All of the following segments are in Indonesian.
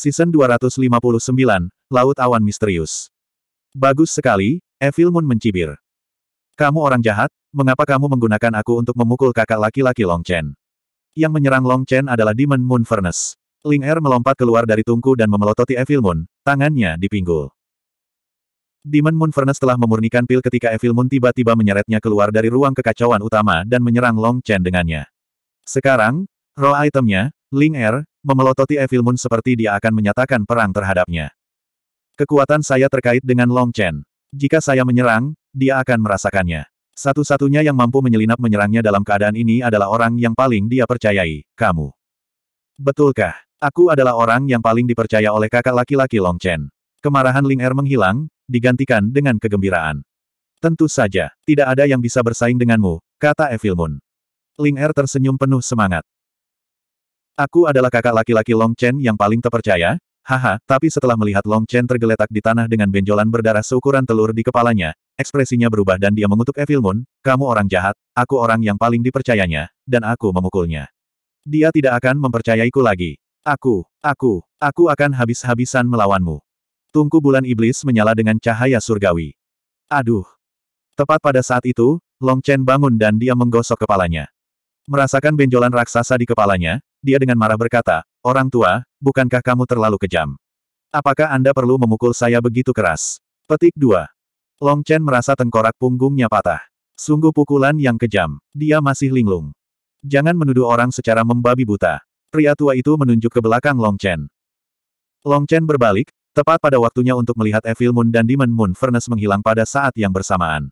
Season 259, Laut Awan Misterius. Bagus sekali, Evil Moon mencibir. Kamu orang jahat, mengapa kamu menggunakan aku untuk memukul kakak laki-laki Long Chen? Yang menyerang Long Chen adalah Demon Moon Furnace. Ling Er melompat keluar dari tungku dan memelototi Evil Moon, tangannya dipinggul. Demon Moon Furnace telah memurnikan pil ketika Evil Moon tiba-tiba menyeretnya keluar dari ruang kekacauan utama dan menyerang Long Chen dengannya. Sekarang, roh itemnya, Ling Er, memelototi Evil Moon seperti dia akan menyatakan perang terhadapnya. Kekuatan saya terkait dengan Long Chen. Jika saya menyerang, dia akan merasakannya. Satu-satunya yang mampu menyelinap menyerangnya dalam keadaan ini adalah orang yang paling dia percayai, kamu. Betulkah? Aku adalah orang yang paling dipercaya oleh kakak laki-laki Long Chen. Kemarahan Ling Er menghilang, digantikan dengan kegembiraan. Tentu saja, tidak ada yang bisa bersaing denganmu, kata Evil Moon. Ling Er tersenyum penuh semangat. Aku adalah kakak laki-laki Long Chen yang paling terpercaya, haha, tapi setelah melihat Long Chen tergeletak di tanah dengan benjolan berdarah seukuran telur di kepalanya, ekspresinya berubah dan dia mengutuk Evil Moon, kamu orang jahat, aku orang yang paling dipercayanya, dan aku memukulnya. Dia tidak akan mempercayaiku lagi. Aku, aku, aku akan habis-habisan melawanmu. Tungku bulan iblis menyala dengan cahaya surgawi. Aduh. Tepat pada saat itu, Long Chen bangun dan dia menggosok kepalanya. Merasakan benjolan raksasa di kepalanya, dia dengan marah berkata, Orang tua, bukankah kamu terlalu kejam? Apakah Anda perlu memukul saya begitu keras? Petik 2. Long Chen merasa tengkorak punggungnya patah. Sungguh pukulan yang kejam. Dia masih linglung. Jangan menuduh orang secara membabi buta. Pria tua itu menunjuk ke belakang Long Chen. Long Chen berbalik, tepat pada waktunya untuk melihat Evil Moon dan Demon Moon Furnace menghilang pada saat yang bersamaan.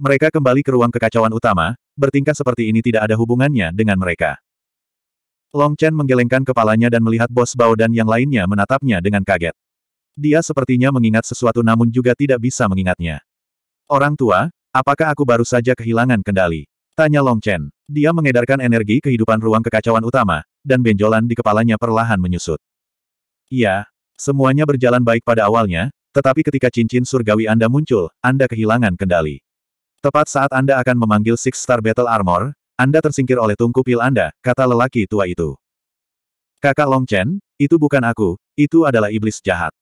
Mereka kembali ke ruang kekacauan utama, bertingkah seperti ini tidak ada hubungannya dengan mereka. Long Chen menggelengkan kepalanya dan melihat bos Bao dan yang lainnya menatapnya dengan kaget. Dia sepertinya mengingat sesuatu namun juga tidak bisa mengingatnya. Orang tua, apakah aku baru saja kehilangan kendali? Tanya Long Chen. Dia mengedarkan energi kehidupan ruang kekacauan utama, dan benjolan di kepalanya perlahan menyusut. Ya, semuanya berjalan baik pada awalnya, tetapi ketika cincin surgawi Anda muncul, Anda kehilangan kendali. Tepat saat Anda akan memanggil Six Star Battle Armor, anda tersingkir oleh tungku pil Anda, kata lelaki tua itu. Kakak Long Chen, itu bukan aku, itu adalah iblis jahat.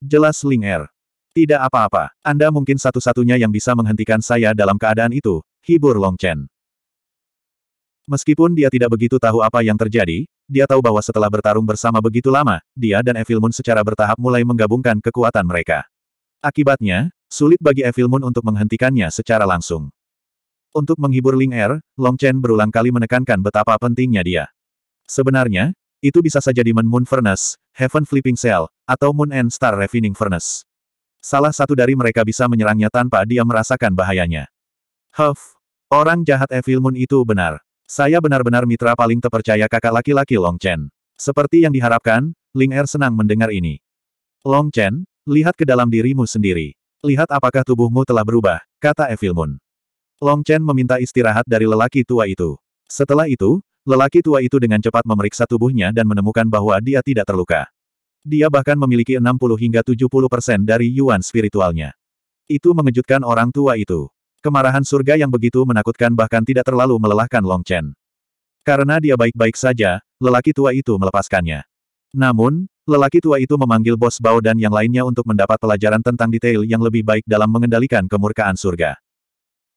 Jelas Ling Er. Tidak apa-apa, Anda mungkin satu-satunya yang bisa menghentikan saya dalam keadaan itu, hibur Long Chen. Meskipun dia tidak begitu tahu apa yang terjadi, dia tahu bahwa setelah bertarung bersama begitu lama, dia dan Evil Moon secara bertahap mulai menggabungkan kekuatan mereka. Akibatnya, sulit bagi Evil Moon untuk menghentikannya secara langsung. Untuk menghibur Ling Er, Long Chen berulang kali menekankan betapa pentingnya dia. Sebenarnya, itu bisa saja di Moon Furnace, Heaven Flipping Cell, atau Moon and Star Refining Furnace. Salah satu dari mereka bisa menyerangnya tanpa dia merasakan bahayanya. Huff, orang jahat Evil Moon itu benar. Saya benar-benar mitra paling terpercaya kakak laki-laki Long Chen. Seperti yang diharapkan, Ling Er senang mendengar ini. Long Chen, lihat ke dalam dirimu sendiri. Lihat apakah tubuhmu telah berubah, kata Evil Moon. Long Chen meminta istirahat dari lelaki tua itu. Setelah itu, lelaki tua itu dengan cepat memeriksa tubuhnya dan menemukan bahwa dia tidak terluka. Dia bahkan memiliki 60 hingga 70 persen dari yuan spiritualnya. Itu mengejutkan orang tua itu. Kemarahan surga yang begitu menakutkan bahkan tidak terlalu melelahkan Long Chen. Karena dia baik-baik saja, lelaki tua itu melepaskannya. Namun, lelaki tua itu memanggil bos Bao dan yang lainnya untuk mendapat pelajaran tentang detail yang lebih baik dalam mengendalikan kemurkaan surga.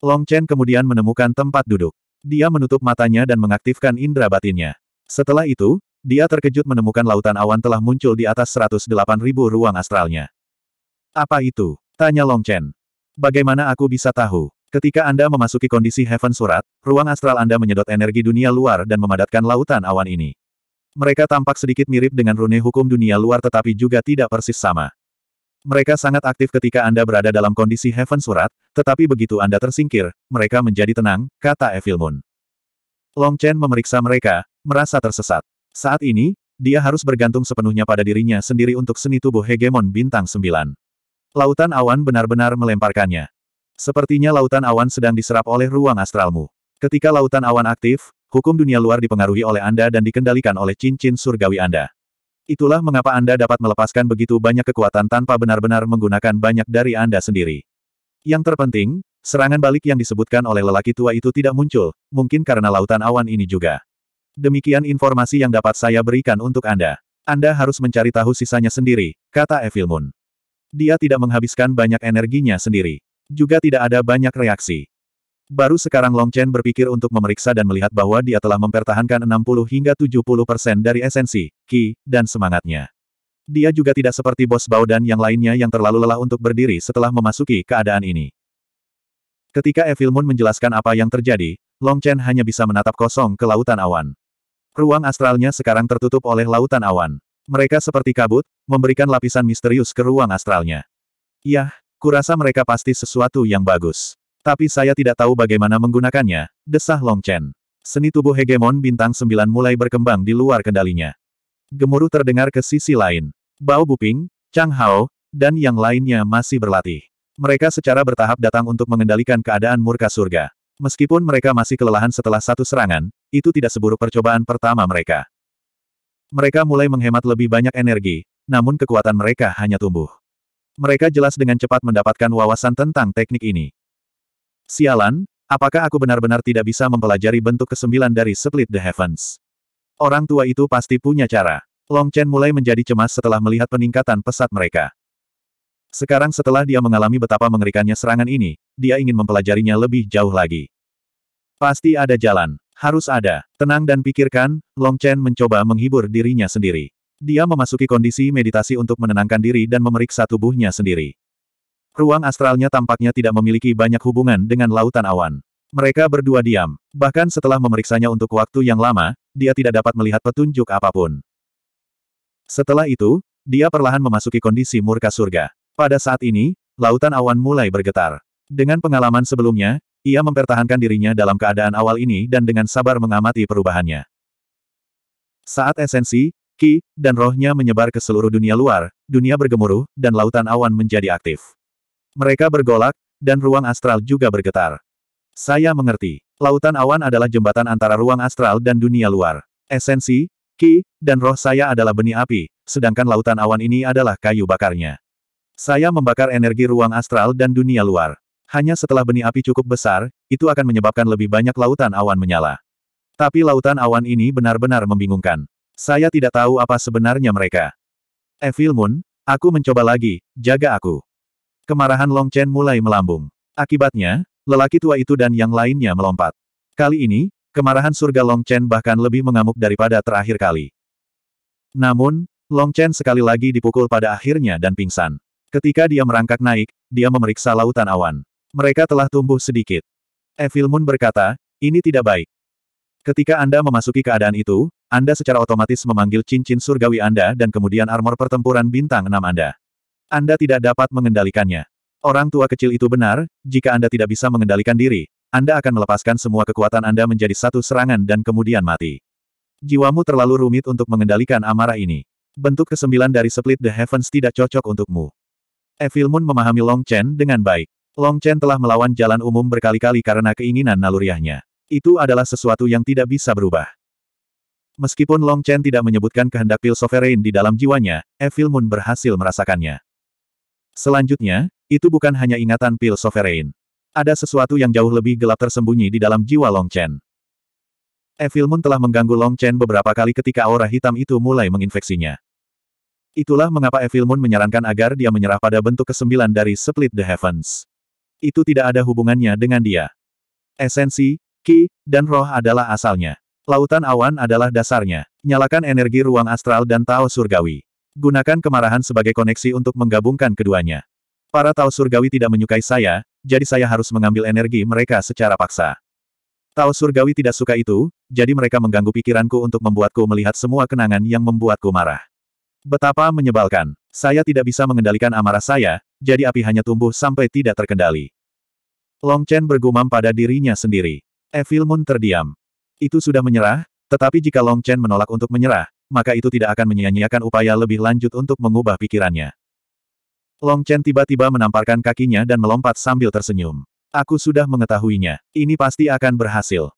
Long Chen kemudian menemukan tempat duduk. Dia menutup matanya dan mengaktifkan indera batinnya. Setelah itu, dia terkejut menemukan lautan awan telah muncul di atas 108.000 ruang astralnya. Apa itu? Tanya Long Chen. Bagaimana aku bisa tahu? Ketika Anda memasuki kondisi Heaven Surat, ruang astral Anda menyedot energi dunia luar dan memadatkan lautan awan ini. Mereka tampak sedikit mirip dengan rune hukum dunia luar tetapi juga tidak persis sama. Mereka sangat aktif ketika Anda berada dalam kondisi heaven surat, tetapi begitu Anda tersingkir, mereka menjadi tenang, kata Evil Moon. Long Chen memeriksa mereka, merasa tersesat. Saat ini, dia harus bergantung sepenuhnya pada dirinya sendiri untuk seni tubuh hegemon bintang 9. Lautan awan benar-benar melemparkannya. Sepertinya lautan awan sedang diserap oleh ruang astralmu. Ketika lautan awan aktif, hukum dunia luar dipengaruhi oleh Anda dan dikendalikan oleh cincin surgawi Anda. Itulah mengapa Anda dapat melepaskan begitu banyak kekuatan tanpa benar-benar menggunakan banyak dari Anda sendiri. Yang terpenting, serangan balik yang disebutkan oleh lelaki tua itu tidak muncul, mungkin karena lautan awan ini juga. Demikian informasi yang dapat saya berikan untuk Anda. Anda harus mencari tahu sisanya sendiri, kata Evil Moon. Dia tidak menghabiskan banyak energinya sendiri. Juga tidak ada banyak reaksi. Baru sekarang Long Chen berpikir untuk memeriksa dan melihat bahwa dia telah mempertahankan 60 hingga 70 persen dari esensi, ki, dan semangatnya. Dia juga tidak seperti bos Bao dan yang lainnya yang terlalu lelah untuk berdiri setelah memasuki keadaan ini. Ketika Evil Moon menjelaskan apa yang terjadi, Long Chen hanya bisa menatap kosong ke lautan awan. Ruang astralnya sekarang tertutup oleh lautan awan. Mereka seperti kabut, memberikan lapisan misterius ke ruang astralnya. Yah, kurasa mereka pasti sesuatu yang bagus. Tapi saya tidak tahu bagaimana menggunakannya, desah Long Chen. Seni tubuh hegemon bintang sembilan mulai berkembang di luar kendalinya. Gemuruh terdengar ke sisi lain. Bao Buping, Chang Hao, dan yang lainnya masih berlatih. Mereka secara bertahap datang untuk mengendalikan keadaan murka surga. Meskipun mereka masih kelelahan setelah satu serangan, itu tidak seburuk percobaan pertama mereka. Mereka mulai menghemat lebih banyak energi, namun kekuatan mereka hanya tumbuh. Mereka jelas dengan cepat mendapatkan wawasan tentang teknik ini. Sialan, apakah aku benar-benar tidak bisa mempelajari bentuk kesembilan dari Split the Heavens? Orang tua itu pasti punya cara. Long Chen mulai menjadi cemas setelah melihat peningkatan pesat mereka. Sekarang setelah dia mengalami betapa mengerikannya serangan ini, dia ingin mempelajarinya lebih jauh lagi. Pasti ada jalan. Harus ada. Tenang dan pikirkan, Long Chen mencoba menghibur dirinya sendiri. Dia memasuki kondisi meditasi untuk menenangkan diri dan memeriksa tubuhnya sendiri. Ruang astralnya tampaknya tidak memiliki banyak hubungan dengan lautan awan. Mereka berdua diam. Bahkan setelah memeriksanya untuk waktu yang lama, dia tidak dapat melihat petunjuk apapun. Setelah itu, dia perlahan memasuki kondisi murka surga. Pada saat ini, lautan awan mulai bergetar. Dengan pengalaman sebelumnya, ia mempertahankan dirinya dalam keadaan awal ini dan dengan sabar mengamati perubahannya. Saat esensi, ki, dan rohnya menyebar ke seluruh dunia luar, dunia bergemuruh, dan lautan awan menjadi aktif. Mereka bergolak, dan ruang astral juga bergetar. Saya mengerti. Lautan awan adalah jembatan antara ruang astral dan dunia luar. Esensi, ki, dan roh saya adalah benih api, sedangkan lautan awan ini adalah kayu bakarnya. Saya membakar energi ruang astral dan dunia luar. Hanya setelah benih api cukup besar, itu akan menyebabkan lebih banyak lautan awan menyala. Tapi lautan awan ini benar-benar membingungkan. Saya tidak tahu apa sebenarnya mereka. Evil Moon, aku mencoba lagi, jaga aku. Kemarahan Long Chen mulai melambung. Akibatnya, lelaki tua itu dan yang lainnya melompat. Kali ini, kemarahan surga Long Chen bahkan lebih mengamuk daripada terakhir kali. Namun, Long Chen sekali lagi dipukul pada akhirnya dan pingsan. Ketika dia merangkak naik, dia memeriksa lautan awan. Mereka telah tumbuh sedikit. Evil Moon berkata, ini tidak baik. Ketika Anda memasuki keadaan itu, Anda secara otomatis memanggil cincin surgawi Anda dan kemudian armor pertempuran bintang 6 Anda. Anda tidak dapat mengendalikannya. Orang tua kecil itu benar, jika Anda tidak bisa mengendalikan diri, Anda akan melepaskan semua kekuatan Anda menjadi satu serangan dan kemudian mati. Jiwamu terlalu rumit untuk mengendalikan amarah ini. Bentuk kesembilan dari Split the Heavens tidak cocok untukmu. Evil Moon memahami Long Chen dengan baik. Long Chen telah melawan jalan umum berkali-kali karena keinginan naluriahnya. Itu adalah sesuatu yang tidak bisa berubah. Meskipun Long Chen tidak menyebutkan kehendak pil sovereign di dalam jiwanya, Evil Moon berhasil merasakannya. Selanjutnya, itu bukan hanya ingatan pil sovereign. Ada sesuatu yang jauh lebih gelap tersembunyi di dalam jiwa Long Chen. Evil Moon telah mengganggu Long Chen beberapa kali ketika aura hitam itu mulai menginfeksinya. Itulah mengapa Evil Moon menyarankan agar dia menyerah pada bentuk kesembilan dari Split the Heavens. Itu tidak ada hubungannya dengan dia. Esensi, ki, dan roh adalah asalnya. Lautan awan adalah dasarnya. Nyalakan energi ruang astral dan Tao surgawi. Gunakan kemarahan sebagai koneksi untuk menggabungkan keduanya. Para Tao Surgawi tidak menyukai saya, jadi saya harus mengambil energi mereka secara paksa. Tao Surgawi tidak suka itu, jadi mereka mengganggu pikiranku untuk membuatku melihat semua kenangan yang membuatku marah. Betapa menyebalkan. Saya tidak bisa mengendalikan amarah saya, jadi api hanya tumbuh sampai tidak terkendali. Long Chen bergumam pada dirinya sendiri. Evil Moon terdiam. Itu sudah menyerah, tetapi jika Long Chen menolak untuk menyerah, maka itu tidak akan menyia-nyiakan upaya lebih lanjut untuk mengubah pikirannya. Long Chen tiba-tiba menamparkan kakinya dan melompat sambil tersenyum. Aku sudah mengetahuinya. Ini pasti akan berhasil.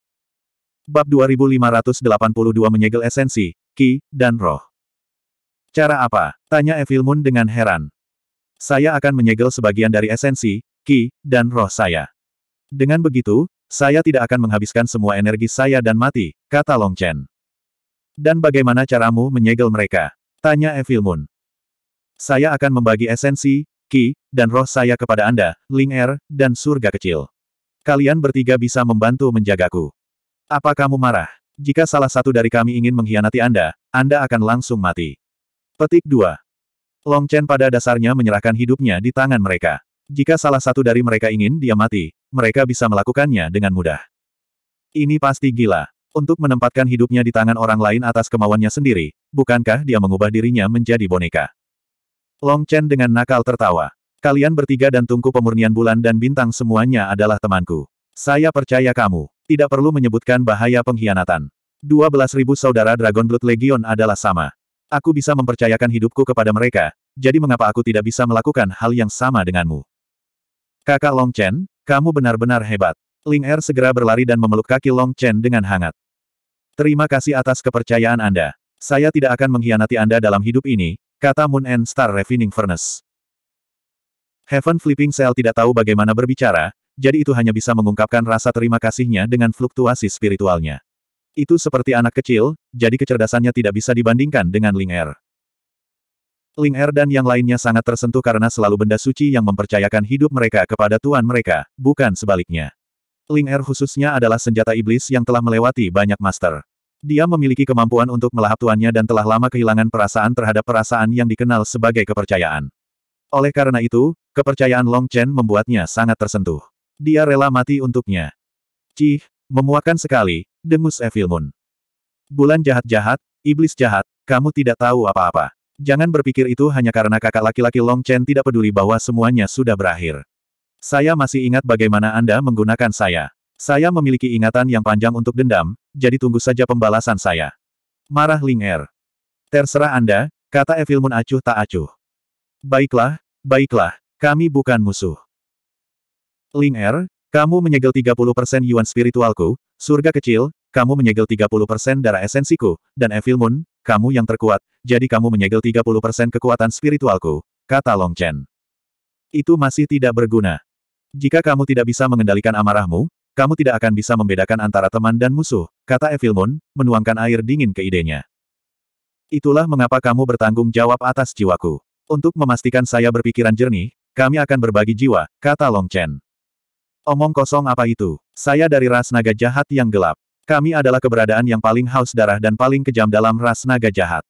Bab 2582 menyegel esensi, ki, dan roh. Cara apa? Tanya Evil Moon dengan heran. Saya akan menyegel sebagian dari esensi, ki, dan roh saya. Dengan begitu, saya tidak akan menghabiskan semua energi saya dan mati, kata Long Chen. Dan bagaimana caramu menyegel mereka? Tanya Evil Moon. Saya akan membagi esensi, ki, dan roh saya kepada Anda, Ling Er, dan surga kecil. Kalian bertiga bisa membantu menjagaku. Apa kamu marah? Jika salah satu dari kami ingin mengkhianati Anda, Anda akan langsung mati. Petik 2. Long Chen pada dasarnya menyerahkan hidupnya di tangan mereka. Jika salah satu dari mereka ingin dia mati, mereka bisa melakukannya dengan mudah. Ini pasti gila. Untuk menempatkan hidupnya di tangan orang lain atas kemauannya sendiri, bukankah dia mengubah dirinya menjadi boneka? Long Chen dengan nakal tertawa. Kalian bertiga dan tungku pemurnian bulan dan bintang semuanya adalah temanku. Saya percaya kamu. Tidak perlu menyebutkan bahaya pengkhianatan. 12.000 saudara Dragon Blood Legion adalah sama. Aku bisa mempercayakan hidupku kepada mereka, jadi mengapa aku tidak bisa melakukan hal yang sama denganmu? Kakak Long Chen, kamu benar-benar hebat. Ling Er segera berlari dan memeluk kaki Long Chen dengan hangat. Terima kasih atas kepercayaan Anda. Saya tidak akan mengkhianati Anda dalam hidup ini, kata Moon and Star Refining Furnace. Heaven Flipping Cell tidak tahu bagaimana berbicara, jadi itu hanya bisa mengungkapkan rasa terima kasihnya dengan fluktuasi spiritualnya. Itu seperti anak kecil, jadi kecerdasannya tidak bisa dibandingkan dengan Ling Er. Ling Er dan yang lainnya sangat tersentuh karena selalu benda suci yang mempercayakan hidup mereka kepada tuan mereka, bukan sebaliknya. Ling Er khususnya adalah senjata iblis yang telah melewati banyak master. Dia memiliki kemampuan untuk melahap tuannya dan telah lama kehilangan perasaan terhadap perasaan yang dikenal sebagai kepercayaan. Oleh karena itu, kepercayaan Long Chen membuatnya sangat tersentuh. Dia rela mati untuknya. Cih, memuakan sekali, dengus Evil Moon. Bulan jahat-jahat, iblis jahat, kamu tidak tahu apa-apa. Jangan berpikir itu hanya karena kakak laki-laki Long Chen tidak peduli bahwa semuanya sudah berakhir. Saya masih ingat bagaimana Anda menggunakan saya. Saya memiliki ingatan yang panjang untuk dendam, jadi tunggu saja pembalasan saya. Marah Ling Er. Terserah Anda, kata Evil Moon acuh tak acuh. Baiklah, baiklah, kami bukan musuh. Ling Er, kamu menyegel 30% yuan spiritualku, surga kecil, kamu menyegel 30% darah esensiku, dan Evil Moon, kamu yang terkuat, jadi kamu menyegel 30% kekuatan spiritualku, kata Long Chen. Itu masih tidak berguna. Jika kamu tidak bisa mengendalikan amarahmu, kamu tidak akan bisa membedakan antara teman dan musuh, kata Moon, menuangkan air dingin ke idenya. Itulah mengapa kamu bertanggung jawab atas jiwaku. Untuk memastikan saya berpikiran jernih, kami akan berbagi jiwa, kata Long Chen. Omong kosong apa itu? Saya dari ras naga jahat yang gelap. Kami adalah keberadaan yang paling haus darah dan paling kejam dalam ras naga jahat.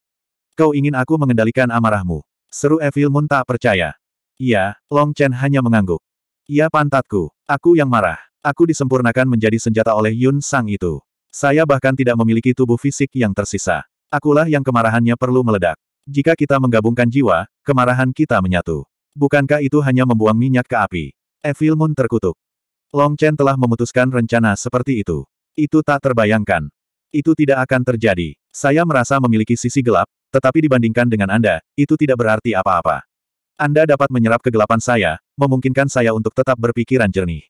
Kau ingin aku mengendalikan amarahmu? Seru Evil Moon tak percaya. Iya, Long Chen hanya mengangguk. Ia pantatku. Aku yang marah. Aku disempurnakan menjadi senjata oleh Yun Sang itu. Saya bahkan tidak memiliki tubuh fisik yang tersisa. Akulah yang kemarahannya perlu meledak. Jika kita menggabungkan jiwa, kemarahan kita menyatu. Bukankah itu hanya membuang minyak ke api? Evil Moon terkutuk. Long Chen telah memutuskan rencana seperti itu. Itu tak terbayangkan. Itu tidak akan terjadi. Saya merasa memiliki sisi gelap, tetapi dibandingkan dengan Anda, itu tidak berarti apa-apa. Anda dapat menyerap kegelapan saya, memungkinkan saya untuk tetap berpikiran jernih.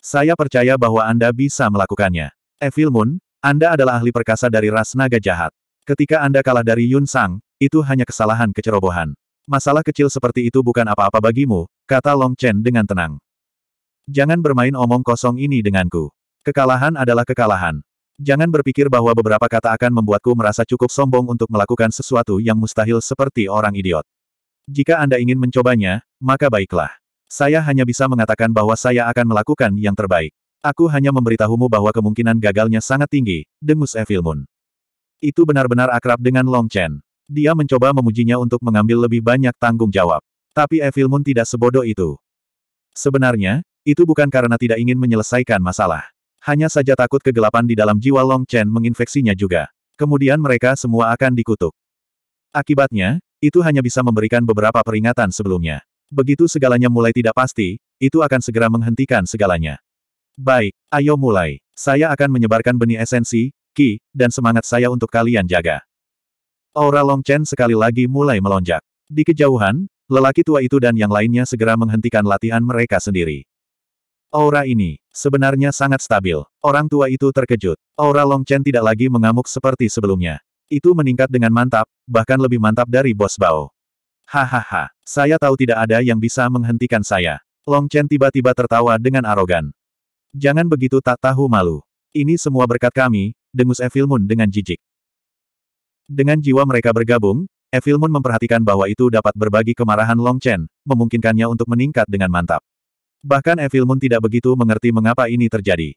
Saya percaya bahwa Anda bisa melakukannya. Evil Moon, Anda adalah ahli perkasa dari ras naga jahat. Ketika Anda kalah dari Yun Sang, itu hanya kesalahan kecerobohan. Masalah kecil seperti itu bukan apa-apa bagimu, kata Long Chen dengan tenang. Jangan bermain omong kosong ini denganku. Kekalahan adalah kekalahan. Jangan berpikir bahwa beberapa kata akan membuatku merasa cukup sombong untuk melakukan sesuatu yang mustahil seperti orang idiot. Jika Anda ingin mencobanya, maka baiklah. Saya hanya bisa mengatakan bahwa saya akan melakukan yang terbaik. Aku hanya memberitahumu bahwa kemungkinan gagalnya sangat tinggi, dengus Evil Moon. Itu benar-benar akrab dengan Long Chen. Dia mencoba memujinya untuk mengambil lebih banyak tanggung jawab. Tapi Evil Moon tidak sebodoh itu. Sebenarnya, itu bukan karena tidak ingin menyelesaikan masalah. Hanya saja takut kegelapan di dalam jiwa Long Chen menginfeksinya juga. Kemudian mereka semua akan dikutuk. Akibatnya, itu hanya bisa memberikan beberapa peringatan sebelumnya. Begitu segalanya mulai tidak pasti, itu akan segera menghentikan segalanya. Baik, ayo mulai. Saya akan menyebarkan benih esensi, ki, dan semangat saya untuk kalian jaga. Aura Long Chen sekali lagi mulai melonjak. Di kejauhan, lelaki tua itu dan yang lainnya segera menghentikan latihan mereka sendiri. Aura ini, sebenarnya sangat stabil. Orang tua itu terkejut. Aura Long Chen tidak lagi mengamuk seperti sebelumnya. Itu meningkat dengan mantap, bahkan lebih mantap dari bos Bao. Hahaha, saya tahu tidak ada yang bisa menghentikan saya. Long Chen tiba-tiba tertawa dengan arogan. Jangan begitu tak tahu malu. Ini semua berkat kami, dengus Evil Moon dengan jijik. Dengan jiwa mereka bergabung, Evil Moon memperhatikan bahwa itu dapat berbagi kemarahan Long Chen, memungkinkannya untuk meningkat dengan mantap. Bahkan Evil Moon tidak begitu mengerti mengapa ini terjadi.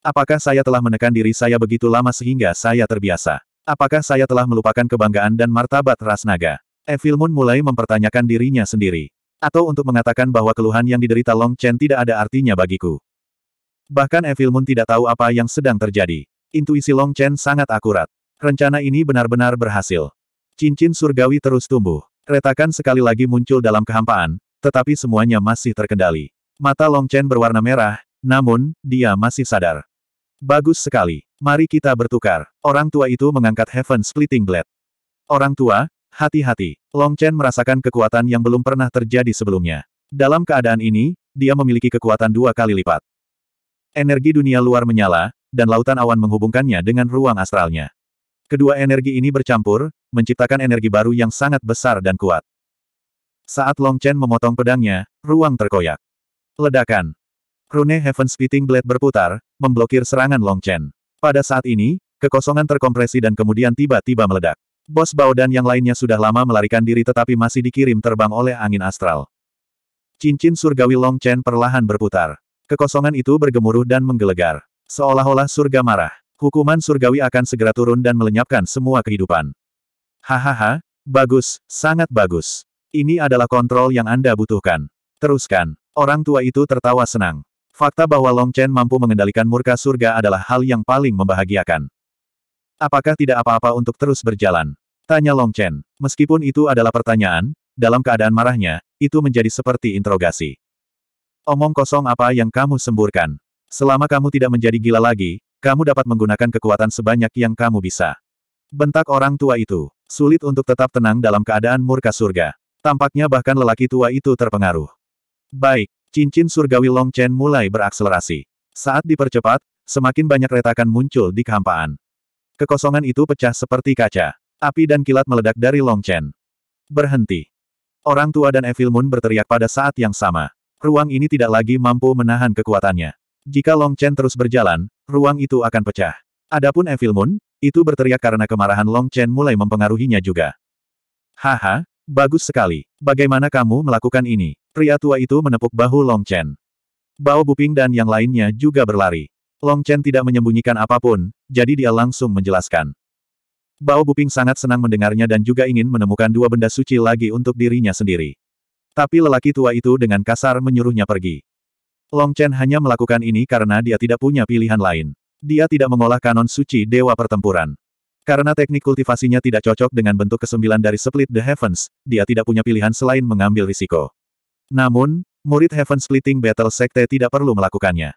Apakah saya telah menekan diri saya begitu lama sehingga saya terbiasa? Apakah saya telah melupakan kebanggaan dan martabat ras naga? Moon mulai mempertanyakan dirinya sendiri. Atau untuk mengatakan bahwa keluhan yang diderita Long Chen tidak ada artinya bagiku. Bahkan Moon tidak tahu apa yang sedang terjadi. Intuisi Long Chen sangat akurat. Rencana ini benar-benar berhasil. Cincin surgawi terus tumbuh. Retakan sekali lagi muncul dalam kehampaan, tetapi semuanya masih terkendali. Mata Long Chen berwarna merah, namun, dia masih sadar. Bagus sekali. Mari kita bertukar. Orang tua itu mengangkat Heaven Splitting Blade. Orang tua, Hati-hati, Long Chen merasakan kekuatan yang belum pernah terjadi sebelumnya. Dalam keadaan ini, dia memiliki kekuatan dua kali lipat. Energi dunia luar menyala, dan lautan awan menghubungkannya dengan ruang astralnya. Kedua energi ini bercampur, menciptakan energi baru yang sangat besar dan kuat. Saat Long Chen memotong pedangnya, ruang terkoyak. Ledakan. Rune Heaven Spitting Blade berputar, memblokir serangan Long Chen. Pada saat ini, kekosongan terkompresi dan kemudian tiba-tiba meledak. Bos Bao dan yang lainnya sudah lama melarikan diri tetapi masih dikirim terbang oleh angin astral. Cincin surgawi Long Chen perlahan berputar. Kekosongan itu bergemuruh dan menggelegar. Seolah-olah surga marah. Hukuman surgawi akan segera turun dan melenyapkan semua kehidupan. Hahaha, bagus, sangat bagus. Ini adalah kontrol yang Anda butuhkan. Teruskan. Orang tua itu tertawa senang. Fakta bahwa Long Chen mampu mengendalikan murka surga adalah hal yang paling membahagiakan. Apakah tidak apa-apa untuk terus berjalan? Tanya Long Chen. Meskipun itu adalah pertanyaan, dalam keadaan marahnya, itu menjadi seperti interogasi. Omong kosong apa yang kamu semburkan? Selama kamu tidak menjadi gila lagi, kamu dapat menggunakan kekuatan sebanyak yang kamu bisa. Bentak orang tua itu, sulit untuk tetap tenang dalam keadaan murka surga. Tampaknya bahkan lelaki tua itu terpengaruh. Baik, cincin surgawi Long Chen mulai berakselerasi. Saat dipercepat, semakin banyak retakan muncul di kehampaan. Kekosongan itu pecah seperti kaca. Api dan kilat meledak dari Long Chen. Berhenti. Orang tua dan Evil Moon berteriak pada saat yang sama. Ruang ini tidak lagi mampu menahan kekuatannya. Jika Long Chen terus berjalan, ruang itu akan pecah. Adapun Evil Moon, itu berteriak karena kemarahan Long Chen mulai mempengaruhinya juga. Haha, bagus sekali. Bagaimana kamu melakukan ini? Pria tua itu menepuk bahu Long Chen. Bao Buping dan yang lainnya juga berlari. Long Chen tidak menyembunyikan apapun, jadi dia langsung menjelaskan. Bao Buping sangat senang mendengarnya dan juga ingin menemukan dua benda suci lagi untuk dirinya sendiri. Tapi lelaki tua itu dengan kasar menyuruhnya pergi. Long Chen hanya melakukan ini karena dia tidak punya pilihan lain. Dia tidak mengolah kanon suci Dewa Pertempuran. Karena teknik kultivasinya tidak cocok dengan bentuk kesembilan dari Split the Heavens, dia tidak punya pilihan selain mengambil risiko. Namun, murid Heaven Splitting Battle Sekte tidak perlu melakukannya.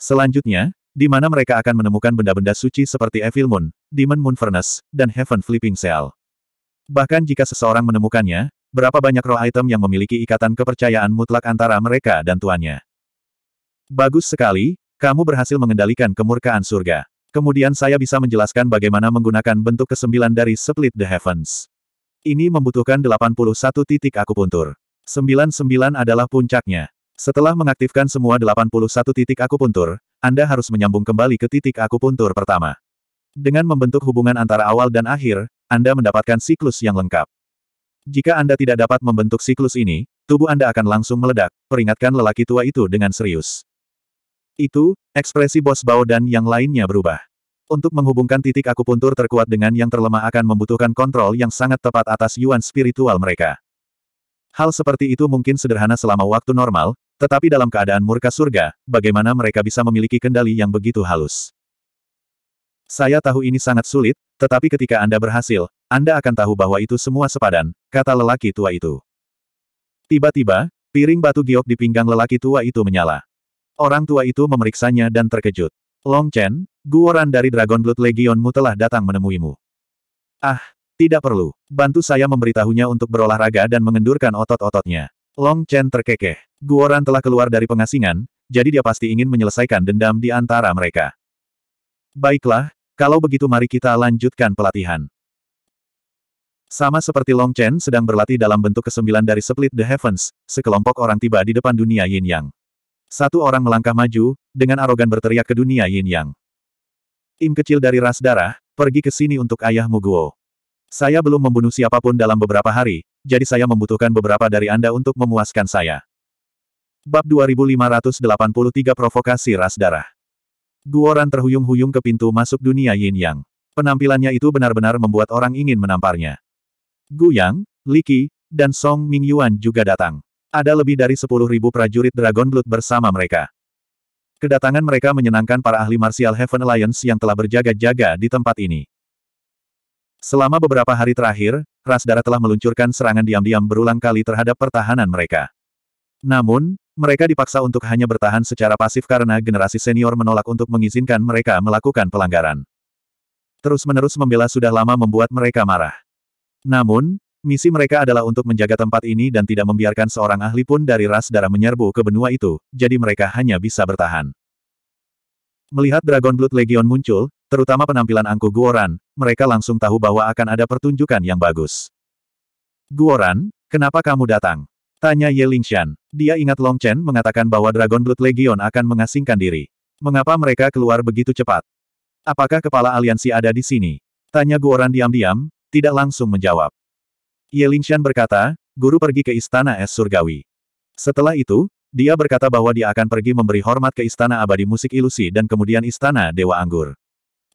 Selanjutnya, di mana mereka akan menemukan benda-benda suci seperti Evil Moon, Demon Moon Furnace, dan Heaven Flipping Seal. Bahkan jika seseorang menemukannya, berapa banyak roh item yang memiliki ikatan kepercayaan mutlak antara mereka dan tuannya. Bagus sekali, kamu berhasil mengendalikan kemurkaan surga. Kemudian saya bisa menjelaskan bagaimana menggunakan bentuk kesembilan dari Split the Heavens. Ini membutuhkan 81 titik akupuntur. 99 adalah puncaknya. Setelah mengaktifkan semua 81 titik akupuntur, Anda harus menyambung kembali ke titik akupuntur pertama. Dengan membentuk hubungan antara awal dan akhir, Anda mendapatkan siklus yang lengkap. Jika Anda tidak dapat membentuk siklus ini, tubuh Anda akan langsung meledak, peringatkan lelaki tua itu dengan serius. Itu, ekspresi bos Bao dan yang lainnya berubah. Untuk menghubungkan titik akupuntur terkuat dengan yang terlemah akan membutuhkan kontrol yang sangat tepat atas yuan spiritual mereka. Hal seperti itu mungkin sederhana selama waktu normal, tetapi dalam keadaan murka surga, bagaimana mereka bisa memiliki kendali yang begitu halus? Saya tahu ini sangat sulit, tetapi ketika Anda berhasil, Anda akan tahu bahwa itu semua sepadan, kata lelaki tua itu. Tiba-tiba, piring batu giok di pinggang lelaki tua itu menyala. Orang tua itu memeriksanya dan terkejut. Long Chen, Guoran dari Dragon Blood Legionmu telah datang menemuimu. Ah, tidak perlu. Bantu saya memberitahunya untuk berolahraga dan mengendurkan otot-ototnya. Long Chen terkekeh. Guoran telah keluar dari pengasingan, jadi dia pasti ingin menyelesaikan dendam di antara mereka. Baiklah, kalau begitu mari kita lanjutkan pelatihan. Sama seperti Long Chen sedang berlatih dalam bentuk kesembilan dari Split the Heavens, sekelompok orang tiba di depan dunia Yin Yang. Satu orang melangkah maju, dengan arogan berteriak ke dunia Yin Yang. "Im kecil dari ras darah, pergi ke sini untuk ayahmu Guo. Saya belum membunuh siapapun dalam beberapa hari, jadi saya membutuhkan beberapa dari Anda untuk memuaskan saya. Bab 2583 Provokasi Ras Darah Guoran terhuyung-huyung ke pintu masuk dunia Yin Yang. Penampilannya itu benar-benar membuat orang ingin menamparnya. Gu Yang, Li Qi, dan Song Ming Yuan juga datang. Ada lebih dari 10.000 prajurit Dragon Blood bersama mereka. Kedatangan mereka menyenangkan para ahli Martial Heaven Alliance yang telah berjaga-jaga di tempat ini. Selama beberapa hari terakhir, ras darah telah meluncurkan serangan diam-diam berulang kali terhadap pertahanan mereka. Namun, mereka dipaksa untuk hanya bertahan secara pasif karena generasi senior menolak untuk mengizinkan mereka melakukan pelanggaran. Terus-menerus membela sudah lama membuat mereka marah. Namun, misi mereka adalah untuk menjaga tempat ini dan tidak membiarkan seorang ahli pun dari ras darah menyerbu ke benua itu, jadi mereka hanya bisa bertahan. Melihat Dragon Blood Legion muncul, terutama penampilan Angku Guoran, mereka langsung tahu bahwa akan ada pertunjukan yang bagus. Guoran, kenapa kamu datang? Tanya Ye Lingshan. Dia ingat Long Chen mengatakan bahwa Dragon Blood Legion akan mengasingkan diri. Mengapa mereka keluar begitu cepat? Apakah kepala aliansi ada di sini? Tanya Guoran diam-diam, tidak langsung menjawab. Ye Lingshan berkata, guru pergi ke Istana Es Surgawi. Setelah itu, dia berkata bahwa dia akan pergi memberi hormat ke Istana Abadi Musik Ilusi dan kemudian Istana Dewa Anggur.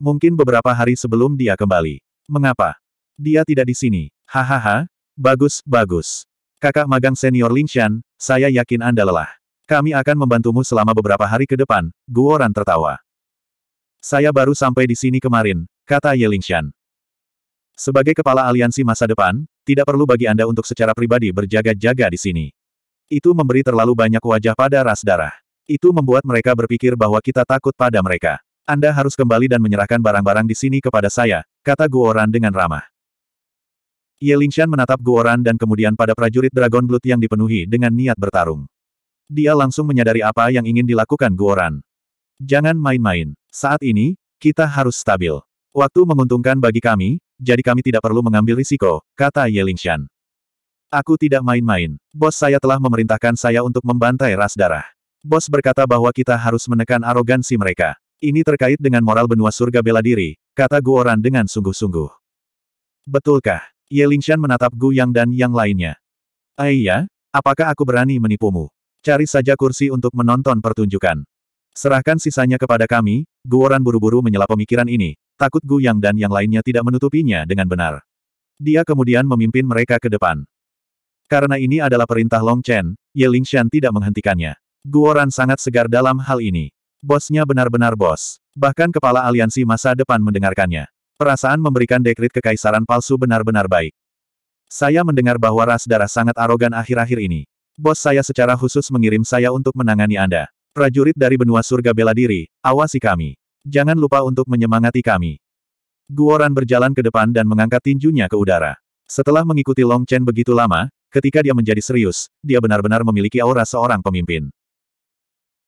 Mungkin beberapa hari sebelum dia kembali. Mengapa? Dia tidak di sini. Hahaha, bagus, bagus. Kakak magang senior Lingshan, saya yakin Anda lelah. Kami akan membantumu selama beberapa hari ke depan, Guoran tertawa. Saya baru sampai di sini kemarin, kata Ye Lingshan. Sebagai kepala aliansi masa depan, tidak perlu bagi Anda untuk secara pribadi berjaga-jaga di sini. Itu memberi terlalu banyak wajah pada ras darah. Itu membuat mereka berpikir bahwa kita takut pada mereka. Anda harus kembali dan menyerahkan barang-barang di sini kepada saya, kata Guoran dengan ramah. Ye Lingshan menatap Guoran dan kemudian pada prajurit Dragon Blood yang dipenuhi dengan niat bertarung. Dia langsung menyadari apa yang ingin dilakukan Guoran. Jangan main-main. Saat ini, kita harus stabil. Waktu menguntungkan bagi kami, jadi kami tidak perlu mengambil risiko, kata Ye Lingshan. Aku tidak main-main. Bos saya telah memerintahkan saya untuk membantai ras darah. Bos berkata bahwa kita harus menekan arogansi mereka. Ini terkait dengan moral benua surga bela diri, kata Guoran dengan sungguh-sungguh. Betulkah? Ye Lingshan menatap Gu Yang dan yang lainnya. Aiyah, eh apakah aku berani menipumu? Cari saja kursi untuk menonton pertunjukan. Serahkan sisanya kepada kami, Guoran buru-buru menyela pemikiran ini, takut Gu Yang dan yang lainnya tidak menutupinya dengan benar. Dia kemudian memimpin mereka ke depan. Karena ini adalah perintah Long Chen, Ye Lingshan tidak menghentikannya. Guoran sangat segar dalam hal ini. Bosnya benar-benar bos. Bahkan kepala aliansi masa depan mendengarkannya. Perasaan memberikan dekrit kekaisaran palsu benar-benar baik. Saya mendengar bahwa ras darah sangat arogan akhir-akhir ini. Bos saya secara khusus mengirim saya untuk menangani Anda. Prajurit dari benua surga bela diri, awasi kami. Jangan lupa untuk menyemangati kami. Guoran berjalan ke depan dan mengangkat tinjunya ke udara. Setelah mengikuti Long Chen begitu lama, ketika dia menjadi serius, dia benar-benar memiliki aura seorang pemimpin.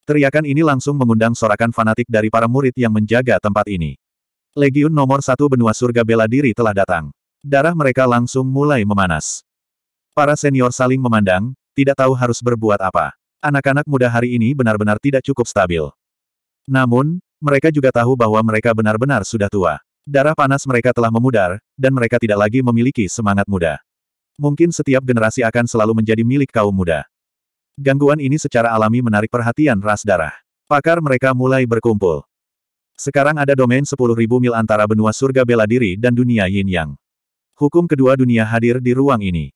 Teriakan ini langsung mengundang sorakan fanatik dari para murid yang menjaga tempat ini. Legiun nomor satu benua surga bela diri telah datang. Darah mereka langsung mulai memanas. Para senior saling memandang, tidak tahu harus berbuat apa. Anak-anak muda hari ini benar-benar tidak cukup stabil. Namun, mereka juga tahu bahwa mereka benar-benar sudah tua. Darah panas mereka telah memudar, dan mereka tidak lagi memiliki semangat muda. Mungkin setiap generasi akan selalu menjadi milik kaum muda. Gangguan ini secara alami menarik perhatian ras darah. Pakar mereka mulai berkumpul. Sekarang ada domain 10.000 mil antara benua surga bela diri dan dunia yin yang. Hukum kedua dunia hadir di ruang ini.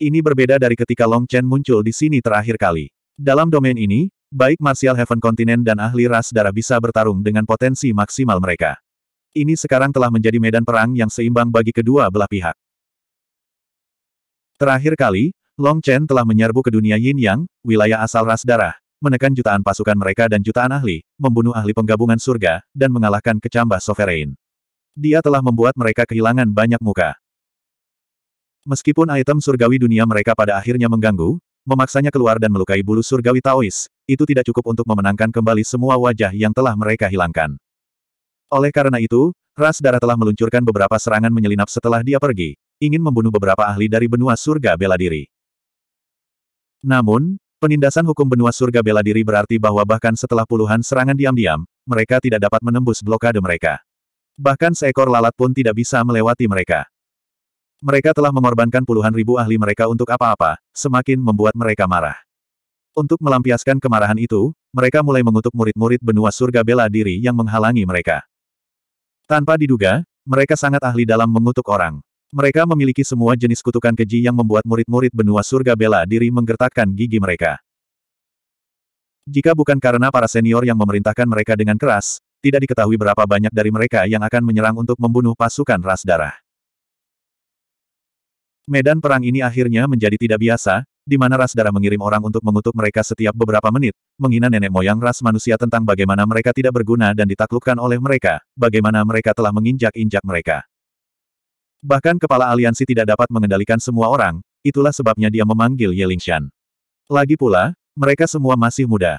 Ini berbeda dari ketika Long Chen muncul di sini terakhir kali. Dalam domain ini, baik Martial Heaven Continent dan ahli ras darah bisa bertarung dengan potensi maksimal mereka. Ini sekarang telah menjadi medan perang yang seimbang bagi kedua belah pihak. Terakhir kali, Long Chen telah menyerbu ke dunia Yin Yang, wilayah asal ras darah, menekan jutaan pasukan mereka dan jutaan ahli, membunuh ahli penggabungan surga, dan mengalahkan kecambah sovereign. Dia telah membuat mereka kehilangan banyak muka. Meskipun item surgawi dunia mereka pada akhirnya mengganggu, memaksanya keluar dan melukai bulu surgawi Taois, itu tidak cukup untuk memenangkan kembali semua wajah yang telah mereka hilangkan. Oleh karena itu, ras darah telah meluncurkan beberapa serangan menyelinap setelah dia pergi, ingin membunuh beberapa ahli dari benua surga bela diri. Namun, penindasan hukum benua surga bela diri berarti bahwa bahkan setelah puluhan serangan diam-diam, mereka tidak dapat menembus blokade mereka. Bahkan seekor lalat pun tidak bisa melewati mereka. Mereka telah mengorbankan puluhan ribu ahli mereka untuk apa-apa, semakin membuat mereka marah. Untuk melampiaskan kemarahan itu, mereka mulai mengutuk murid-murid benua surga bela diri yang menghalangi mereka. Tanpa diduga, mereka sangat ahli dalam mengutuk orang. Mereka memiliki semua jenis kutukan keji yang membuat murid-murid benua surga bela diri menggertakkan gigi mereka. Jika bukan karena para senior yang memerintahkan mereka dengan keras, tidak diketahui berapa banyak dari mereka yang akan menyerang untuk membunuh pasukan ras darah. Medan perang ini akhirnya menjadi tidak biasa, di mana ras darah mengirim orang untuk mengutuk mereka setiap beberapa menit, menghina nenek moyang ras manusia tentang bagaimana mereka tidak berguna dan ditaklukkan oleh mereka, bagaimana mereka telah menginjak-injak mereka. Bahkan kepala aliansi tidak dapat mengendalikan semua orang, itulah sebabnya dia memanggil Ye Yelingshan. Lagi pula, mereka semua masih muda.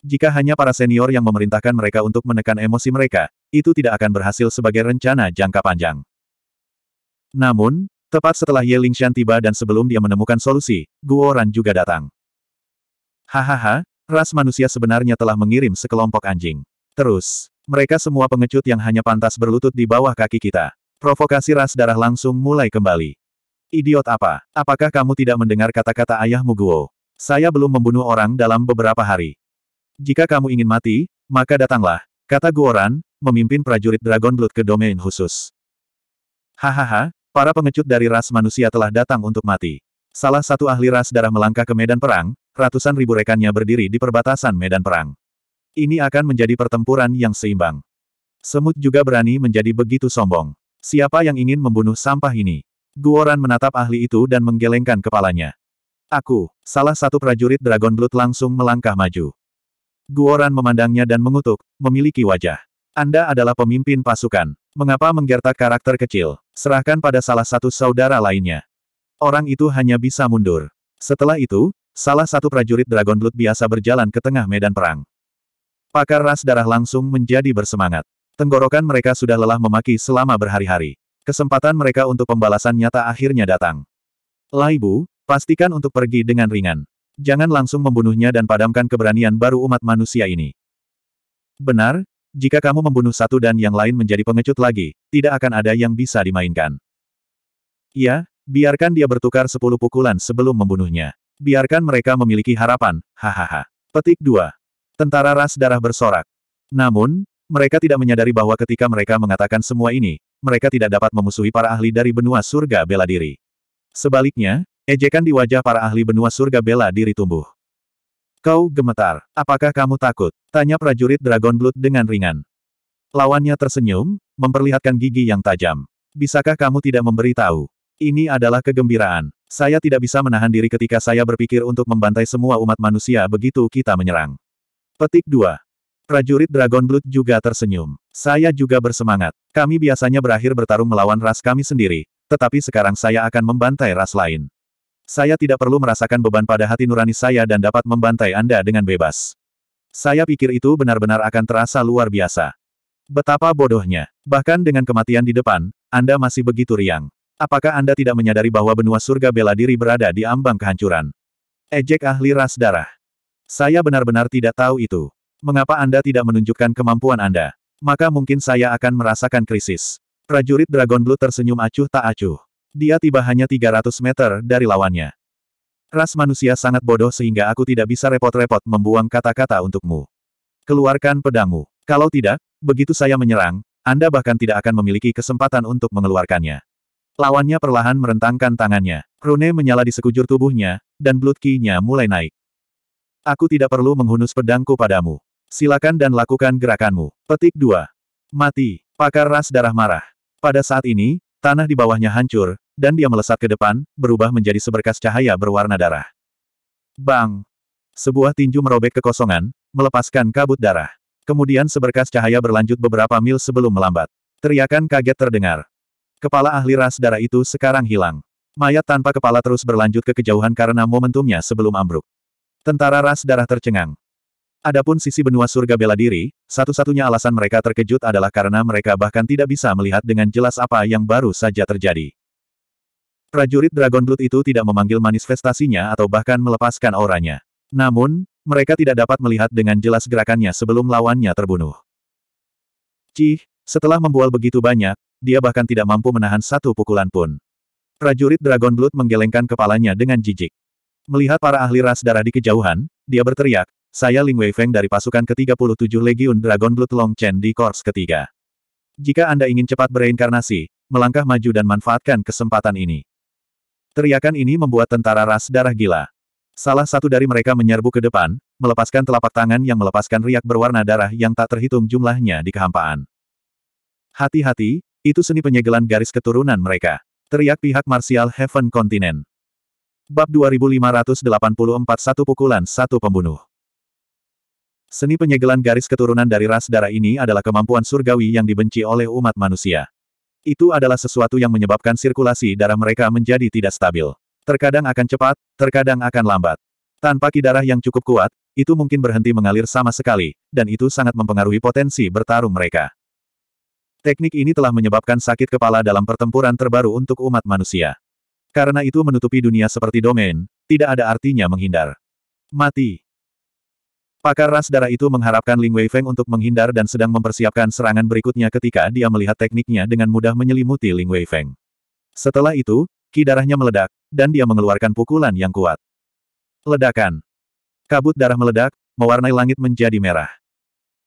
Jika hanya para senior yang memerintahkan mereka untuk menekan emosi mereka, itu tidak akan berhasil sebagai rencana jangka panjang. Namun, tepat setelah Ye Lingshan tiba dan sebelum dia menemukan solusi, Guo Ran juga datang. Hahaha, ras manusia sebenarnya telah mengirim sekelompok anjing. Terus, mereka semua pengecut yang hanya pantas berlutut di bawah kaki kita. Provokasi ras darah langsung mulai kembali. Idiot apa? Apakah kamu tidak mendengar kata-kata ayahmu Guo? Saya belum membunuh orang dalam beberapa hari. Jika kamu ingin mati, maka datanglah, kata Guoran, memimpin prajurit Dragon Blood ke domain khusus. Hahaha, para pengecut dari ras manusia telah datang untuk mati. Salah satu ahli ras darah melangkah ke medan perang, ratusan ribu rekannya berdiri di perbatasan medan perang. Ini akan menjadi pertempuran yang seimbang. Semut juga berani menjadi begitu sombong. Siapa yang ingin membunuh sampah ini? Guoran menatap ahli itu dan menggelengkan kepalanya. Aku, salah satu prajurit Dragon Blood langsung melangkah maju. Guoran memandangnya dan mengutuk, memiliki wajah. Anda adalah pemimpin pasukan. Mengapa menggertak karakter kecil? Serahkan pada salah satu saudara lainnya. Orang itu hanya bisa mundur. Setelah itu, salah satu prajurit Dragon Blood biasa berjalan ke tengah medan perang. Pakar ras darah langsung menjadi bersemangat. Tenggorokan mereka sudah lelah memaki selama berhari-hari. Kesempatan mereka untuk pembalasan nyata akhirnya datang. Laibu, pastikan untuk pergi dengan ringan. Jangan langsung membunuhnya dan padamkan keberanian baru umat manusia ini. Benar, jika kamu membunuh satu dan yang lain menjadi pengecut lagi, tidak akan ada yang bisa dimainkan. Ya, biarkan dia bertukar sepuluh pukulan sebelum membunuhnya. Biarkan mereka memiliki harapan, hahaha. Petik 2. Tentara ras darah bersorak. Namun, mereka tidak menyadari bahwa ketika mereka mengatakan semua ini, mereka tidak dapat memusuhi para ahli dari benua surga bela diri. Sebaliknya, ejekan di wajah para ahli benua surga bela diri tumbuh. Kau gemetar, apakah kamu takut? Tanya prajurit Dragon Blood dengan ringan. Lawannya tersenyum, memperlihatkan gigi yang tajam. Bisakah kamu tidak memberitahu? Ini adalah kegembiraan. Saya tidak bisa menahan diri ketika saya berpikir untuk membantai semua umat manusia begitu kita menyerang. Petik 2. Prajurit Dragon Blood juga tersenyum. Saya juga bersemangat. Kami biasanya berakhir bertarung melawan ras kami sendiri, tetapi sekarang saya akan membantai ras lain. Saya tidak perlu merasakan beban pada hati nurani saya dan dapat membantai Anda dengan bebas. Saya pikir itu benar-benar akan terasa luar biasa. Betapa bodohnya. Bahkan dengan kematian di depan, Anda masih begitu riang. Apakah Anda tidak menyadari bahwa benua surga bela diri berada di ambang kehancuran? Ejek ahli ras darah. Saya benar-benar tidak tahu itu. Mengapa Anda tidak menunjukkan kemampuan Anda? Maka mungkin saya akan merasakan krisis. Prajurit Dragon Blue tersenyum acuh tak acuh. Dia tiba hanya 300 meter dari lawannya. Ras manusia sangat bodoh sehingga aku tidak bisa repot-repot membuang kata-kata untukmu. Keluarkan pedangmu. Kalau tidak, begitu saya menyerang, Anda bahkan tidak akan memiliki kesempatan untuk mengeluarkannya. Lawannya perlahan merentangkan tangannya. Rune menyala di sekujur tubuhnya, dan blood ki-nya mulai naik. Aku tidak perlu menghunus pedangku padamu. Silakan dan lakukan gerakanmu. Petik 2. Mati. Pakar ras darah marah. Pada saat ini, tanah di bawahnya hancur, dan dia melesat ke depan, berubah menjadi seberkas cahaya berwarna darah. Bang! Sebuah tinju merobek kekosongan, melepaskan kabut darah. Kemudian seberkas cahaya berlanjut beberapa mil sebelum melambat. Teriakan kaget terdengar. Kepala ahli ras darah itu sekarang hilang. Mayat tanpa kepala terus berlanjut ke kejauhan karena momentumnya sebelum ambruk. Tentara ras darah tercengang. Adapun sisi benua surga bela diri, satu-satunya alasan mereka terkejut adalah karena mereka bahkan tidak bisa melihat dengan jelas apa yang baru saja terjadi. Prajurit Dragon Blood itu tidak memanggil manifestasinya atau bahkan melepaskan auranya. Namun, mereka tidak dapat melihat dengan jelas gerakannya sebelum lawannya terbunuh. Cih, setelah membual begitu banyak, dia bahkan tidak mampu menahan satu pukulan pun. Prajurit Dragon Blood menggelengkan kepalanya dengan jijik. Melihat para ahli ras darah di kejauhan, dia berteriak, saya Ling Wei Feng dari pasukan ke-37 Legion Dragon Blood Long Chen di Kors ketiga. Jika Anda ingin cepat bereinkarnasi, melangkah maju dan manfaatkan kesempatan ini. Teriakan ini membuat tentara ras darah gila. Salah satu dari mereka menyerbu ke depan, melepaskan telapak tangan yang melepaskan riak berwarna darah yang tak terhitung jumlahnya di kehampaan. Hati-hati, itu seni penyegelan garis keturunan mereka. Teriak pihak Martial Heaven Continent. Bab 2584 Satu Pukulan Satu Pembunuh Seni penyegelan garis keturunan dari ras darah ini adalah kemampuan surgawi yang dibenci oleh umat manusia. Itu adalah sesuatu yang menyebabkan sirkulasi darah mereka menjadi tidak stabil. Terkadang akan cepat, terkadang akan lambat. Tanpa darah yang cukup kuat, itu mungkin berhenti mengalir sama sekali, dan itu sangat mempengaruhi potensi bertarung mereka. Teknik ini telah menyebabkan sakit kepala dalam pertempuran terbaru untuk umat manusia. Karena itu menutupi dunia seperti domain, tidak ada artinya menghindar. Mati. Pakar ras darah itu mengharapkan Ling Wei Feng untuk menghindar dan sedang mempersiapkan serangan berikutnya ketika dia melihat tekniknya dengan mudah menyelimuti Ling Wei Feng. Setelah itu, ki darahnya meledak, dan dia mengeluarkan pukulan yang kuat. Ledakan. Kabut darah meledak, mewarnai langit menjadi merah.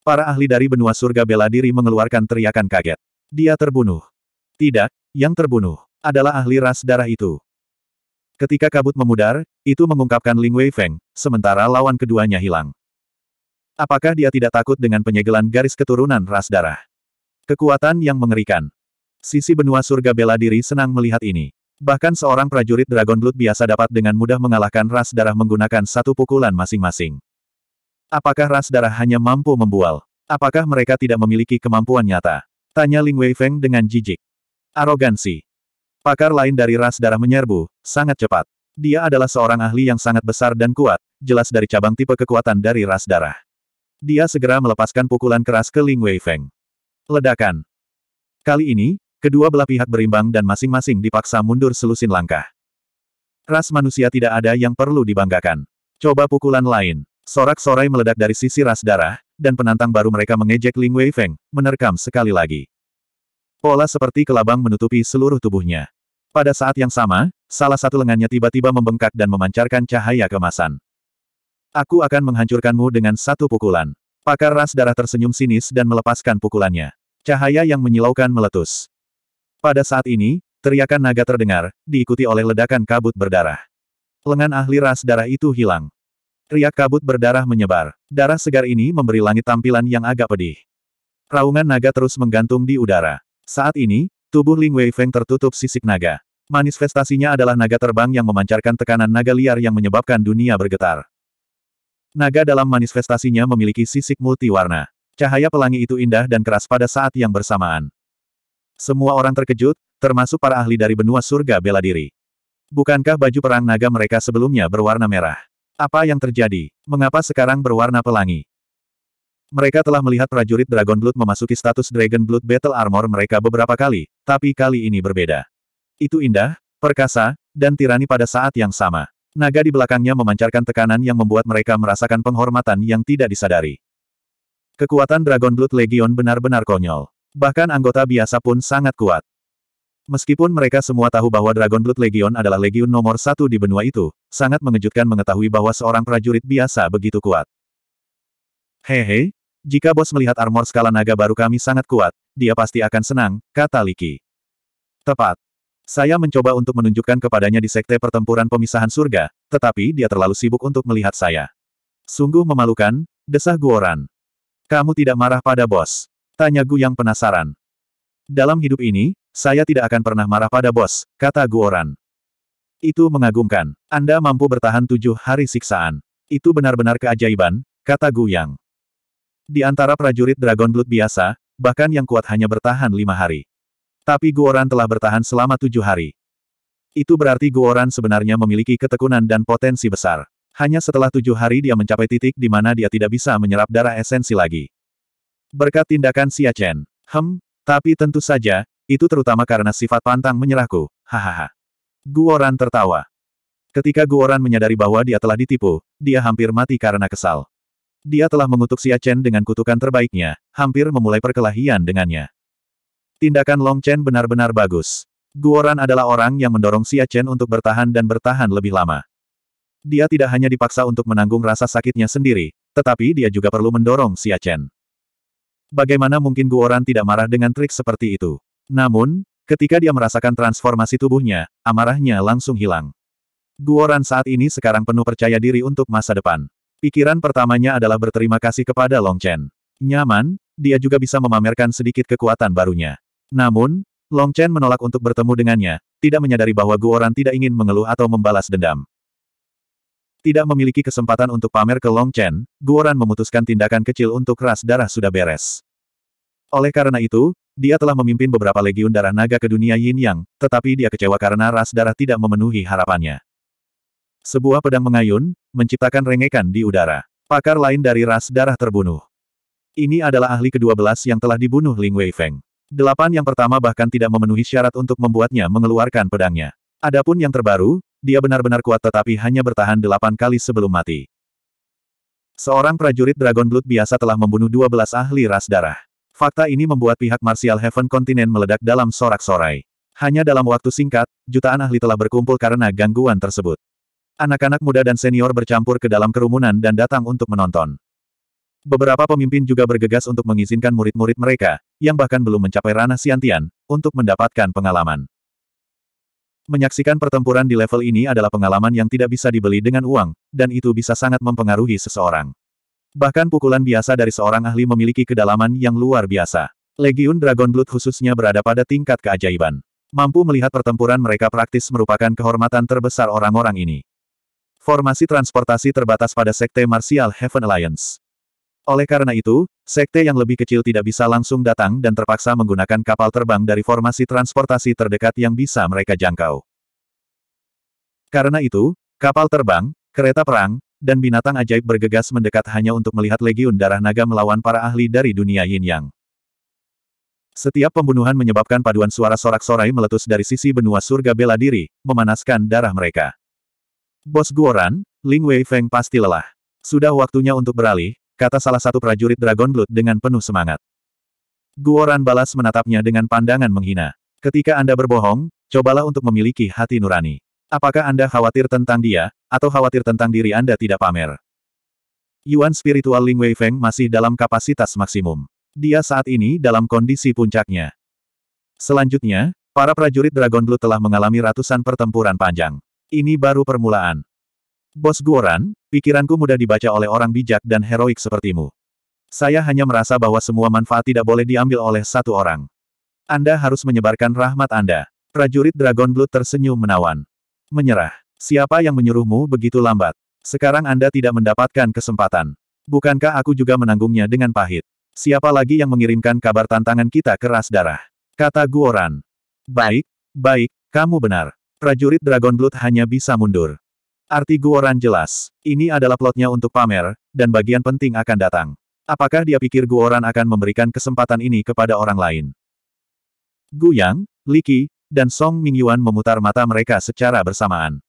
Para ahli dari benua surga bela diri mengeluarkan teriakan kaget. Dia terbunuh. Tidak, yang terbunuh adalah ahli ras darah itu. Ketika kabut memudar, itu mengungkapkan Ling Wei Feng, sementara lawan keduanya hilang. Apakah dia tidak takut dengan penyegelan garis keturunan ras darah? Kekuatan yang mengerikan. Sisi benua surga bela diri senang melihat ini. Bahkan seorang prajurit Dragon Blood biasa dapat dengan mudah mengalahkan ras darah menggunakan satu pukulan masing-masing. Apakah ras darah hanya mampu membual? Apakah mereka tidak memiliki kemampuan nyata? Tanya Ling Wei Feng dengan jijik. Arogansi. Pakar lain dari ras darah menyerbu, sangat cepat. Dia adalah seorang ahli yang sangat besar dan kuat, jelas dari cabang tipe kekuatan dari ras darah. Dia segera melepaskan pukulan keras ke Ling Wei Feng. Ledakan. Kali ini, kedua belah pihak berimbang dan masing-masing dipaksa mundur selusin langkah. Ras manusia tidak ada yang perlu dibanggakan. Coba pukulan lain. Sorak-sorai meledak dari sisi ras darah, dan penantang baru mereka mengejek Ling Wei Feng, menerkam sekali lagi. Pola seperti kelabang menutupi seluruh tubuhnya. Pada saat yang sama, salah satu lengannya tiba-tiba membengkak dan memancarkan cahaya kemasan. Aku akan menghancurkanmu dengan satu pukulan. Pakar ras darah tersenyum sinis dan melepaskan pukulannya. Cahaya yang menyilaukan meletus. Pada saat ini, teriakan naga terdengar, diikuti oleh ledakan kabut berdarah. Lengan ahli ras darah itu hilang. Riak kabut berdarah menyebar. Darah segar ini memberi langit tampilan yang agak pedih. Raungan naga terus menggantung di udara. Saat ini, tubuh Ling Wei Feng tertutup sisik naga. Manifestasinya adalah naga terbang yang memancarkan tekanan naga liar yang menyebabkan dunia bergetar. Naga dalam manifestasinya memiliki sisik multiwarna. Cahaya pelangi itu indah dan keras pada saat yang bersamaan. Semua orang terkejut, termasuk para ahli dari benua surga bela diri. Bukankah baju perang naga mereka sebelumnya berwarna merah? Apa yang terjadi? Mengapa sekarang berwarna pelangi? Mereka telah melihat prajurit Dragon Blood memasuki status Dragon Blood Battle Armor mereka beberapa kali, tapi kali ini berbeda. Itu indah, perkasa, dan tirani pada saat yang sama. Naga di belakangnya memancarkan tekanan yang membuat mereka merasakan penghormatan yang tidak disadari. Kekuatan Dragon Blood Legion benar-benar konyol. Bahkan anggota biasa pun sangat kuat. Meskipun mereka semua tahu bahwa Dragon Blood Legion adalah legion nomor satu di benua itu, sangat mengejutkan mengetahui bahwa seorang prajurit biasa begitu kuat. Hehe, jika bos melihat armor skala naga baru kami sangat kuat, dia pasti akan senang, kata Liki. Tepat. Saya mencoba untuk menunjukkan kepadanya di sekte pertempuran pemisahan surga, tetapi dia terlalu sibuk untuk melihat saya. Sungguh memalukan, desah Guoran. Kamu tidak marah pada bos? Tanya Gu yang penasaran. Dalam hidup ini, saya tidak akan pernah marah pada bos, kata Guoran. Itu mengagumkan. Anda mampu bertahan tujuh hari siksaan. Itu benar-benar keajaiban, kata Gu Yang. Di antara prajurit Dragon Blood biasa, bahkan yang kuat hanya bertahan lima hari. Tapi Guoran telah bertahan selama tujuh hari. Itu berarti Guoran sebenarnya memiliki ketekunan dan potensi besar. Hanya setelah tujuh hari dia mencapai titik di mana dia tidak bisa menyerap darah esensi lagi. Berkat tindakan Xia Chen. Hem, tapi tentu saja, itu terutama karena sifat pantang menyerahku. Hahaha. Guoran tertawa. Ketika Guoran menyadari bahwa dia telah ditipu, dia hampir mati karena kesal. Dia telah mengutuk Xia Chen dengan kutukan terbaiknya, hampir memulai perkelahian dengannya. Tindakan Long Chen benar-benar bagus. Guoran adalah orang yang mendorong Xia Chen untuk bertahan dan bertahan lebih lama. Dia tidak hanya dipaksa untuk menanggung rasa sakitnya sendiri, tetapi dia juga perlu mendorong Xia Chen. Bagaimana mungkin Guoran tidak marah dengan trik seperti itu? Namun, ketika dia merasakan transformasi tubuhnya, amarahnya langsung hilang. Guoran saat ini sekarang penuh percaya diri untuk masa depan. Pikiran pertamanya adalah berterima kasih kepada Long Chen. Nyaman, dia juga bisa memamerkan sedikit kekuatan barunya. Namun, Long Chen menolak untuk bertemu dengannya, tidak menyadari bahwa Guoran tidak ingin mengeluh atau membalas dendam. Tidak memiliki kesempatan untuk pamer ke Long Chen, Guoran memutuskan tindakan kecil untuk ras darah sudah beres. Oleh karena itu, dia telah memimpin beberapa legiun darah naga ke dunia Yin Yang, tetapi dia kecewa karena ras darah tidak memenuhi harapannya. Sebuah pedang mengayun, menciptakan rengekan di udara. Pakar lain dari ras darah terbunuh. Ini adalah ahli ke-12 yang telah dibunuh Ling Wei Feng. Delapan yang pertama bahkan tidak memenuhi syarat untuk membuatnya mengeluarkan pedangnya. Adapun yang terbaru, dia benar-benar kuat tetapi hanya bertahan delapan kali sebelum mati. Seorang prajurit Dragon Blood biasa telah membunuh dua belas ahli ras darah. Fakta ini membuat pihak Martial Heaven Continent meledak dalam sorak-sorai. Hanya dalam waktu singkat, jutaan ahli telah berkumpul karena gangguan tersebut. Anak-anak muda dan senior bercampur ke dalam kerumunan dan datang untuk menonton. Beberapa pemimpin juga bergegas untuk mengizinkan murid-murid mereka, yang bahkan belum mencapai ranah siantian, untuk mendapatkan pengalaman. Menyaksikan pertempuran di level ini adalah pengalaman yang tidak bisa dibeli dengan uang, dan itu bisa sangat mempengaruhi seseorang. Bahkan pukulan biasa dari seorang ahli memiliki kedalaman yang luar biasa. Legiun Dragon Blood khususnya berada pada tingkat keajaiban. Mampu melihat pertempuran mereka praktis merupakan kehormatan terbesar orang-orang ini. Formasi transportasi terbatas pada Sekte Martial Heaven Alliance oleh karena itu, sekte yang lebih kecil tidak bisa langsung datang dan terpaksa menggunakan kapal terbang dari formasi transportasi terdekat yang bisa mereka jangkau. Karena itu, kapal terbang, kereta perang, dan binatang ajaib bergegas mendekat hanya untuk melihat legiun darah naga melawan para ahli dari dunia yin yang. Setiap pembunuhan menyebabkan paduan suara sorak-sorai meletus dari sisi benua surga bela diri, memanaskan darah mereka. Bos Guoran, Ling Wei Feng pasti lelah. Sudah waktunya untuk beralih, kata salah satu prajurit Dragon Blood dengan penuh semangat. Guoran balas menatapnya dengan pandangan menghina. Ketika Anda berbohong, cobalah untuk memiliki hati nurani. Apakah Anda khawatir tentang dia, atau khawatir tentang diri Anda tidak pamer? Yuan spiritual Ling Wei Feng masih dalam kapasitas maksimum. Dia saat ini dalam kondisi puncaknya. Selanjutnya, para prajurit Dragon Blood telah mengalami ratusan pertempuran panjang. Ini baru permulaan. Bos Guoran, pikiranku mudah dibaca oleh orang bijak dan heroik sepertimu. Saya hanya merasa bahwa semua manfaat tidak boleh diambil oleh satu orang. Anda harus menyebarkan rahmat Anda. Prajurit Dragon Blood tersenyum menawan. Menyerah. Siapa yang menyuruhmu begitu lambat? Sekarang Anda tidak mendapatkan kesempatan. Bukankah aku juga menanggungnya dengan pahit? Siapa lagi yang mengirimkan kabar tantangan kita keras darah? Kata Guoran. Baik, baik, kamu benar. Prajurit Dragon Blood hanya bisa mundur. Arti Guoran jelas. Ini adalah plotnya untuk pamer, dan bagian penting akan datang. Apakah dia pikir Guoran akan memberikan kesempatan ini kepada orang lain? Gu Yang, Li Qi, dan Song Mingyuan memutar mata mereka secara bersamaan.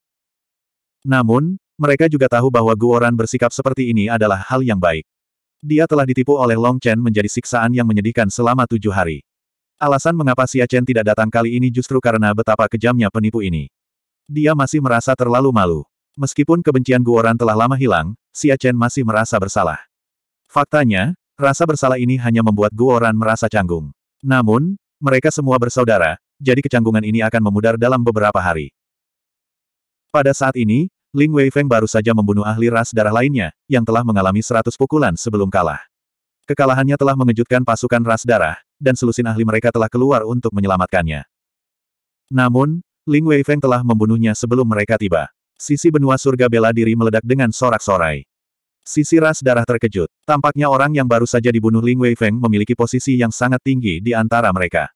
Namun, mereka juga tahu bahwa Guoran bersikap seperti ini adalah hal yang baik. Dia telah ditipu oleh Long Chen menjadi siksaan yang menyedihkan selama tujuh hari. Alasan mengapa Xia Chen tidak datang kali ini justru karena betapa kejamnya penipu ini. Dia masih merasa terlalu malu. Meskipun kebencian Guoran telah lama hilang, Xia Chen masih merasa bersalah. Faktanya, rasa bersalah ini hanya membuat Guoran merasa canggung. Namun, mereka semua bersaudara, jadi kecanggungan ini akan memudar dalam beberapa hari. Pada saat ini, Ling Weifeng baru saja membunuh ahli ras darah lainnya, yang telah mengalami seratus pukulan sebelum kalah. Kekalahannya telah mengejutkan pasukan ras darah, dan selusin ahli mereka telah keluar untuk menyelamatkannya. Namun, Ling Weifeng telah membunuhnya sebelum mereka tiba. Sisi benua surga bela diri meledak dengan sorak-sorai. Sisi ras darah terkejut. Tampaknya orang yang baru saja dibunuh Ling Wei Feng memiliki posisi yang sangat tinggi di antara mereka.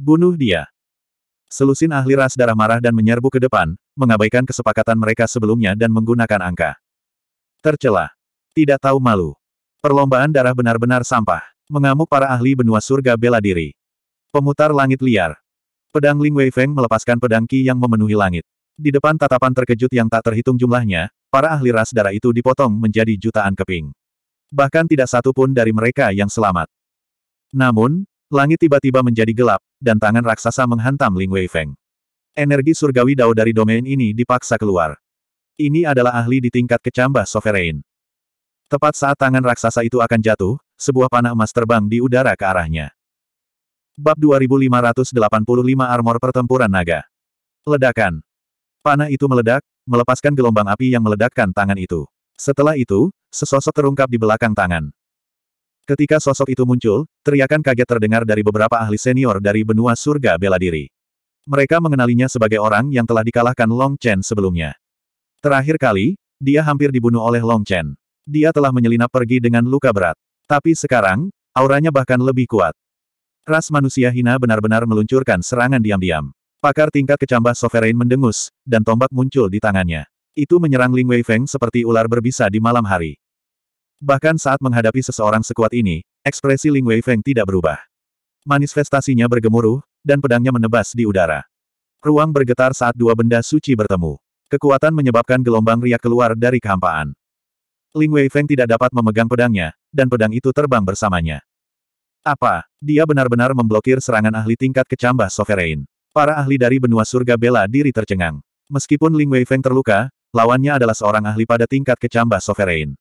Bunuh dia. Selusin ahli ras darah marah dan menyerbu ke depan, mengabaikan kesepakatan mereka sebelumnya dan menggunakan angka. Tercela. Tidak tahu malu. Perlombaan darah benar-benar sampah. Mengamuk para ahli benua surga bela diri. Pemutar langit liar. Pedang Ling Wei Feng melepaskan pedang Qi yang memenuhi langit. Di depan tatapan terkejut yang tak terhitung jumlahnya, para ahli ras darah itu dipotong menjadi jutaan keping. Bahkan tidak satu pun dari mereka yang selamat. Namun, langit tiba-tiba menjadi gelap, dan tangan raksasa menghantam Ling Wei Feng. Energi surgawi dao dari domain ini dipaksa keluar. Ini adalah ahli di tingkat kecambah sovereign. Tepat saat tangan raksasa itu akan jatuh, sebuah panah emas terbang di udara ke arahnya. Bab 2585 Armor Pertempuran Naga Ledakan Panah itu meledak, melepaskan gelombang api yang meledakkan tangan itu. Setelah itu, sesosok terungkap di belakang tangan. Ketika sosok itu muncul, teriakan kaget terdengar dari beberapa ahli senior dari benua surga bela diri. Mereka mengenalinya sebagai orang yang telah dikalahkan Long Chen sebelumnya. Terakhir kali, dia hampir dibunuh oleh Long Chen. Dia telah menyelinap pergi dengan luka berat. Tapi sekarang, auranya bahkan lebih kuat. Ras manusia hina benar-benar meluncurkan serangan diam-diam. Pakar tingkat kecambah Sovereign mendengus, dan tombak muncul di tangannya. Itu menyerang Ling Wei Feng seperti ular berbisa di malam hari. Bahkan saat menghadapi seseorang sekuat ini, ekspresi Ling Wei Feng tidak berubah. Manifestasinya bergemuruh, dan pedangnya menebas di udara. Ruang bergetar saat dua benda suci bertemu. Kekuatan menyebabkan gelombang riak keluar dari kehampaan. Ling Wei Feng tidak dapat memegang pedangnya, dan pedang itu terbang bersamanya. Apa? Dia benar-benar memblokir serangan ahli tingkat kecambah Sovereign. Para ahli dari benua surga bela diri tercengang. Meskipun Ling Wei Feng terluka, lawannya adalah seorang ahli pada tingkat kecambah sovereign.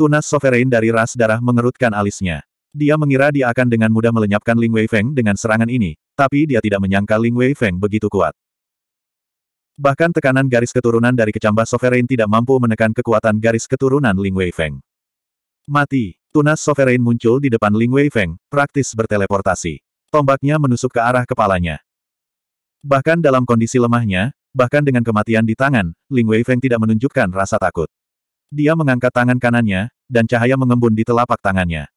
Tunas sovereign dari ras darah mengerutkan alisnya. Dia mengira dia akan dengan mudah melenyapkan Ling Wei Feng dengan serangan ini, tapi dia tidak menyangka Ling Wei Feng begitu kuat. Bahkan tekanan garis keturunan dari kecambah sovereign tidak mampu menekan kekuatan garis keturunan Ling Wei Feng. Mati, tunas sovereign muncul di depan Ling Wei Feng, praktis berteleportasi. Tombaknya menusuk ke arah kepalanya. Bahkan dalam kondisi lemahnya, bahkan dengan kematian di tangan, Ling Weifeng tidak menunjukkan rasa takut. Dia mengangkat tangan kanannya, dan cahaya mengembun di telapak tangannya.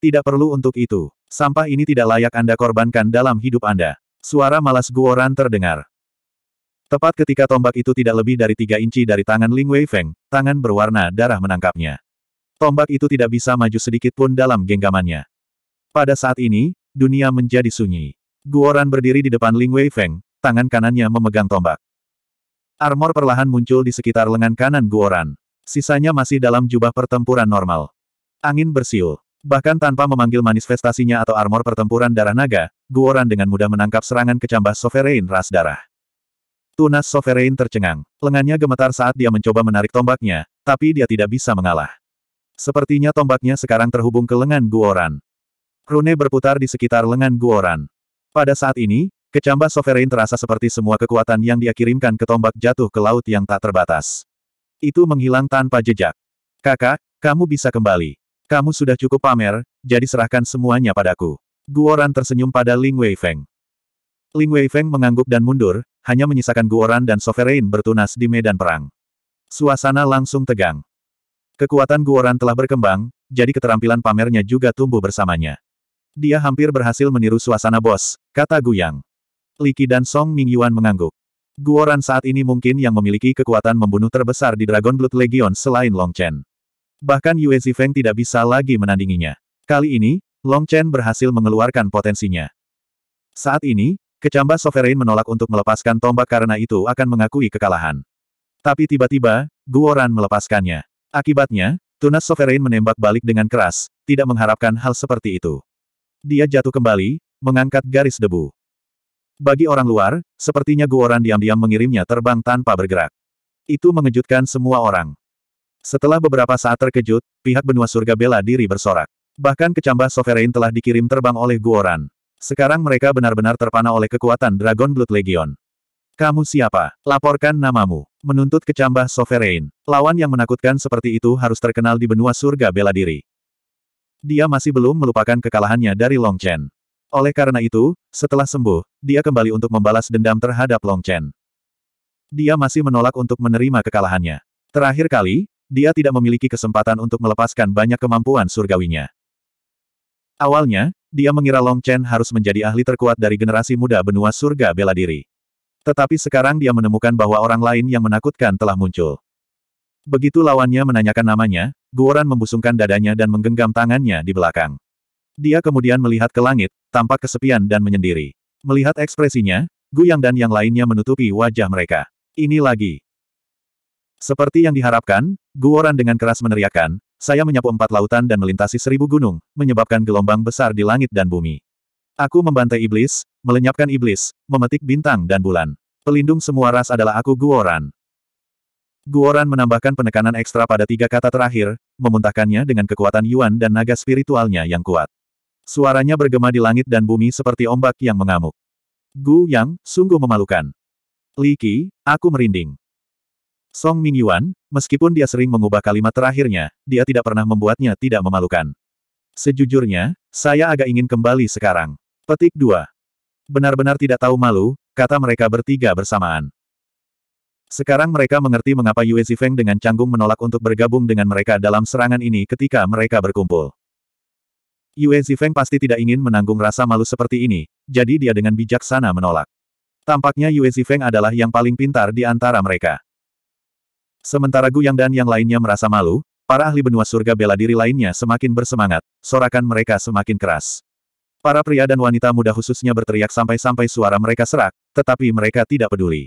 Tidak perlu untuk itu. Sampah ini tidak layak Anda korbankan dalam hidup Anda. Suara malas Guoran terdengar. Tepat ketika tombak itu tidak lebih dari tiga inci dari tangan Ling Weifeng, tangan berwarna darah menangkapnya. Tombak itu tidak bisa maju sedikit pun dalam genggamannya. Pada saat ini, dunia menjadi sunyi. Guoran berdiri di depan Ling Wei Feng, tangan kanannya memegang tombak. Armor perlahan muncul di sekitar lengan kanan Guoran. Sisanya masih dalam jubah pertempuran normal. Angin bersiul. Bahkan tanpa memanggil manifestasinya atau armor pertempuran darah naga, Guoran dengan mudah menangkap serangan kecambah Sovereign ras darah. Tunas Sovereign tercengang. Lengannya gemetar saat dia mencoba menarik tombaknya, tapi dia tidak bisa mengalah. Sepertinya tombaknya sekarang terhubung ke lengan Guoran. Rune berputar di sekitar lengan Guoran. Pada saat ini, kecambah Sovereign terasa seperti semua kekuatan yang dia kirimkan ke tombak jatuh ke laut yang tak terbatas. Itu menghilang tanpa jejak. Kakak, kamu bisa kembali. Kamu sudah cukup pamer, jadi serahkan semuanya padaku. Guoran tersenyum pada Ling Wei Feng. Ling Wei Feng mengangguk dan mundur, hanya menyisakan Guoran dan Sovereign bertunas di medan perang. Suasana langsung tegang. Kekuatan Guoran telah berkembang, jadi keterampilan pamernya juga tumbuh bersamanya. Dia hampir berhasil meniru suasana bos, kata Guyang. Liki dan Song Mingyuan mengangguk. Guoran saat ini mungkin yang memiliki kekuatan membunuh terbesar di Dragon Blood Legion selain Long Chen. Bahkan Yue Zifeng tidak bisa lagi menandinginya. Kali ini, Long Chen berhasil mengeluarkan potensinya. Saat ini, kecambah Sovereign menolak untuk melepaskan tombak karena itu akan mengakui kekalahan. Tapi tiba-tiba, Guoran melepaskannya. Akibatnya, Tunas Sovereign menembak balik dengan keras, tidak mengharapkan hal seperti itu. Dia jatuh kembali, mengangkat garis debu. Bagi orang luar, sepertinya Guoran diam-diam mengirimnya terbang tanpa bergerak. Itu mengejutkan semua orang. Setelah beberapa saat terkejut, pihak benua surga bela diri bersorak. Bahkan kecambah Sovereign telah dikirim terbang oleh Guoran. Sekarang mereka benar-benar terpana oleh kekuatan Dragon Blood Legion. Kamu siapa? Laporkan namamu. Menuntut kecambah Sovereign. Lawan yang menakutkan seperti itu harus terkenal di benua surga bela diri. Dia masih belum melupakan kekalahannya dari Long Chen. Oleh karena itu, setelah sembuh, dia kembali untuk membalas dendam terhadap Long Chen. Dia masih menolak untuk menerima kekalahannya. Terakhir kali, dia tidak memiliki kesempatan untuk melepaskan banyak kemampuan surgawinya. Awalnya, dia mengira Long Chen harus menjadi ahli terkuat dari generasi muda benua surga bela diri. Tetapi sekarang dia menemukan bahwa orang lain yang menakutkan telah muncul. Begitu lawannya menanyakan namanya, Guoran membusungkan dadanya dan menggenggam tangannya di belakang. Dia kemudian melihat ke langit, tampak kesepian dan menyendiri. Melihat ekspresinya, Guyang dan yang lainnya menutupi wajah mereka. Ini lagi. Seperti yang diharapkan, Guoran dengan keras meneriakkan, saya menyapu empat lautan dan melintasi seribu gunung, menyebabkan gelombang besar di langit dan bumi. Aku membantai iblis, melenyapkan iblis, memetik bintang dan bulan. Pelindung semua ras adalah aku Guoran. Guoran menambahkan penekanan ekstra pada tiga kata terakhir, memuntahkannya dengan kekuatan Yuan dan naga spiritualnya yang kuat. Suaranya bergema di langit dan bumi seperti ombak yang mengamuk. Gu Yang, sungguh memalukan. Li Qi, aku merinding. Song Ming Yuan, meskipun dia sering mengubah kalimat terakhirnya, dia tidak pernah membuatnya tidak memalukan. Sejujurnya, saya agak ingin kembali sekarang. Petik 2. Benar-benar tidak tahu malu, kata mereka bertiga bersamaan. Sekarang mereka mengerti mengapa Yue Zifeng dengan canggung menolak untuk bergabung dengan mereka dalam serangan ini ketika mereka berkumpul. Yue Zifeng pasti tidak ingin menanggung rasa malu seperti ini, jadi dia dengan bijaksana menolak. Tampaknya Yue Zifeng adalah yang paling pintar di antara mereka. Sementara Gu Yang dan yang lainnya merasa malu, para ahli benua surga bela diri lainnya semakin bersemangat, sorakan mereka semakin keras. Para pria dan wanita muda khususnya berteriak sampai-sampai suara mereka serak, tetapi mereka tidak peduli.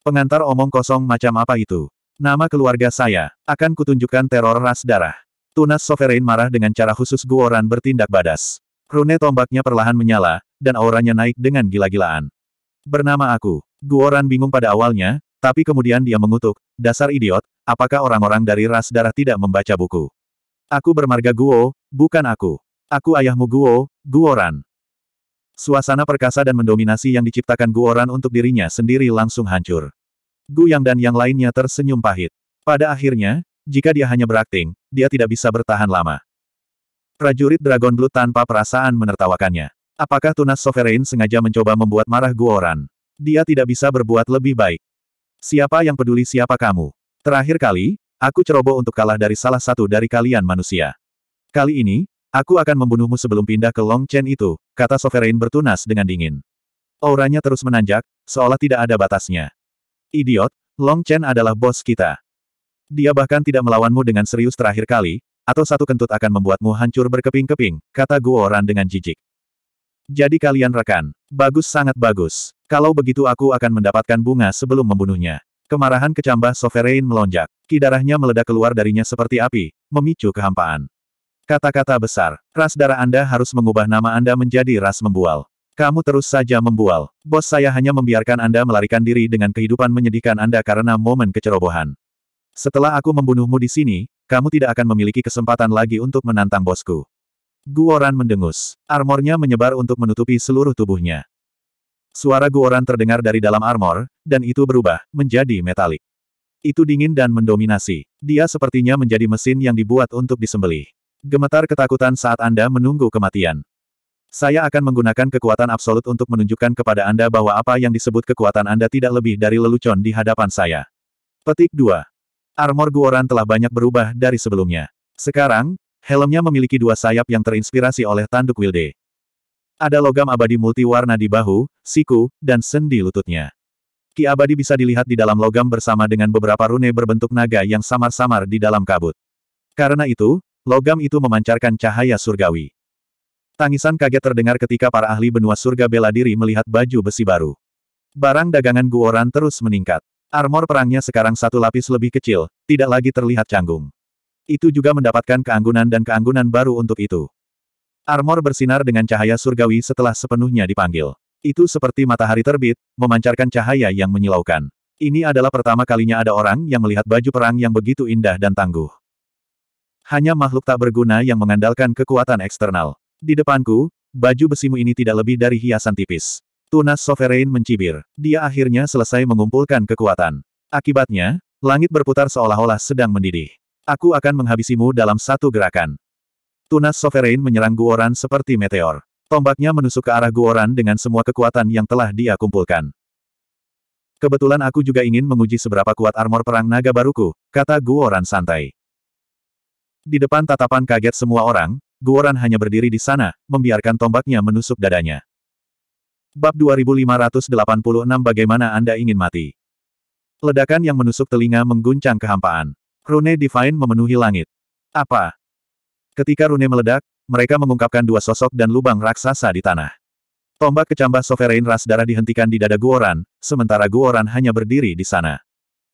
Pengantar omong kosong macam apa itu? Nama keluarga saya. Akan kutunjukkan teror ras darah. Tunas Sovereign marah dengan cara khusus Guoran bertindak badas. Rune tombaknya perlahan menyala, dan auranya naik dengan gila-gilaan. Bernama aku. Guoran bingung pada awalnya, tapi kemudian dia mengutuk, dasar idiot, apakah orang-orang dari ras darah tidak membaca buku? Aku bermarga Guo, bukan aku. Aku ayahmu Guo, Guoran. Suasana perkasa dan mendominasi yang diciptakan Guoran untuk dirinya sendiri langsung hancur. Gu Yang dan yang lainnya tersenyum pahit. Pada akhirnya, jika dia hanya berakting, dia tidak bisa bertahan lama. Prajurit Dragon Blood tanpa perasaan menertawakannya. Apakah Tunas Sovereign sengaja mencoba membuat marah Guoran? Dia tidak bisa berbuat lebih baik. Siapa yang peduli siapa kamu? Terakhir kali, aku ceroboh untuk kalah dari salah satu dari kalian manusia. Kali ini, Aku akan membunuhmu sebelum pindah ke Long Chen itu, kata Sovereign bertunas dengan dingin. Auranya terus menanjak, seolah tidak ada batasnya. Idiot, Long Chen adalah bos kita. Dia bahkan tidak melawanmu dengan serius terakhir kali, atau satu kentut akan membuatmu hancur berkeping-keping, kata Guo Ran dengan jijik. Jadi kalian rekan. Bagus sangat bagus. Kalau begitu aku akan mendapatkan bunga sebelum membunuhnya. Kemarahan kecambah Sovereign melonjak. Kidarahnya meledak keluar darinya seperti api, memicu kehampaan. Kata-kata besar. Ras darah Anda harus mengubah nama Anda menjadi ras membual. Kamu terus saja membual. Bos saya hanya membiarkan Anda melarikan diri dengan kehidupan menyedihkan Anda karena momen kecerobohan. Setelah aku membunuhmu di sini, kamu tidak akan memiliki kesempatan lagi untuk menantang bosku. Guoran mendengus. Armornya menyebar untuk menutupi seluruh tubuhnya. Suara guoran terdengar dari dalam armor, dan itu berubah, menjadi metalik. Itu dingin dan mendominasi. Dia sepertinya menjadi mesin yang dibuat untuk disembelih. Gemetar ketakutan saat Anda menunggu kematian. Saya akan menggunakan kekuatan absolut untuk menunjukkan kepada Anda bahwa apa yang disebut kekuatan Anda tidak lebih dari lelucon di hadapan saya. Petik 2. Armor Guoran telah banyak berubah dari sebelumnya. Sekarang, helmnya memiliki dua sayap yang terinspirasi oleh tanduk Wilde. Ada logam abadi multiwarna di bahu, siku, dan sendi lututnya. Ki abadi bisa dilihat di dalam logam bersama dengan beberapa rune berbentuk naga yang samar-samar di dalam kabut. Karena itu, Logam itu memancarkan cahaya surgawi. Tangisan kaget terdengar ketika para ahli benua surga bela diri melihat baju besi baru. Barang dagangan Guoran terus meningkat. Armor perangnya sekarang satu lapis lebih kecil, tidak lagi terlihat canggung. Itu juga mendapatkan keanggunan dan keanggunan baru untuk itu. Armor bersinar dengan cahaya surgawi setelah sepenuhnya dipanggil. Itu seperti matahari terbit, memancarkan cahaya yang menyilaukan. Ini adalah pertama kalinya ada orang yang melihat baju perang yang begitu indah dan tangguh. Hanya makhluk tak berguna yang mengandalkan kekuatan eksternal. Di depanku, baju besimu ini tidak lebih dari hiasan tipis. Tunas Sovereign mencibir. Dia akhirnya selesai mengumpulkan kekuatan. Akibatnya, langit berputar seolah-olah sedang mendidih. Aku akan menghabisimu dalam satu gerakan. Tunas Sovereign menyerang Guoran seperti meteor. Tombaknya menusuk ke arah Guoran dengan semua kekuatan yang telah dia kumpulkan. Kebetulan aku juga ingin menguji seberapa kuat armor perang naga baruku, kata Guoran santai. Di depan tatapan kaget semua orang, Guoran hanya berdiri di sana, membiarkan tombaknya menusuk dadanya. Bab 2586 Bagaimana Anda Ingin Mati Ledakan yang menusuk telinga mengguncang kehampaan. Rune Divine memenuhi langit. Apa? Ketika Rune meledak, mereka mengungkapkan dua sosok dan lubang raksasa di tanah. Tombak kecambah Sovereign Ras Darah dihentikan di dada Guoran, sementara Guoran hanya berdiri di sana.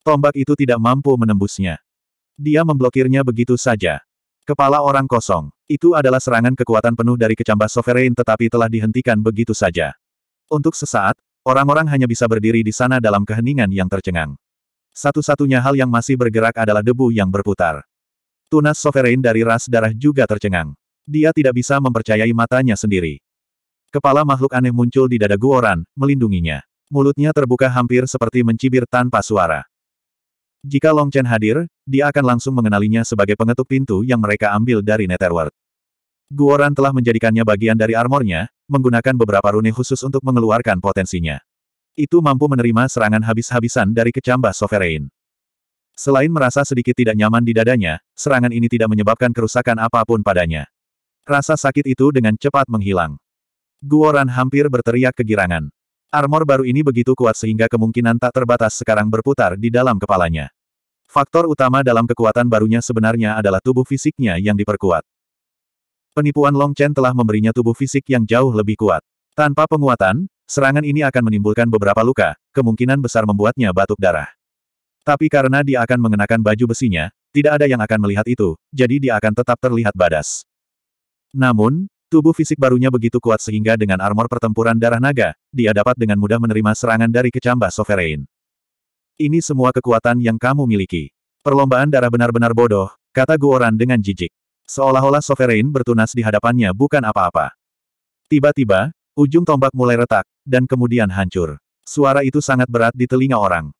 Tombak itu tidak mampu menembusnya. Dia memblokirnya begitu saja. Kepala orang kosong. Itu adalah serangan kekuatan penuh dari kecambah sovereign tetapi telah dihentikan begitu saja. Untuk sesaat, orang-orang hanya bisa berdiri di sana dalam keheningan yang tercengang. Satu-satunya hal yang masih bergerak adalah debu yang berputar. Tunas sovereign dari ras darah juga tercengang. Dia tidak bisa mempercayai matanya sendiri. Kepala makhluk aneh muncul di dada Guoran, melindunginya. Mulutnya terbuka hampir seperti mencibir tanpa suara. Jika Long Chen hadir, dia akan langsung mengenalinya sebagai pengetuk pintu yang mereka ambil dari Netherworld. Guoran telah menjadikannya bagian dari armornya, menggunakan beberapa rune khusus untuk mengeluarkan potensinya. Itu mampu menerima serangan habis-habisan dari kecambah Sovereign. Selain merasa sedikit tidak nyaman di dadanya, serangan ini tidak menyebabkan kerusakan apapun padanya. Rasa sakit itu dengan cepat menghilang. Guoran hampir berteriak kegirangan. Armor baru ini begitu kuat sehingga kemungkinan tak terbatas sekarang berputar di dalam kepalanya. Faktor utama dalam kekuatan barunya sebenarnya adalah tubuh fisiknya yang diperkuat. Penipuan Long Chen telah memberinya tubuh fisik yang jauh lebih kuat. Tanpa penguatan, serangan ini akan menimbulkan beberapa luka, kemungkinan besar membuatnya batuk darah. Tapi karena dia akan mengenakan baju besinya, tidak ada yang akan melihat itu, jadi dia akan tetap terlihat badas. Namun, Tubuh fisik barunya begitu kuat sehingga dengan armor pertempuran darah naga, dia dapat dengan mudah menerima serangan dari kecambah sovereign. Ini semua kekuatan yang kamu miliki. Perlombaan darah benar-benar bodoh, kata Guoran dengan jijik. Seolah-olah sovereign bertunas di hadapannya bukan apa-apa. Tiba-tiba, ujung tombak mulai retak, dan kemudian hancur. Suara itu sangat berat di telinga orang.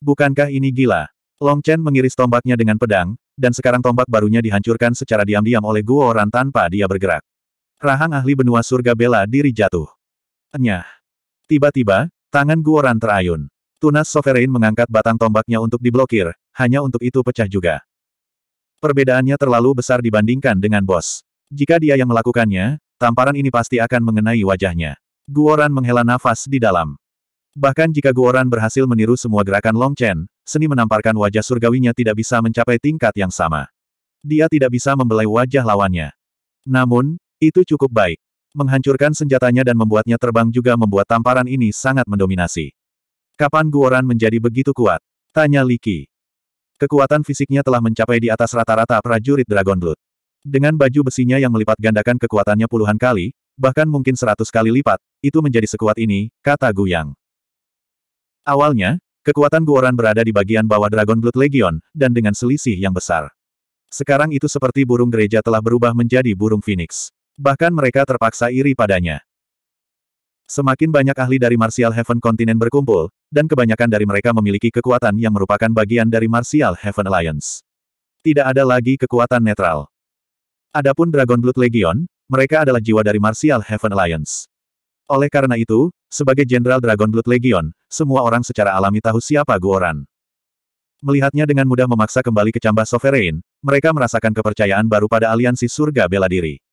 Bukankah ini gila? Long Chen mengiris tombaknya dengan pedang, dan sekarang tombak barunya dihancurkan secara diam-diam oleh Guoran tanpa dia bergerak. Rahang ahli benua surga bela diri jatuh. Enyah. Tiba-tiba, tangan Guoran terayun. Tunas Sovereign mengangkat batang tombaknya untuk diblokir, hanya untuk itu pecah juga. Perbedaannya terlalu besar dibandingkan dengan bos. Jika dia yang melakukannya, tamparan ini pasti akan mengenai wajahnya. Guoran menghela nafas di dalam. Bahkan jika Guoran berhasil meniru semua gerakan Long Chen, seni menamparkan wajah surgawinya tidak bisa mencapai tingkat yang sama. Dia tidak bisa membelai wajah lawannya. Namun, itu cukup baik. Menghancurkan senjatanya dan membuatnya terbang juga membuat tamparan ini sangat mendominasi. Kapan Guoran menjadi begitu kuat? Tanya Liki. Kekuatan fisiknya telah mencapai di atas rata-rata prajurit Dragon Blood. Dengan baju besinya yang melipat gandakan kekuatannya puluhan kali, bahkan mungkin seratus kali lipat, itu menjadi sekuat ini, kata Gu Yang. Awalnya, Kekuatan Guoran berada di bagian bawah Dragon Blood Legion, dan dengan selisih yang besar. Sekarang itu seperti burung gereja telah berubah menjadi burung phoenix. Bahkan mereka terpaksa iri padanya. Semakin banyak ahli dari Martial Heaven Continent berkumpul, dan kebanyakan dari mereka memiliki kekuatan yang merupakan bagian dari Martial Heaven Alliance. Tidak ada lagi kekuatan netral. Adapun Dragon Blood Legion, mereka adalah jiwa dari Martial Heaven Alliance. Oleh karena itu, sebagai Jenderal Dragon Blood Legion, semua orang secara alami tahu siapa Guoran. Melihatnya dengan mudah memaksa kembali ke cambah sovereign, mereka merasakan kepercayaan baru pada aliansi surga bela diri.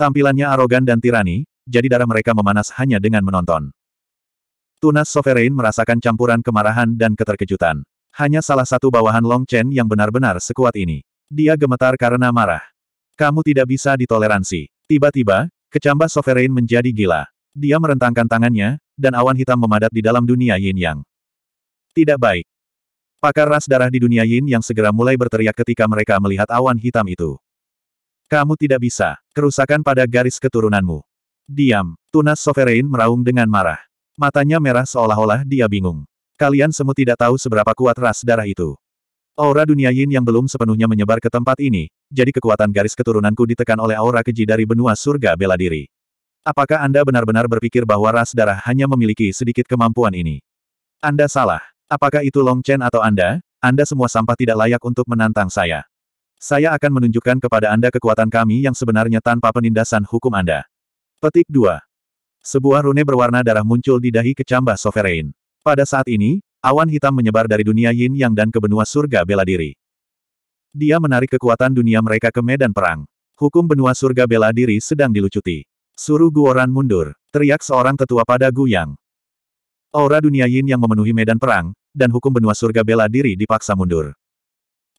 Tampilannya arogan dan tirani, jadi darah mereka memanas hanya dengan menonton. Tunas Sovereign merasakan campuran kemarahan dan keterkejutan. Hanya salah satu bawahan Long Chen yang benar-benar sekuat ini. Dia gemetar karena marah. Kamu tidak bisa ditoleransi. Tiba-tiba, kecambah Sovereign menjadi gila. Dia merentangkan tangannya, dan awan hitam memadat di dalam dunia yin yang. Tidak baik. Pakar ras darah di dunia yin yang segera mulai berteriak ketika mereka melihat awan hitam itu. Kamu tidak bisa. Kerusakan pada garis keturunanmu. Diam. Tunas Sovereign meraung dengan marah. Matanya merah seolah-olah dia bingung. Kalian semua tidak tahu seberapa kuat ras darah itu. Aura dunia yin yang belum sepenuhnya menyebar ke tempat ini, jadi kekuatan garis keturunanku ditekan oleh aura keji dari benua surga bela diri. Apakah Anda benar-benar berpikir bahwa ras darah hanya memiliki sedikit kemampuan ini? Anda salah. Apakah itu Long Chen atau Anda? Anda semua sampah tidak layak untuk menantang saya. Saya akan menunjukkan kepada Anda kekuatan kami yang sebenarnya tanpa penindasan hukum Anda. Petik 2. Sebuah rune berwarna darah muncul di dahi kecambah Sovereign. Pada saat ini, awan hitam menyebar dari dunia yin yang dan ke benua surga bela diri. Dia menarik kekuatan dunia mereka ke medan perang. Hukum benua surga bela diri sedang dilucuti. Suruh Guoran mundur, teriak seorang tetua pada gu yang. Aura dunia yin yang memenuhi medan perang, dan hukum benua surga bela diri dipaksa mundur.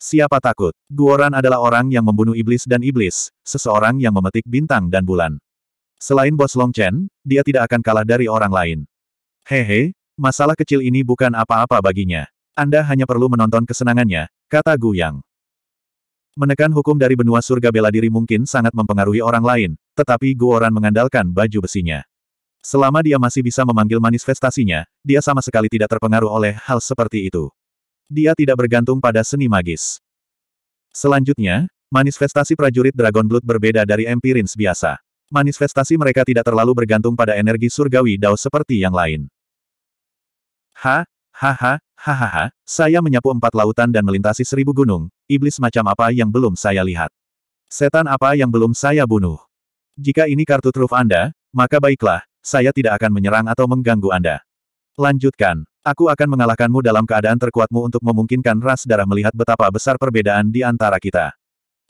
Siapa takut? Guoran adalah orang yang membunuh iblis dan iblis, seseorang yang memetik bintang dan bulan. Selain bos Long Chen, dia tidak akan kalah dari orang lain. Hehe, masalah kecil ini bukan apa-apa baginya. Anda hanya perlu menonton kesenangannya, kata Gu Yang. Menekan hukum dari benua surga bela diri mungkin sangat mempengaruhi orang lain, tetapi Guoran mengandalkan baju besinya. Selama dia masih bisa memanggil manifestasinya, dia sama sekali tidak terpengaruh oleh hal seperti itu dia tidak bergantung pada seni magis. Selanjutnya, manifestasi prajurit Dragon Blood berbeda dari Empirins biasa. Manifestasi mereka tidak terlalu bergantung pada energi surgawi Dao seperti yang lain. Ha, ha ha, ha ha ha, saya menyapu empat lautan dan melintasi seribu gunung, iblis macam apa yang belum saya lihat. Setan apa yang belum saya bunuh. Jika ini kartu truf Anda, maka baiklah, saya tidak akan menyerang atau mengganggu Anda. Lanjutkan. Aku akan mengalahkanmu dalam keadaan terkuatmu untuk memungkinkan ras darah melihat betapa besar perbedaan di antara kita.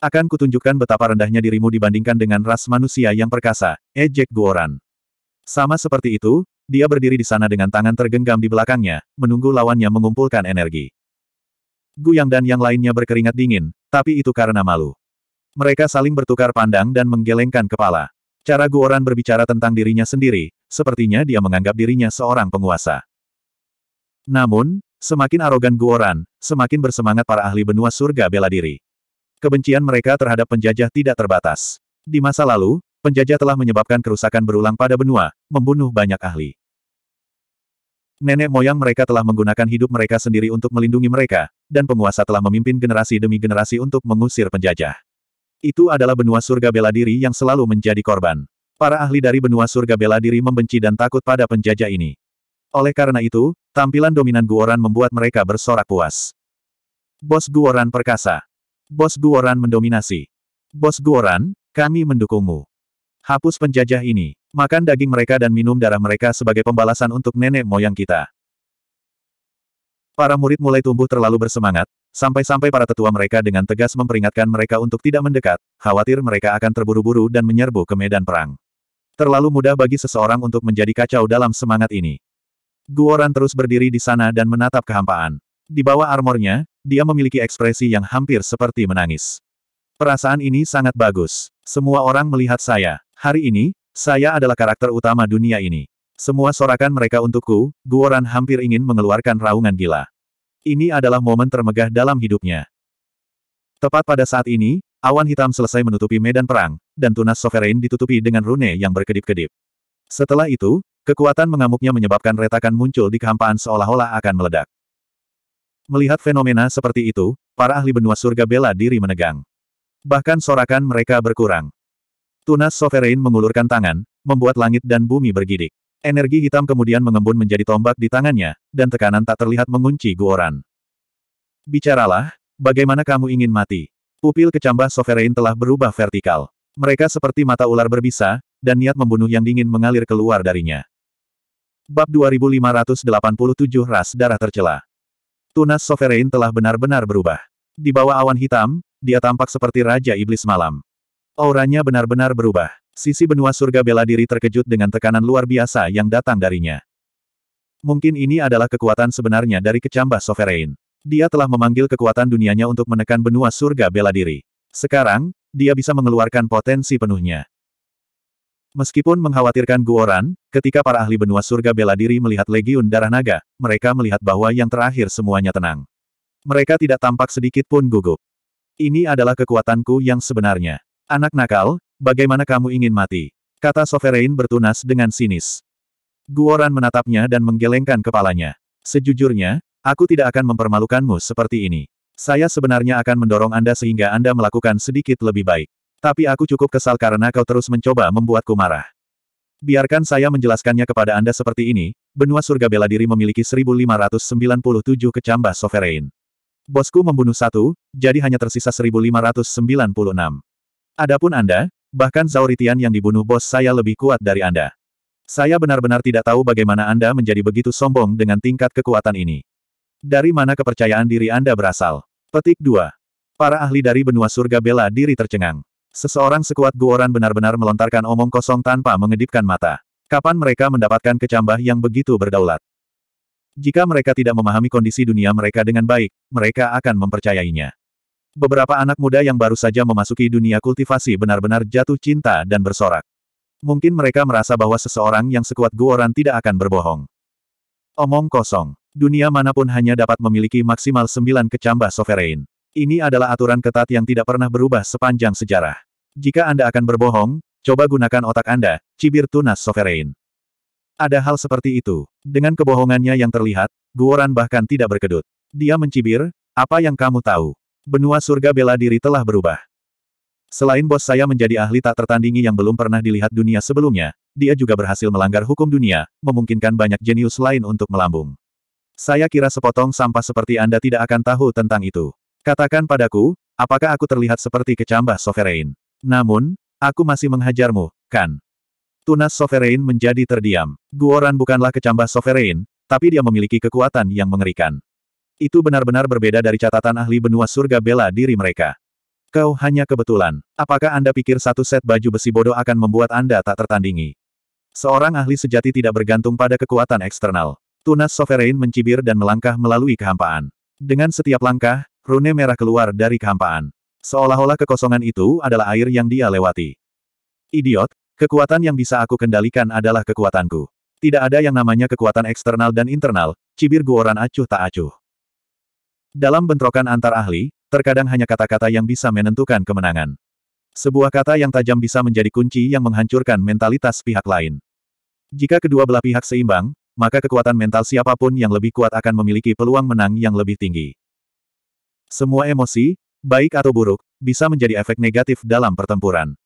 Akan kutunjukkan betapa rendahnya dirimu dibandingkan dengan ras manusia yang perkasa, ejek eh, Guoran. Sama seperti itu, dia berdiri di sana dengan tangan tergenggam di belakangnya, menunggu lawannya mengumpulkan energi. Guyang dan yang lainnya berkeringat dingin, tapi itu karena malu. Mereka saling bertukar pandang dan menggelengkan kepala. Cara Guoran berbicara tentang dirinya sendiri, sepertinya dia menganggap dirinya seorang penguasa. Namun, semakin arogan Guoran, semakin bersemangat para ahli benua surga bela diri. Kebencian mereka terhadap penjajah tidak terbatas. Di masa lalu, penjajah telah menyebabkan kerusakan berulang pada benua, membunuh banyak ahli. Nenek moyang mereka telah menggunakan hidup mereka sendiri untuk melindungi mereka, dan penguasa telah memimpin generasi demi generasi untuk mengusir penjajah. Itu adalah benua surga bela diri yang selalu menjadi korban. Para ahli dari benua surga bela diri membenci dan takut pada penjajah ini. Oleh karena itu, tampilan dominan Guoran membuat mereka bersorak puas. Bos Guoran perkasa. Bos Guoran mendominasi. Bos Guoran, kami mendukungmu. Hapus penjajah ini. Makan daging mereka dan minum darah mereka sebagai pembalasan untuk nenek moyang kita. Para murid mulai tumbuh terlalu bersemangat, sampai-sampai para tetua mereka dengan tegas memperingatkan mereka untuk tidak mendekat, khawatir mereka akan terburu-buru dan menyerbu ke medan perang. Terlalu mudah bagi seseorang untuk menjadi kacau dalam semangat ini. Guoran terus berdiri di sana dan menatap kehampaan. Di bawah armornya, dia memiliki ekspresi yang hampir seperti menangis. Perasaan ini sangat bagus. Semua orang melihat saya. Hari ini, saya adalah karakter utama dunia ini. Semua sorakan mereka untukku, Guoran hampir ingin mengeluarkan raungan gila. Ini adalah momen termegah dalam hidupnya. Tepat pada saat ini, Awan hitam selesai menutupi medan perang, dan tunas sovereign ditutupi dengan rune yang berkedip-kedip. Setelah itu, kekuatan mengamuknya menyebabkan retakan muncul di kehampaan seolah-olah akan meledak. Melihat fenomena seperti itu, para ahli benua surga bela diri menegang. Bahkan sorakan mereka berkurang. Tunas sovereign mengulurkan tangan, membuat langit dan bumi bergidik. Energi hitam kemudian mengembun menjadi tombak di tangannya, dan tekanan tak terlihat mengunci Guoran. Bicaralah, bagaimana kamu ingin mati? Pupil kecambah Sovereign telah berubah vertikal. Mereka seperti mata ular berbisa, dan niat membunuh yang dingin mengalir keluar darinya. Bab 2587 Ras Darah Tercela Tunas Sovereign telah benar-benar berubah. Di bawah awan hitam, dia tampak seperti Raja Iblis Malam. Auranya benar-benar berubah. Sisi benua surga bela diri terkejut dengan tekanan luar biasa yang datang darinya. Mungkin ini adalah kekuatan sebenarnya dari kecambah Sovereign. Dia telah memanggil kekuatan dunianya untuk menekan benua surga bela diri. Sekarang, dia bisa mengeluarkan potensi penuhnya. Meskipun mengkhawatirkan Guoran, ketika para ahli benua surga bela diri melihat Legiun Darah Naga, mereka melihat bahwa yang terakhir semuanya tenang. Mereka tidak tampak sedikit pun gugup. Ini adalah kekuatanku yang sebenarnya. Anak nakal, bagaimana kamu ingin mati? Kata Sovereign bertunas dengan sinis. Guoran menatapnya dan menggelengkan kepalanya. Sejujurnya, aku tidak akan mempermalukanmu seperti ini. Saya sebenarnya akan mendorong Anda sehingga Anda melakukan sedikit lebih baik. Tapi aku cukup kesal karena kau terus mencoba membuatku marah. Biarkan saya menjelaskannya kepada Anda seperti ini, benua surga bela diri memiliki 1597 kecambah sovereign. Bosku membunuh satu, jadi hanya tersisa 1596. Adapun Anda, bahkan Zauritian yang dibunuh bos saya lebih kuat dari Anda. Saya benar-benar tidak tahu bagaimana Anda menjadi begitu sombong dengan tingkat kekuatan ini. Dari mana kepercayaan diri Anda berasal? Petik 2. Para ahli dari benua surga bela diri tercengang. Seseorang sekuat Guoran benar-benar melontarkan omong kosong tanpa mengedipkan mata. Kapan mereka mendapatkan kecambah yang begitu berdaulat? Jika mereka tidak memahami kondisi dunia mereka dengan baik, mereka akan mempercayainya. Beberapa anak muda yang baru saja memasuki dunia kultivasi benar-benar jatuh cinta dan bersorak. Mungkin mereka merasa bahwa seseorang yang sekuat Guoran tidak akan berbohong. Omong kosong. Dunia manapun hanya dapat memiliki maksimal sembilan kecambah sovereign. Ini adalah aturan ketat yang tidak pernah berubah sepanjang sejarah. Jika Anda akan berbohong, coba gunakan otak Anda, cibir tunas sovereign. Ada hal seperti itu. Dengan kebohongannya yang terlihat, Guoran bahkan tidak berkedut. Dia mencibir, apa yang kamu tahu? Benua surga bela diri telah berubah. Selain bos saya menjadi ahli tak tertandingi yang belum pernah dilihat dunia sebelumnya, dia juga berhasil melanggar hukum dunia, memungkinkan banyak jenius lain untuk melambung. Saya kira sepotong sampah seperti Anda tidak akan tahu tentang itu. Katakan padaku, apakah aku terlihat seperti kecambah sovereign? Namun, aku masih menghajarmu, kan? Tunas sovereign menjadi terdiam. Guoran bukanlah kecambah sovereign, tapi dia memiliki kekuatan yang mengerikan. Itu benar-benar berbeda dari catatan ahli benua surga bela diri mereka. Kau hanya kebetulan. Apakah Anda pikir satu set baju besi bodoh akan membuat Anda tak tertandingi? Seorang ahli sejati tidak bergantung pada kekuatan eksternal. Tunas Sovereign mencibir dan melangkah melalui kehampaan. Dengan setiap langkah, rune merah keluar dari kehampaan. Seolah-olah kekosongan itu adalah air yang dia lewati. Idiot, kekuatan yang bisa aku kendalikan adalah kekuatanku. Tidak ada yang namanya kekuatan eksternal dan internal, cibir guoran acuh tak acuh. Dalam bentrokan antar ahli, Terkadang hanya kata-kata yang bisa menentukan kemenangan. Sebuah kata yang tajam bisa menjadi kunci yang menghancurkan mentalitas pihak lain. Jika kedua belah pihak seimbang, maka kekuatan mental siapapun yang lebih kuat akan memiliki peluang menang yang lebih tinggi. Semua emosi, baik atau buruk, bisa menjadi efek negatif dalam pertempuran.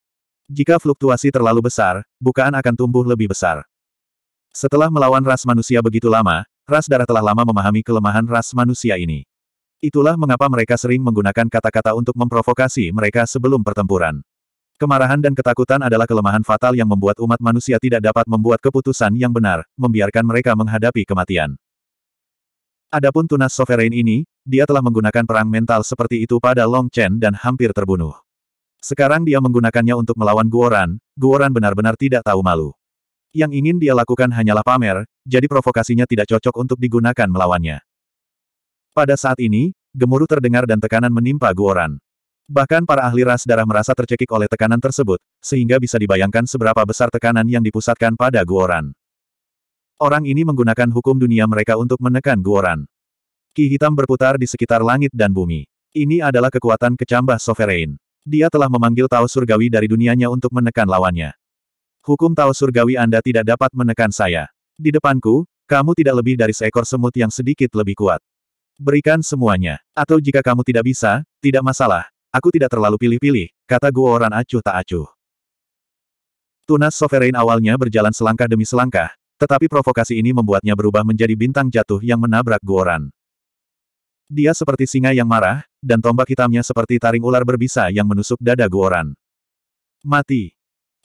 Jika fluktuasi terlalu besar, bukaan akan tumbuh lebih besar. Setelah melawan ras manusia begitu lama, ras darah telah lama memahami kelemahan ras manusia ini. Itulah mengapa mereka sering menggunakan kata-kata untuk memprovokasi mereka sebelum pertempuran. Kemarahan dan ketakutan adalah kelemahan fatal yang membuat umat manusia tidak dapat membuat keputusan yang benar, membiarkan mereka menghadapi kematian. Adapun tunas sovereign ini, dia telah menggunakan perang mental seperti itu pada Long Chen dan hampir terbunuh. Sekarang dia menggunakannya untuk melawan Guoran, Guoran benar-benar tidak tahu malu. Yang ingin dia lakukan hanyalah pamer, jadi provokasinya tidak cocok untuk digunakan melawannya. Pada saat ini, gemuruh terdengar dan tekanan menimpa Guoran. Bahkan para ahli ras darah merasa tercekik oleh tekanan tersebut, sehingga bisa dibayangkan seberapa besar tekanan yang dipusatkan pada Guoran. Orang ini menggunakan hukum dunia mereka untuk menekan Guoran. Ki hitam berputar di sekitar langit dan bumi. Ini adalah kekuatan kecambah sovereign. Dia telah memanggil Tao Surgawi dari dunianya untuk menekan lawannya. Hukum Tao Surgawi Anda tidak dapat menekan saya. Di depanku, kamu tidak lebih dari seekor semut yang sedikit lebih kuat. Berikan semuanya. Atau jika kamu tidak bisa, tidak masalah. Aku tidak terlalu pilih-pilih, kata Guo Ran acuh tak acuh. Tunas Sovereign awalnya berjalan selangkah demi selangkah, tetapi provokasi ini membuatnya berubah menjadi bintang jatuh yang menabrak Guo Ran. Dia seperti singa yang marah, dan tombak hitamnya seperti taring ular berbisa yang menusuk dada Guo Ran. Mati.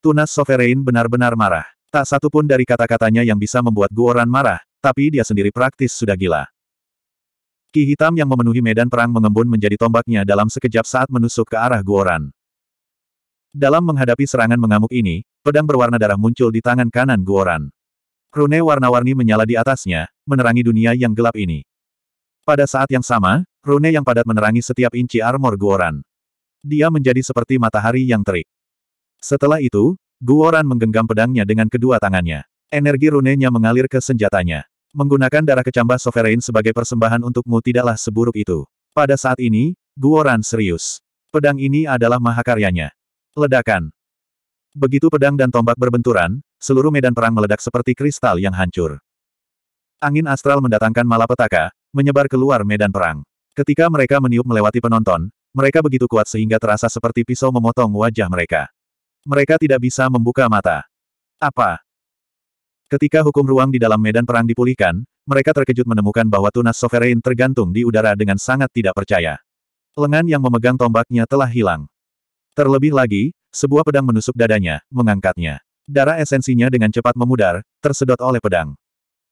Tunas Sovereign benar-benar marah. Tak satu pun dari kata-katanya yang bisa membuat Guo Ran marah, tapi dia sendiri praktis sudah gila. Ki hitam yang memenuhi medan perang mengembun menjadi tombaknya dalam sekejap saat menusuk ke arah Guoran. Dalam menghadapi serangan mengamuk ini, pedang berwarna darah muncul di tangan kanan Guoran. Rune warna-warni menyala di atasnya, menerangi dunia yang gelap ini. Pada saat yang sama, rune yang padat menerangi setiap inci armor Guoran. Dia menjadi seperti matahari yang terik. Setelah itu, Guoran menggenggam pedangnya dengan kedua tangannya. Energi runenya mengalir ke senjatanya. Menggunakan darah kecambah Sovereign sebagai persembahan untukmu tidaklah seburuk itu. Pada saat ini, Guoran serius. Pedang ini adalah mahakaryanya. Ledakan. Begitu pedang dan tombak berbenturan, seluruh medan perang meledak seperti kristal yang hancur. Angin astral mendatangkan malapetaka, menyebar keluar medan perang. Ketika mereka meniup melewati penonton, mereka begitu kuat sehingga terasa seperti pisau memotong wajah mereka. Mereka tidak bisa membuka mata. Apa? Ketika hukum ruang di dalam medan perang dipulihkan, mereka terkejut menemukan bahwa tunas sovereign tergantung di udara dengan sangat tidak percaya. Lengan yang memegang tombaknya telah hilang. Terlebih lagi, sebuah pedang menusuk dadanya, mengangkatnya. Darah esensinya dengan cepat memudar, tersedot oleh pedang.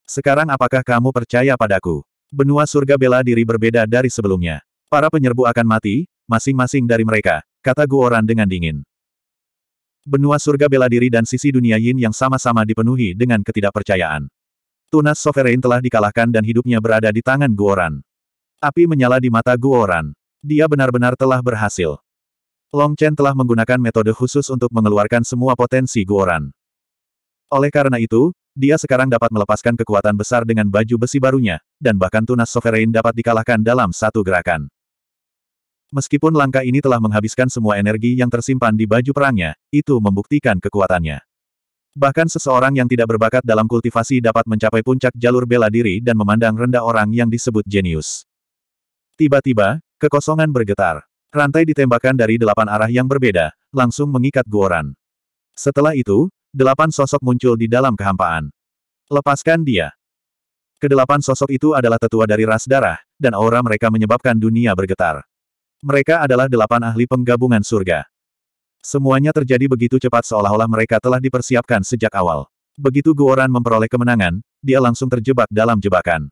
Sekarang apakah kamu percaya padaku? Benua surga bela diri berbeda dari sebelumnya. Para penyerbu akan mati, masing-masing dari mereka, kata Guoran dengan dingin. Benua surga bela diri dan sisi dunia yin yang sama-sama dipenuhi dengan ketidakpercayaan. Tunas Sovereign telah dikalahkan dan hidupnya berada di tangan Guoran. Api menyala di mata Guoran. Dia benar-benar telah berhasil. Long Chen telah menggunakan metode khusus untuk mengeluarkan semua potensi Guoran. Oleh karena itu, dia sekarang dapat melepaskan kekuatan besar dengan baju besi barunya, dan bahkan tunas Sovereign dapat dikalahkan dalam satu gerakan. Meskipun langkah ini telah menghabiskan semua energi yang tersimpan di baju perangnya, itu membuktikan kekuatannya. Bahkan seseorang yang tidak berbakat dalam kultivasi dapat mencapai puncak jalur bela diri dan memandang rendah orang yang disebut jenius. Tiba-tiba, kekosongan bergetar. Rantai ditembakkan dari delapan arah yang berbeda, langsung mengikat Guoran. Setelah itu, delapan sosok muncul di dalam kehampaan. Lepaskan dia. Kedelapan sosok itu adalah tetua dari ras darah, dan aura mereka menyebabkan dunia bergetar. Mereka adalah delapan ahli penggabungan surga. Semuanya terjadi begitu cepat seolah-olah mereka telah dipersiapkan sejak awal. Begitu Guoran memperoleh kemenangan, dia langsung terjebak dalam jebakan.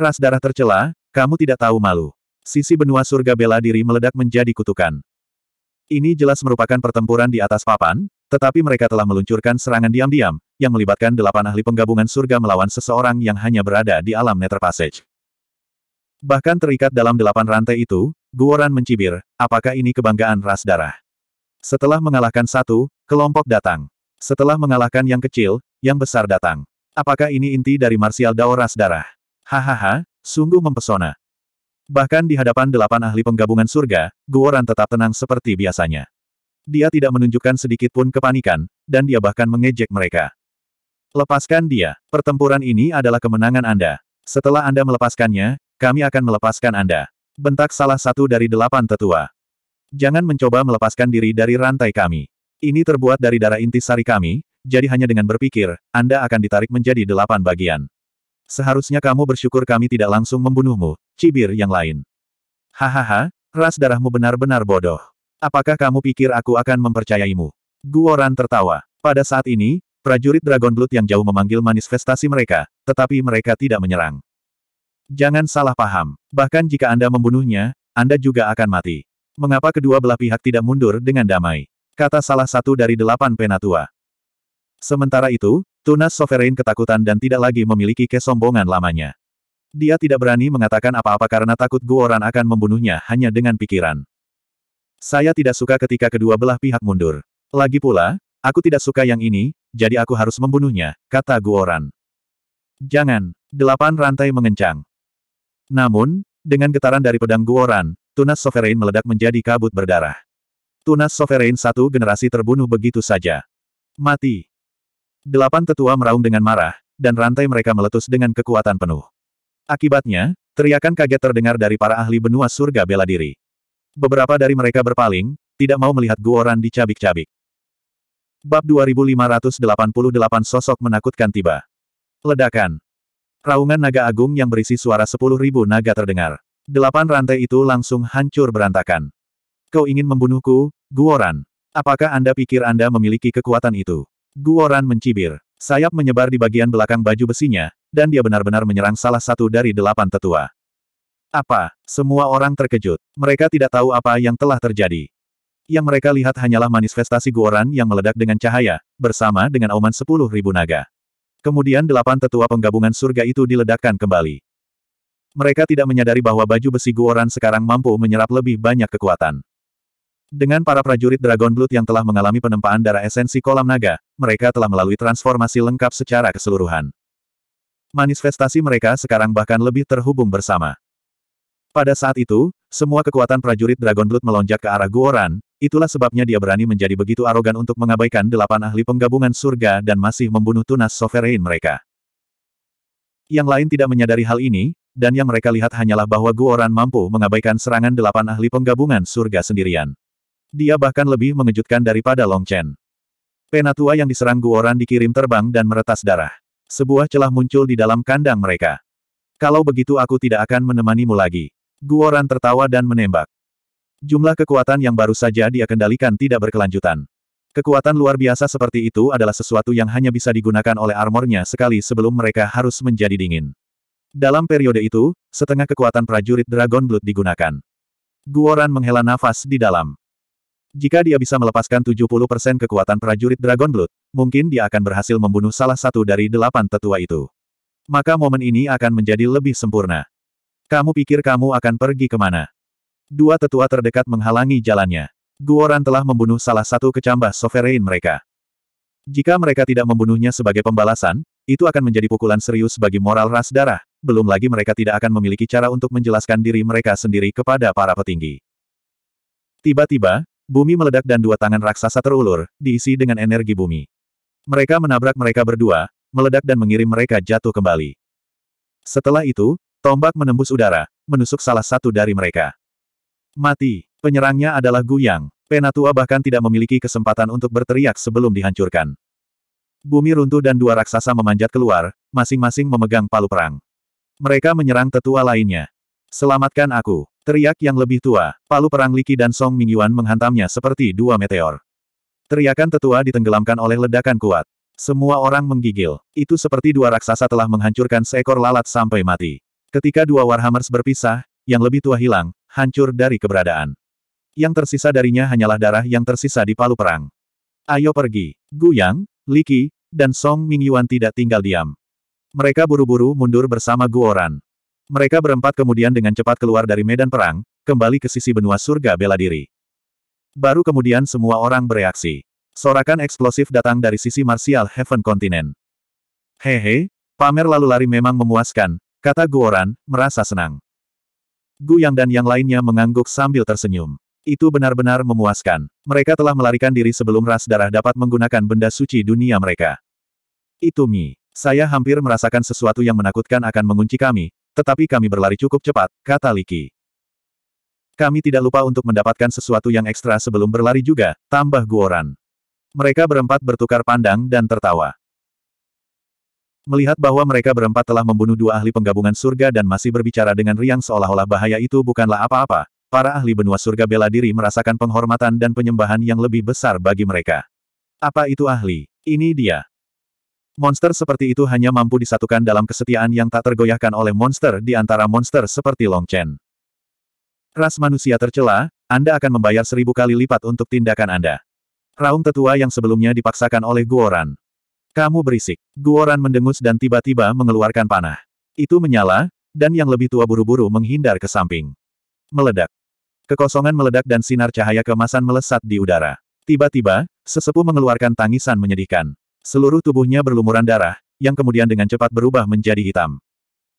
Ras darah tercela, kamu tidak tahu malu. Sisi benua surga bela diri meledak menjadi kutukan. Ini jelas merupakan pertempuran di atas papan, tetapi mereka telah meluncurkan serangan diam-diam, yang melibatkan delapan ahli penggabungan surga melawan seseorang yang hanya berada di alam Nether Passage. Bahkan terikat dalam delapan rantai itu, Guoran mencibir, apakah ini kebanggaan ras darah? Setelah mengalahkan satu, kelompok datang. Setelah mengalahkan yang kecil, yang besar datang. Apakah ini inti dari martial dao ras darah? Hahaha, sungguh mempesona. Bahkan di hadapan delapan ahli penggabungan surga, Guoran tetap tenang seperti biasanya. Dia tidak menunjukkan sedikit pun kepanikan, dan dia bahkan mengejek mereka. Lepaskan dia. Pertempuran ini adalah kemenangan Anda. Setelah Anda melepaskannya, kami akan melepaskan Anda. Bentak salah satu dari delapan tetua. Jangan mencoba melepaskan diri dari rantai kami. Ini terbuat dari darah inti sari kami, jadi hanya dengan berpikir, Anda akan ditarik menjadi delapan bagian. Seharusnya kamu bersyukur kami tidak langsung membunuhmu, cibir yang lain. Hahaha, ras darahmu benar-benar bodoh. Apakah kamu pikir aku akan mempercayaimu? Guoran tertawa. Pada saat ini, prajurit Dragon Blood yang jauh memanggil manifestasi mereka, tetapi mereka tidak menyerang. Jangan salah paham. Bahkan jika Anda membunuhnya, Anda juga akan mati. Mengapa kedua belah pihak tidak mundur dengan damai? Kata salah satu dari delapan penatua. Sementara itu, Tunas Sovereign ketakutan dan tidak lagi memiliki kesombongan lamanya. Dia tidak berani mengatakan apa-apa karena takut Guoran akan membunuhnya hanya dengan pikiran. Saya tidak suka ketika kedua belah pihak mundur. Lagi pula, aku tidak suka yang ini, jadi aku harus membunuhnya, kata Guoran. Jangan, delapan rantai mengencang. Namun, dengan getaran dari pedang Guoran, tunas Sovereign meledak menjadi kabut berdarah. Tunas Sovereign satu generasi terbunuh begitu saja. Mati. Delapan tetua meraung dengan marah, dan rantai mereka meletus dengan kekuatan penuh. Akibatnya, teriakan kaget terdengar dari para ahli benua surga bela diri. Beberapa dari mereka berpaling, tidak mau melihat Guoran dicabik-cabik. Bab 2588 sosok menakutkan tiba. Ledakan. Raungan naga agung yang berisi suara sepuluh ribu naga terdengar. Delapan rantai itu langsung hancur berantakan. Kau ingin membunuhku, Guoran? Apakah Anda pikir Anda memiliki kekuatan itu? Guoran mencibir. Sayap menyebar di bagian belakang baju besinya, dan dia benar-benar menyerang salah satu dari delapan tetua. Apa? Semua orang terkejut. Mereka tidak tahu apa yang telah terjadi. Yang mereka lihat hanyalah manifestasi Guoran yang meledak dengan cahaya, bersama dengan auman sepuluh ribu naga. Kemudian delapan tetua penggabungan surga itu diledakkan kembali. Mereka tidak menyadari bahwa baju besi Guoran sekarang mampu menyerap lebih banyak kekuatan. Dengan para prajurit Dragon Blood yang telah mengalami penempaan darah esensi kolam naga, mereka telah melalui transformasi lengkap secara keseluruhan. Manifestasi mereka sekarang bahkan lebih terhubung bersama. Pada saat itu, semua kekuatan prajurit Dragon Blood melonjak ke arah Guoran, itulah sebabnya dia berani menjadi begitu arogan untuk mengabaikan delapan ahli penggabungan surga dan masih membunuh tunas sovereign mereka. Yang lain tidak menyadari hal ini, dan yang mereka lihat hanyalah bahwa Guoran mampu mengabaikan serangan delapan ahli penggabungan surga sendirian. Dia bahkan lebih mengejutkan daripada Long Chen. Penatua yang diserang Guoran dikirim terbang dan meretas darah. Sebuah celah muncul di dalam kandang mereka. Kalau begitu aku tidak akan menemanimu lagi. Guoran tertawa dan menembak. Jumlah kekuatan yang baru saja dia kendalikan tidak berkelanjutan. Kekuatan luar biasa seperti itu adalah sesuatu yang hanya bisa digunakan oleh armornya sekali sebelum mereka harus menjadi dingin. Dalam periode itu, setengah kekuatan prajurit Dragon Blood digunakan. Guoran menghela nafas di dalam. Jika dia bisa melepaskan 70% kekuatan prajurit Dragon Blood, mungkin dia akan berhasil membunuh salah satu dari delapan tetua itu. Maka momen ini akan menjadi lebih sempurna. Kamu pikir kamu akan pergi kemana? Dua tetua terdekat menghalangi jalannya. Guoran telah membunuh salah satu kecambah sovereign mereka. Jika mereka tidak membunuhnya sebagai pembalasan, itu akan menjadi pukulan serius bagi moral ras darah, belum lagi mereka tidak akan memiliki cara untuk menjelaskan diri mereka sendiri kepada para petinggi. Tiba-tiba, bumi meledak dan dua tangan raksasa terulur, diisi dengan energi bumi. Mereka menabrak mereka berdua, meledak dan mengirim mereka jatuh kembali. Setelah itu, Tombak menembus udara, menusuk salah satu dari mereka. Mati. Penyerangnya adalah Gu Yang. Penatua bahkan tidak memiliki kesempatan untuk berteriak sebelum dihancurkan. Bumi runtuh dan dua raksasa memanjat keluar, masing-masing memegang palu perang. Mereka menyerang tetua lainnya. Selamatkan aku. Teriak yang lebih tua, palu perang Liki dan Song Mingyuan menghantamnya seperti dua meteor. Teriakan tetua ditenggelamkan oleh ledakan kuat. Semua orang menggigil. Itu seperti dua raksasa telah menghancurkan seekor lalat sampai mati. Ketika dua Warhammers berpisah, yang lebih tua hilang, hancur dari keberadaan. Yang tersisa darinya hanyalah darah yang tersisa di palu perang. Ayo pergi. gu yang, li qi, dan Song ming yuan tidak tinggal diam. Mereka buru-buru mundur bersama Guoran. Mereka berempat kemudian dengan cepat keluar dari medan perang, kembali ke sisi benua surga bela diri. Baru kemudian semua orang bereaksi. Sorakan eksplosif datang dari sisi martial heaven continent. Hehe, pamer lalu lari memang memuaskan, Kata Guoran, merasa senang. Gu Yang dan yang lainnya mengangguk sambil tersenyum. Itu benar-benar memuaskan. Mereka telah melarikan diri sebelum ras darah dapat menggunakan benda suci dunia mereka. Itu Mi. Saya hampir merasakan sesuatu yang menakutkan akan mengunci kami, tetapi kami berlari cukup cepat, kata Liki. Kami tidak lupa untuk mendapatkan sesuatu yang ekstra sebelum berlari juga, tambah Guoran. Mereka berempat bertukar pandang dan tertawa. Melihat bahwa mereka berempat telah membunuh dua ahli penggabungan surga dan masih berbicara dengan riang seolah-olah bahaya itu bukanlah apa-apa, para ahli benua surga bela diri merasakan penghormatan dan penyembahan yang lebih besar bagi mereka. Apa itu ahli? Ini dia. Monster seperti itu hanya mampu disatukan dalam kesetiaan yang tak tergoyahkan oleh monster di antara monster seperti Long Chen. Ras manusia tercela, Anda akan membayar seribu kali lipat untuk tindakan Anda. Raung tetua yang sebelumnya dipaksakan oleh Guoran. Kamu berisik. Guoran mendengus dan tiba-tiba mengeluarkan panah. Itu menyala, dan yang lebih tua buru-buru menghindar ke samping. Meledak. Kekosongan meledak dan sinar cahaya kemasan melesat di udara. Tiba-tiba, sesepuh mengeluarkan tangisan menyedihkan. Seluruh tubuhnya berlumuran darah, yang kemudian dengan cepat berubah menjadi hitam.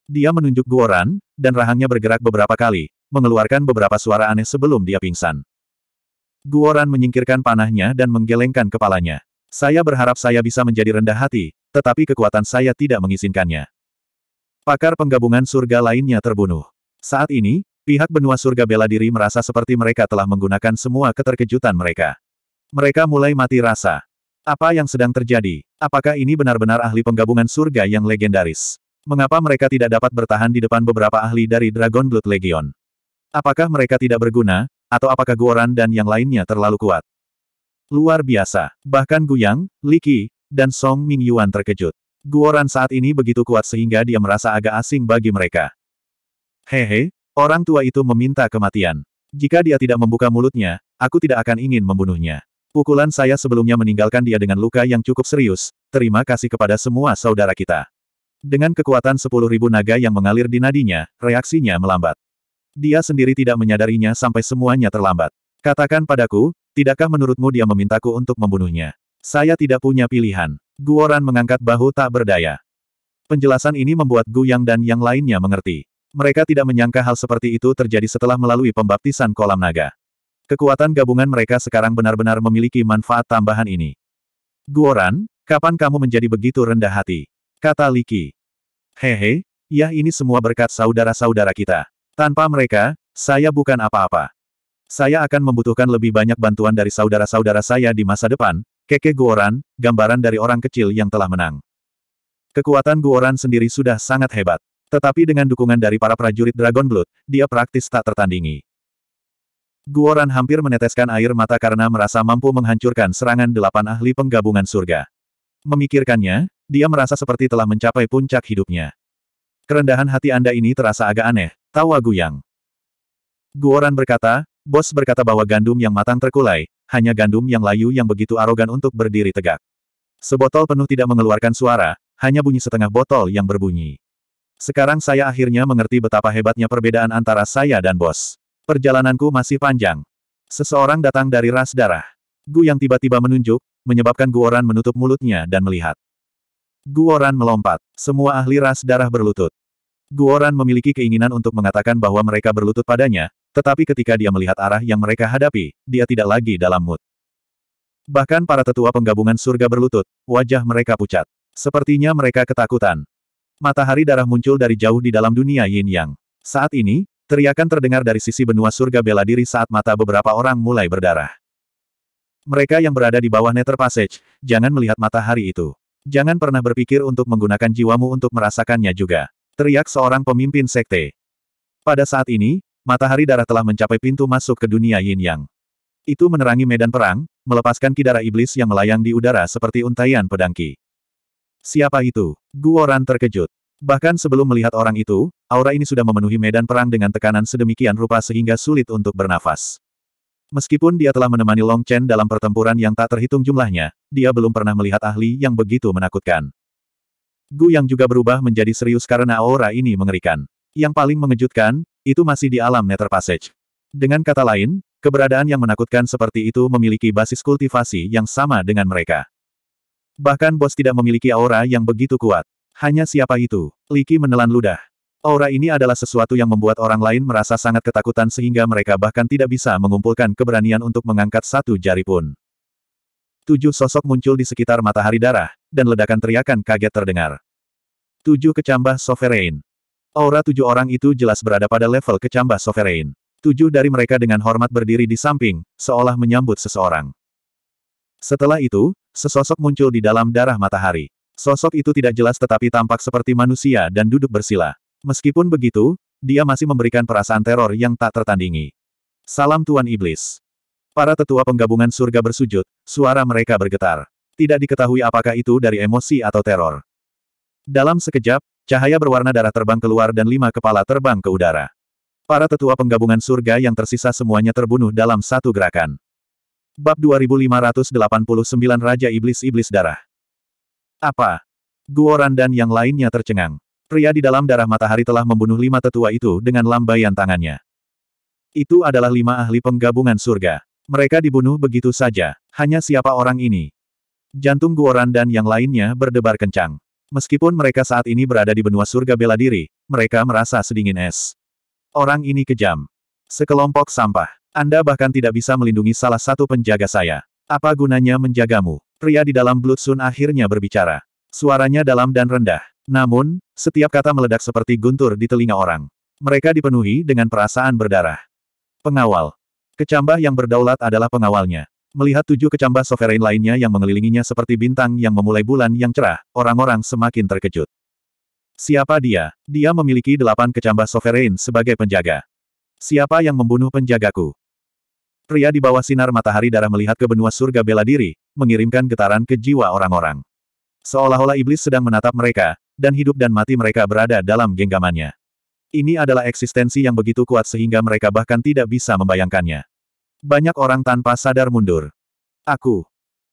Dia menunjuk Guoran, dan rahangnya bergerak beberapa kali, mengeluarkan beberapa suara aneh sebelum dia pingsan. Guoran menyingkirkan panahnya dan menggelengkan kepalanya. Saya berharap saya bisa menjadi rendah hati, tetapi kekuatan saya tidak mengizinkannya. Pakar penggabungan surga lainnya terbunuh. Saat ini, pihak benua surga bela diri merasa seperti mereka telah menggunakan semua keterkejutan mereka. Mereka mulai mati rasa. Apa yang sedang terjadi? Apakah ini benar-benar ahli penggabungan surga yang legendaris? Mengapa mereka tidak dapat bertahan di depan beberapa ahli dari Dragon Blood Legion? Apakah mereka tidak berguna, atau apakah Guoran dan yang lainnya terlalu kuat? Luar biasa. Bahkan Guyang, Qi, dan Song Ming Yuan terkejut. Guoran saat ini begitu kuat sehingga dia merasa agak asing bagi mereka. Hehe, orang tua itu meminta kematian. Jika dia tidak membuka mulutnya, aku tidak akan ingin membunuhnya. Pukulan saya sebelumnya meninggalkan dia dengan luka yang cukup serius, terima kasih kepada semua saudara kita. Dengan kekuatan sepuluh ribu naga yang mengalir di nadinya, reaksinya melambat. Dia sendiri tidak menyadarinya sampai semuanya terlambat. Katakan padaku, Tidakkah menurutmu dia memintaku untuk membunuhnya? Saya tidak punya pilihan. Guoran mengangkat bahu tak berdaya. Penjelasan ini membuat Gu Yang dan yang lainnya mengerti. Mereka tidak menyangka hal seperti itu terjadi setelah melalui pembaptisan kolam naga. Kekuatan gabungan mereka sekarang benar-benar memiliki manfaat tambahan ini. Guoran, kapan kamu menjadi begitu rendah hati? Kata Liki. Hehe, ya ini semua berkat saudara-saudara kita. Tanpa mereka, saya bukan apa-apa. Saya akan membutuhkan lebih banyak bantuan dari saudara-saudara saya di masa depan, keke Guoran, gambaran dari orang kecil yang telah menang. Kekuatan Guoran sendiri sudah sangat hebat. Tetapi dengan dukungan dari para prajurit Dragon Blood, dia praktis tak tertandingi. Guoran hampir meneteskan air mata karena merasa mampu menghancurkan serangan delapan ahli penggabungan surga. Memikirkannya, dia merasa seperti telah mencapai puncak hidupnya. Kerendahan hati Anda ini terasa agak aneh, tawa Guyang. Guoran berkata, Bos berkata bahwa gandum yang matang terkulai, hanya gandum yang layu yang begitu arogan untuk berdiri tegak. Sebotol penuh tidak mengeluarkan suara, hanya bunyi setengah botol yang berbunyi. Sekarang saya akhirnya mengerti betapa hebatnya perbedaan antara saya dan bos. Perjalananku masih panjang. Seseorang datang dari ras darah. Gu yang tiba-tiba menunjuk, menyebabkan Guoran menutup mulutnya dan melihat. Guoran melompat. Semua ahli ras darah berlutut. Guoran memiliki keinginan untuk mengatakan bahwa mereka berlutut padanya, tetapi ketika dia melihat arah yang mereka hadapi, dia tidak lagi dalam mood. Bahkan para tetua penggabungan surga berlutut, wajah mereka pucat. Sepertinya mereka ketakutan. Matahari darah muncul dari jauh di dalam dunia yin yang. Saat ini, teriakan terdengar dari sisi benua surga bela diri saat mata beberapa orang mulai berdarah. Mereka yang berada di bawah Nether Passage, jangan melihat matahari itu. Jangan pernah berpikir untuk menggunakan jiwamu untuk merasakannya juga. Teriak seorang pemimpin sekte. Pada saat ini, matahari darah telah mencapai pintu masuk ke dunia yin yang. Itu menerangi medan perang, melepaskan kidara iblis yang melayang di udara seperti untaian pedangki. Siapa itu? Guoran terkejut. Bahkan sebelum melihat orang itu, aura ini sudah memenuhi medan perang dengan tekanan sedemikian rupa sehingga sulit untuk bernafas. Meskipun dia telah menemani Long Chen dalam pertempuran yang tak terhitung jumlahnya, dia belum pernah melihat ahli yang begitu menakutkan. Gu yang juga berubah menjadi serius karena aura ini mengerikan. Yang paling mengejutkan, itu masih di alam Nether Passage. Dengan kata lain, keberadaan yang menakutkan seperti itu memiliki basis kultivasi yang sama dengan mereka. Bahkan bos tidak memiliki aura yang begitu kuat. Hanya siapa itu? Liki menelan ludah. Aura ini adalah sesuatu yang membuat orang lain merasa sangat ketakutan sehingga mereka bahkan tidak bisa mengumpulkan keberanian untuk mengangkat satu jari pun. Tujuh sosok muncul di sekitar matahari darah, dan ledakan teriakan kaget terdengar. Tujuh kecambah sovereign. Aura tujuh orang itu jelas berada pada level kecambah sovereign. Tujuh dari mereka dengan hormat berdiri di samping, seolah menyambut seseorang. Setelah itu, sesosok muncul di dalam darah matahari. Sosok itu tidak jelas tetapi tampak seperti manusia dan duduk bersila. Meskipun begitu, dia masih memberikan perasaan teror yang tak tertandingi. Salam Tuan Iblis. Para tetua penggabungan surga bersujud, suara mereka bergetar. Tidak diketahui apakah itu dari emosi atau teror. Dalam sekejap, Cahaya berwarna darah terbang keluar dan lima kepala terbang ke udara. Para tetua penggabungan surga yang tersisa semuanya terbunuh dalam satu gerakan. Bab 2589 Raja Iblis-Iblis Darah Apa? Guoran dan yang lainnya tercengang. Pria di dalam darah matahari telah membunuh lima tetua itu dengan lambaian tangannya. Itu adalah lima ahli penggabungan surga. Mereka dibunuh begitu saja. Hanya siapa orang ini? Jantung Guoran dan yang lainnya berdebar kencang. Meskipun mereka saat ini berada di benua surga bela diri, mereka merasa sedingin es. Orang ini kejam. Sekelompok sampah. Anda bahkan tidak bisa melindungi salah satu penjaga saya. Apa gunanya menjagamu? Pria di dalam Bloodsun akhirnya berbicara. Suaranya dalam dan rendah. Namun, setiap kata meledak seperti guntur di telinga orang. Mereka dipenuhi dengan perasaan berdarah. Pengawal. Kecambah yang berdaulat adalah pengawalnya. Melihat tujuh kecambah sovereign lainnya yang mengelilinginya seperti bintang yang memulai bulan yang cerah, orang-orang semakin terkejut. Siapa dia? Dia memiliki delapan kecambah sovereign sebagai penjaga. Siapa yang membunuh penjagaku? Pria di bawah sinar matahari darah melihat ke benua surga bela diri, mengirimkan getaran ke jiwa orang-orang. Seolah-olah iblis sedang menatap mereka, dan hidup dan mati mereka berada dalam genggamannya. Ini adalah eksistensi yang begitu kuat sehingga mereka bahkan tidak bisa membayangkannya. Banyak orang tanpa sadar mundur. Aku.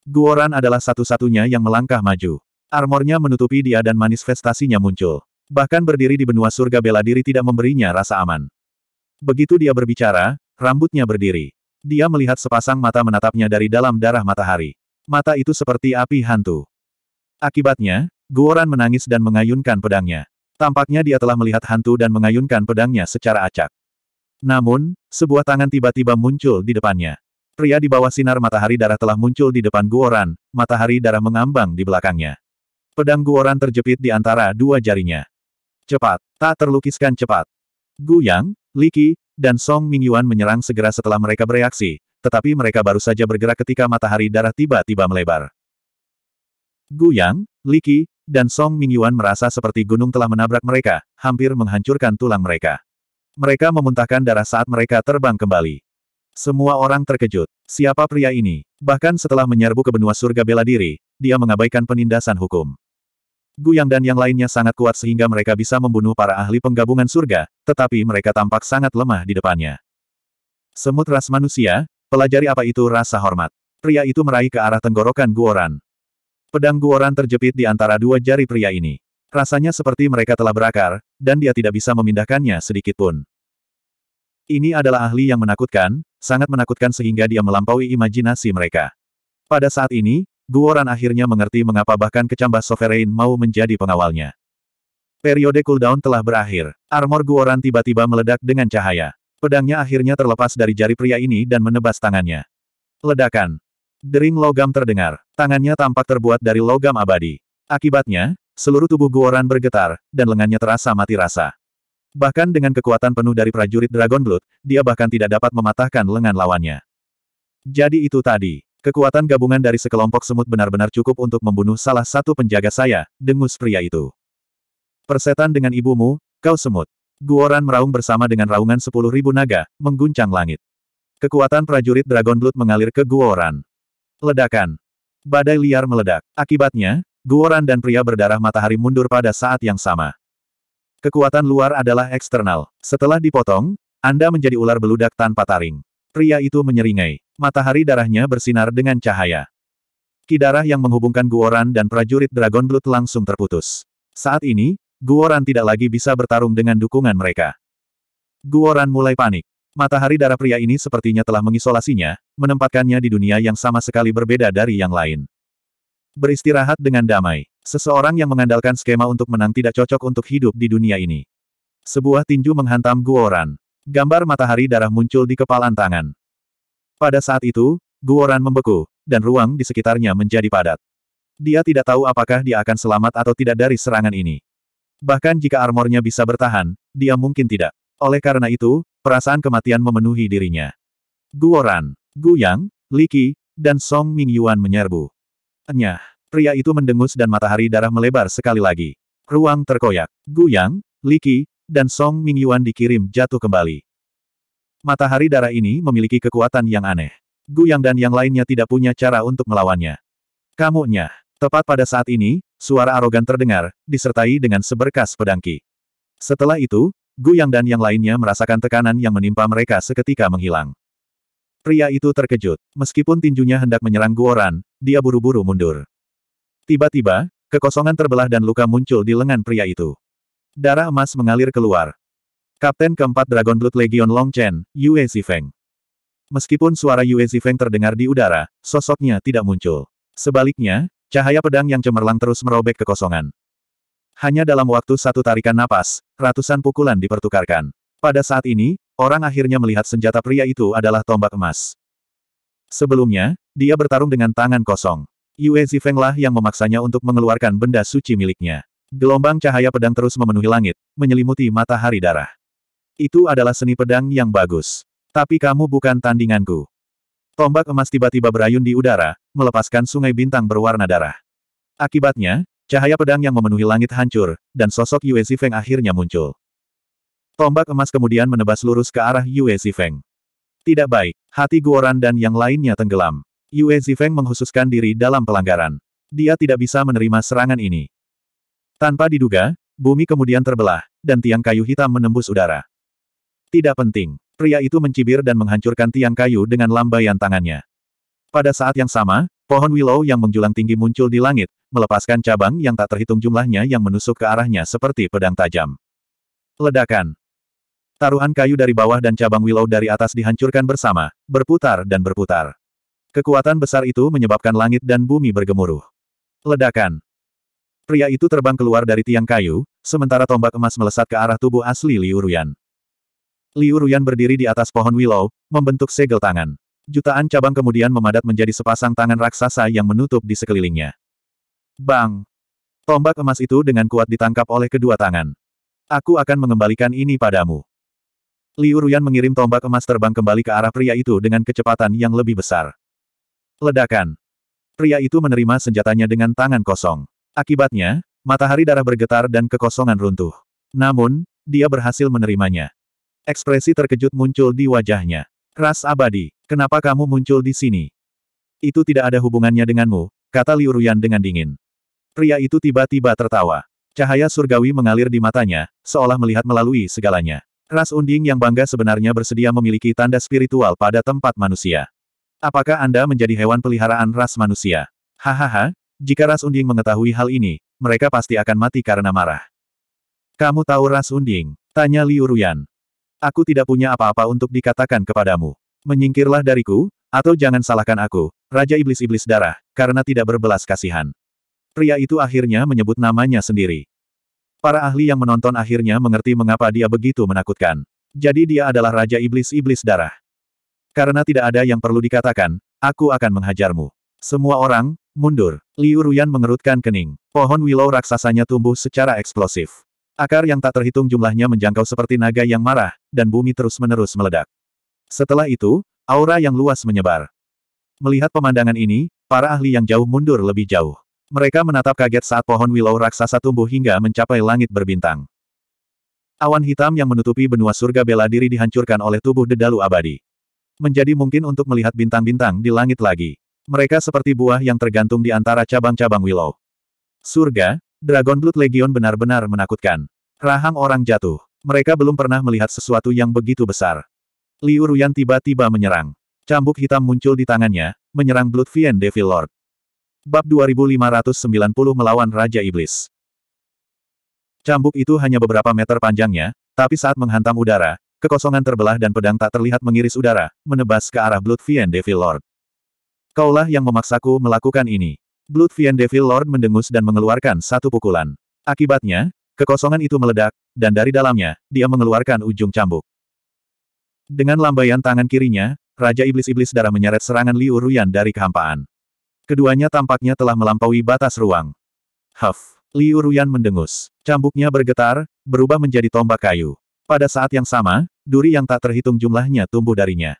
Guoran adalah satu-satunya yang melangkah maju. Armornya menutupi dia dan manifestasinya muncul. Bahkan berdiri di benua surga bela diri tidak memberinya rasa aman. Begitu dia berbicara, rambutnya berdiri. Dia melihat sepasang mata menatapnya dari dalam darah matahari. Mata itu seperti api hantu. Akibatnya, Guoran menangis dan mengayunkan pedangnya. Tampaknya dia telah melihat hantu dan mengayunkan pedangnya secara acak. Namun, sebuah tangan tiba-tiba muncul di depannya. Pria di bawah sinar matahari darah telah muncul di depan Guoran, matahari darah mengambang di belakangnya. Pedang Guoran terjepit di antara dua jarinya. Cepat, tak terlukiskan cepat. Gu Yang, Li Qi, dan Song Mingyuan menyerang segera setelah mereka bereaksi, tetapi mereka baru saja bergerak ketika matahari darah tiba-tiba melebar. Gu Yang, Li Qi, dan Song Mingyuan merasa seperti gunung telah menabrak mereka, hampir menghancurkan tulang mereka. Mereka memuntahkan darah saat mereka terbang kembali. Semua orang terkejut. Siapa pria ini? Bahkan setelah menyerbu ke benua surga bela diri, dia mengabaikan penindasan hukum. Guyang dan yang lainnya sangat kuat sehingga mereka bisa membunuh para ahli penggabungan surga, tetapi mereka tampak sangat lemah di depannya. Semut ras manusia, pelajari apa itu rasa hormat. Pria itu meraih ke arah tenggorokan Guoran. Pedang Guoran terjepit di antara dua jari pria ini. Rasanya seperti mereka telah berakar, dan dia tidak bisa memindahkannya sedikit pun. Ini adalah ahli yang menakutkan, sangat menakutkan sehingga dia melampaui imajinasi mereka. Pada saat ini, Guoran akhirnya mengerti mengapa bahkan kecambah Sovereign mau menjadi pengawalnya. Periode cooldown telah berakhir. Armor Guoran tiba-tiba meledak dengan cahaya. Pedangnya akhirnya terlepas dari jari pria ini dan menebas tangannya. Ledakan. Dering logam terdengar. Tangannya tampak terbuat dari logam abadi. Akibatnya, Seluruh tubuh Guoran bergetar, dan lengannya terasa mati rasa. Bahkan dengan kekuatan penuh dari prajurit Dragon Blood, dia bahkan tidak dapat mematahkan lengan lawannya. Jadi itu tadi. Kekuatan gabungan dari sekelompok semut benar-benar cukup untuk membunuh salah satu penjaga saya, dengus pria itu. Persetan dengan ibumu, kau semut. Guoran meraung bersama dengan raungan sepuluh ribu naga, mengguncang langit. Kekuatan prajurit Dragon Blood mengalir ke Guoran. Ledakan. Badai liar meledak. Akibatnya, Guoran dan pria berdarah matahari mundur pada saat yang sama. Kekuatan luar adalah eksternal. Setelah dipotong, Anda menjadi ular beludak tanpa taring. Pria itu menyeringai. Matahari darahnya bersinar dengan cahaya. Kidarah yang menghubungkan Guoran dan prajurit Dragon Blood langsung terputus. Saat ini, Guoran tidak lagi bisa bertarung dengan dukungan mereka. Guoran mulai panik. Matahari darah pria ini sepertinya telah mengisolasinya, menempatkannya di dunia yang sama sekali berbeda dari yang lain beristirahat dengan damai. Seseorang yang mengandalkan skema untuk menang tidak cocok untuk hidup di dunia ini. Sebuah tinju menghantam Guoran. Gambar matahari darah muncul di kepalan tangan. Pada saat itu, Guoran membeku, dan ruang di sekitarnya menjadi padat. Dia tidak tahu apakah dia akan selamat atau tidak dari serangan ini. Bahkan jika armornya bisa bertahan, dia mungkin tidak. Oleh karena itu, perasaan kematian memenuhi dirinya. Guoran, Gu Yang, Li Qi, dan Song Mingyuan menyerbu. Nyah. Pria itu mendengus dan matahari darah melebar sekali lagi. Ruang terkoyak. Guyang, Liki, dan Song Mingyuan dikirim jatuh kembali. Matahari darah ini memiliki kekuatan yang aneh. Guyang dan yang lainnya tidak punya cara untuk melawannya. Kamu Nyah. Tepat pada saat ini, suara arogan terdengar, disertai dengan seberkas pedangki. Setelah itu, Guyang dan yang lainnya merasakan tekanan yang menimpa mereka seketika menghilang. Pria itu terkejut. Meskipun tinjunya hendak menyerang Guoran, dia buru-buru mundur. Tiba-tiba, kekosongan terbelah dan luka muncul di lengan pria itu. Darah emas mengalir keluar. Kapten keempat Dragon Blood Legion Longchen, Yue Zifeng. Meskipun suara Yue Zifeng terdengar di udara, sosoknya tidak muncul. Sebaliknya, cahaya pedang yang cemerlang terus merobek kekosongan. Hanya dalam waktu satu tarikan napas, ratusan pukulan dipertukarkan. Pada saat ini, Orang akhirnya melihat senjata pria itu adalah tombak emas. Sebelumnya, dia bertarung dengan tangan kosong. Yue Zifenglah yang memaksanya untuk mengeluarkan benda suci miliknya. Gelombang cahaya pedang terus memenuhi langit, menyelimuti matahari darah. Itu adalah seni pedang yang bagus. Tapi kamu bukan tandinganku. Tombak emas tiba-tiba berayun di udara, melepaskan sungai bintang berwarna darah. Akibatnya, cahaya pedang yang memenuhi langit hancur, dan sosok Yue Zifeng akhirnya muncul. Tombak emas kemudian menebas lurus ke arah Yue Zifeng. Tidak baik, hati Guoran dan yang lainnya tenggelam. Yue Zifeng menghususkan diri dalam pelanggaran. Dia tidak bisa menerima serangan ini. Tanpa diduga, bumi kemudian terbelah, dan tiang kayu hitam menembus udara. Tidak penting, pria itu mencibir dan menghancurkan tiang kayu dengan lambaian tangannya. Pada saat yang sama, pohon willow yang menjulang tinggi muncul di langit, melepaskan cabang yang tak terhitung jumlahnya yang menusuk ke arahnya seperti pedang tajam. Ledakan, Taruhan kayu dari bawah dan cabang willow dari atas dihancurkan bersama, berputar dan berputar. Kekuatan besar itu menyebabkan langit dan bumi bergemuruh. Ledakan. Pria itu terbang keluar dari tiang kayu, sementara tombak emas melesat ke arah tubuh asli Liu Ruyan. Liu Ruyan berdiri di atas pohon willow, membentuk segel tangan. Jutaan cabang kemudian memadat menjadi sepasang tangan raksasa yang menutup di sekelilingnya. Bang! Tombak emas itu dengan kuat ditangkap oleh kedua tangan. Aku akan mengembalikan ini padamu. Liu Ruyan mengirim tombak emas terbang kembali ke arah pria itu dengan kecepatan yang lebih besar. Ledakan. Pria itu menerima senjatanya dengan tangan kosong. Akibatnya, matahari darah bergetar dan kekosongan runtuh. Namun, dia berhasil menerimanya. Ekspresi terkejut muncul di wajahnya. Ras abadi, kenapa kamu muncul di sini? Itu tidak ada hubungannya denganmu, kata Liu Ruyan dengan dingin. Pria itu tiba-tiba tertawa. Cahaya surgawi mengalir di matanya, seolah melihat melalui segalanya. Ras unding yang bangga sebenarnya bersedia memiliki tanda spiritual pada tempat manusia. Apakah Anda menjadi hewan peliharaan ras manusia? Hahaha, jika ras unding mengetahui hal ini, mereka pasti akan mati karena marah. Kamu tahu ras unding? Tanya Liu Ruyan. Aku tidak punya apa-apa untuk dikatakan kepadamu. Menyingkirlah dariku, atau jangan salahkan aku, Raja Iblis-Iblis Darah, karena tidak berbelas kasihan. Pria itu akhirnya menyebut namanya sendiri. Para ahli yang menonton akhirnya mengerti mengapa dia begitu menakutkan. Jadi dia adalah Raja Iblis-Iblis Darah. Karena tidak ada yang perlu dikatakan, aku akan menghajarmu. Semua orang, mundur. Liu Ruyan mengerutkan kening. Pohon willow raksasanya tumbuh secara eksplosif. Akar yang tak terhitung jumlahnya menjangkau seperti naga yang marah, dan bumi terus-menerus meledak. Setelah itu, aura yang luas menyebar. Melihat pemandangan ini, para ahli yang jauh mundur lebih jauh. Mereka menatap kaget saat pohon willow raksasa tumbuh hingga mencapai langit berbintang. Awan hitam yang menutupi benua surga bela diri dihancurkan oleh tubuh dedalu abadi. Menjadi mungkin untuk melihat bintang-bintang di langit lagi. Mereka seperti buah yang tergantung di antara cabang-cabang willow. Surga, Dragon Blood Legion benar-benar menakutkan. Rahang orang jatuh. Mereka belum pernah melihat sesuatu yang begitu besar. Liu Ruyan tiba-tiba menyerang. Cambuk hitam muncul di tangannya, menyerang Blood Fiend Devil Lord. Bab 2590 melawan Raja Iblis. Cambuk itu hanya beberapa meter panjangnya, tapi saat menghantam udara, kekosongan terbelah dan pedang tak terlihat mengiris udara, menebas ke arah Bloodfiend Devil Lord. Kaulah yang memaksaku melakukan ini. Bloodfiend Devil Lord mendengus dan mengeluarkan satu pukulan. Akibatnya, kekosongan itu meledak, dan dari dalamnya, dia mengeluarkan ujung cambuk. Dengan lambaian tangan kirinya, Raja Iblis-Iblis darah menyeret serangan Liu Ruyan dari kehampaan. Keduanya tampaknya telah melampaui batas ruang. Huff! Liu Ruyan mendengus. Cambuknya bergetar, berubah menjadi tombak kayu. Pada saat yang sama, duri yang tak terhitung jumlahnya tumbuh darinya.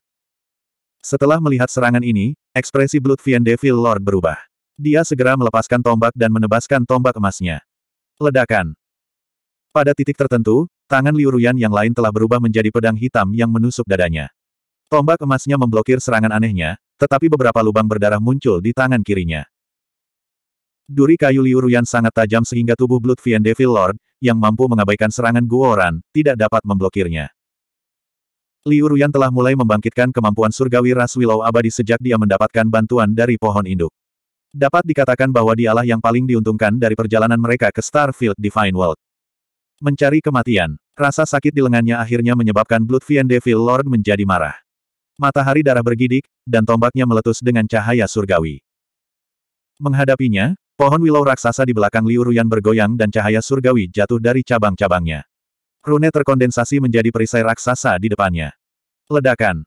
Setelah melihat serangan ini, ekspresi Bloodfiend Devil Lord berubah. Dia segera melepaskan tombak dan menebaskan tombak emasnya. Ledakan. Pada titik tertentu, tangan Liu Ruyan yang lain telah berubah menjadi pedang hitam yang menusuk dadanya. Tombak emasnya memblokir serangan anehnya, tetapi beberapa lubang berdarah muncul di tangan kirinya. Duri kayu liuruyan sangat tajam sehingga tubuh Bloodfiend Devil Lord, yang mampu mengabaikan serangan Guoran, tidak dapat memblokirnya. Liu Ruyan telah mulai membangkitkan kemampuan surgawi ras Willow abadi sejak dia mendapatkan bantuan dari pohon induk. Dapat dikatakan bahwa dialah yang paling diuntungkan dari perjalanan mereka ke Starfield Divine World. Mencari kematian, rasa sakit di lengannya akhirnya menyebabkan Bloodfiend Devil Lord menjadi marah. Matahari darah bergidik, dan tombaknya meletus dengan cahaya surgawi. Menghadapinya, pohon willow raksasa di belakang Liu Ruyan bergoyang dan cahaya surgawi jatuh dari cabang-cabangnya. Rune terkondensasi menjadi perisai raksasa di depannya. Ledakan.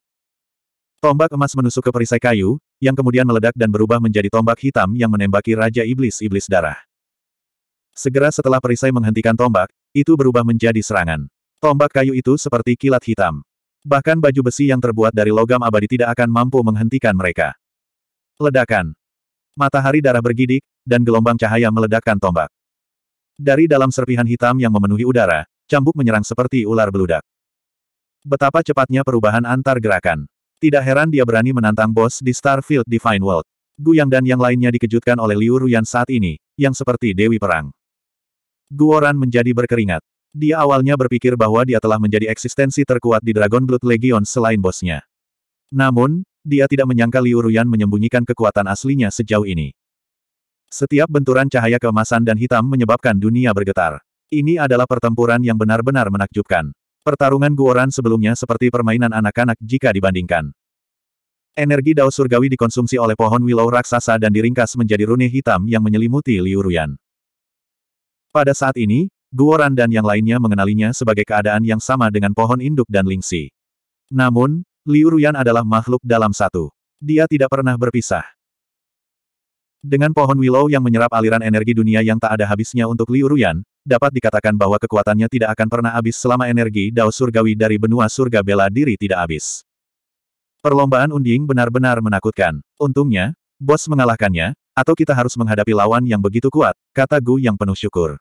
Tombak emas menusuk ke perisai kayu, yang kemudian meledak dan berubah menjadi tombak hitam yang menembaki Raja Iblis-Iblis Darah. Segera setelah perisai menghentikan tombak, itu berubah menjadi serangan. Tombak kayu itu seperti kilat hitam. Bahkan baju besi yang terbuat dari logam abadi tidak akan mampu menghentikan mereka. Ledakan. Matahari darah bergidik, dan gelombang cahaya meledakkan tombak. Dari dalam serpihan hitam yang memenuhi udara, cambuk menyerang seperti ular beludak. Betapa cepatnya perubahan antar gerakan. Tidak heran dia berani menantang bos di Starfield Divine World. Guyang dan yang lainnya dikejutkan oleh Liu Ruyan saat ini, yang seperti Dewi Perang. Guoran menjadi berkeringat. Dia awalnya berpikir bahwa dia telah menjadi eksistensi terkuat di Dragon Blood Legion selain bosnya. Namun, dia tidak menyangka Liu Ruyan menyembunyikan kekuatan aslinya sejauh ini. Setiap benturan cahaya keemasan dan hitam menyebabkan dunia bergetar. Ini adalah pertempuran yang benar-benar menakjubkan. Pertarungan Guoran sebelumnya seperti permainan anak-anak jika dibandingkan. Energi Dao Surgawi dikonsumsi oleh pohon willow raksasa dan diringkas menjadi rune hitam yang menyelimuti Liu Ruyan. Pada saat ini, Guoran dan yang lainnya mengenalinya sebagai keadaan yang sama dengan pohon induk dan lingsi. Namun, Liu Ruyan adalah makhluk dalam satu. Dia tidak pernah berpisah. Dengan pohon willow yang menyerap aliran energi dunia yang tak ada habisnya untuk Liu Ruyan, dapat dikatakan bahwa kekuatannya tidak akan pernah habis selama energi dao surgawi dari benua surga bela diri tidak habis. Perlombaan unding benar-benar menakutkan. Untungnya, bos mengalahkannya, atau kita harus menghadapi lawan yang begitu kuat, kata Gu yang penuh syukur.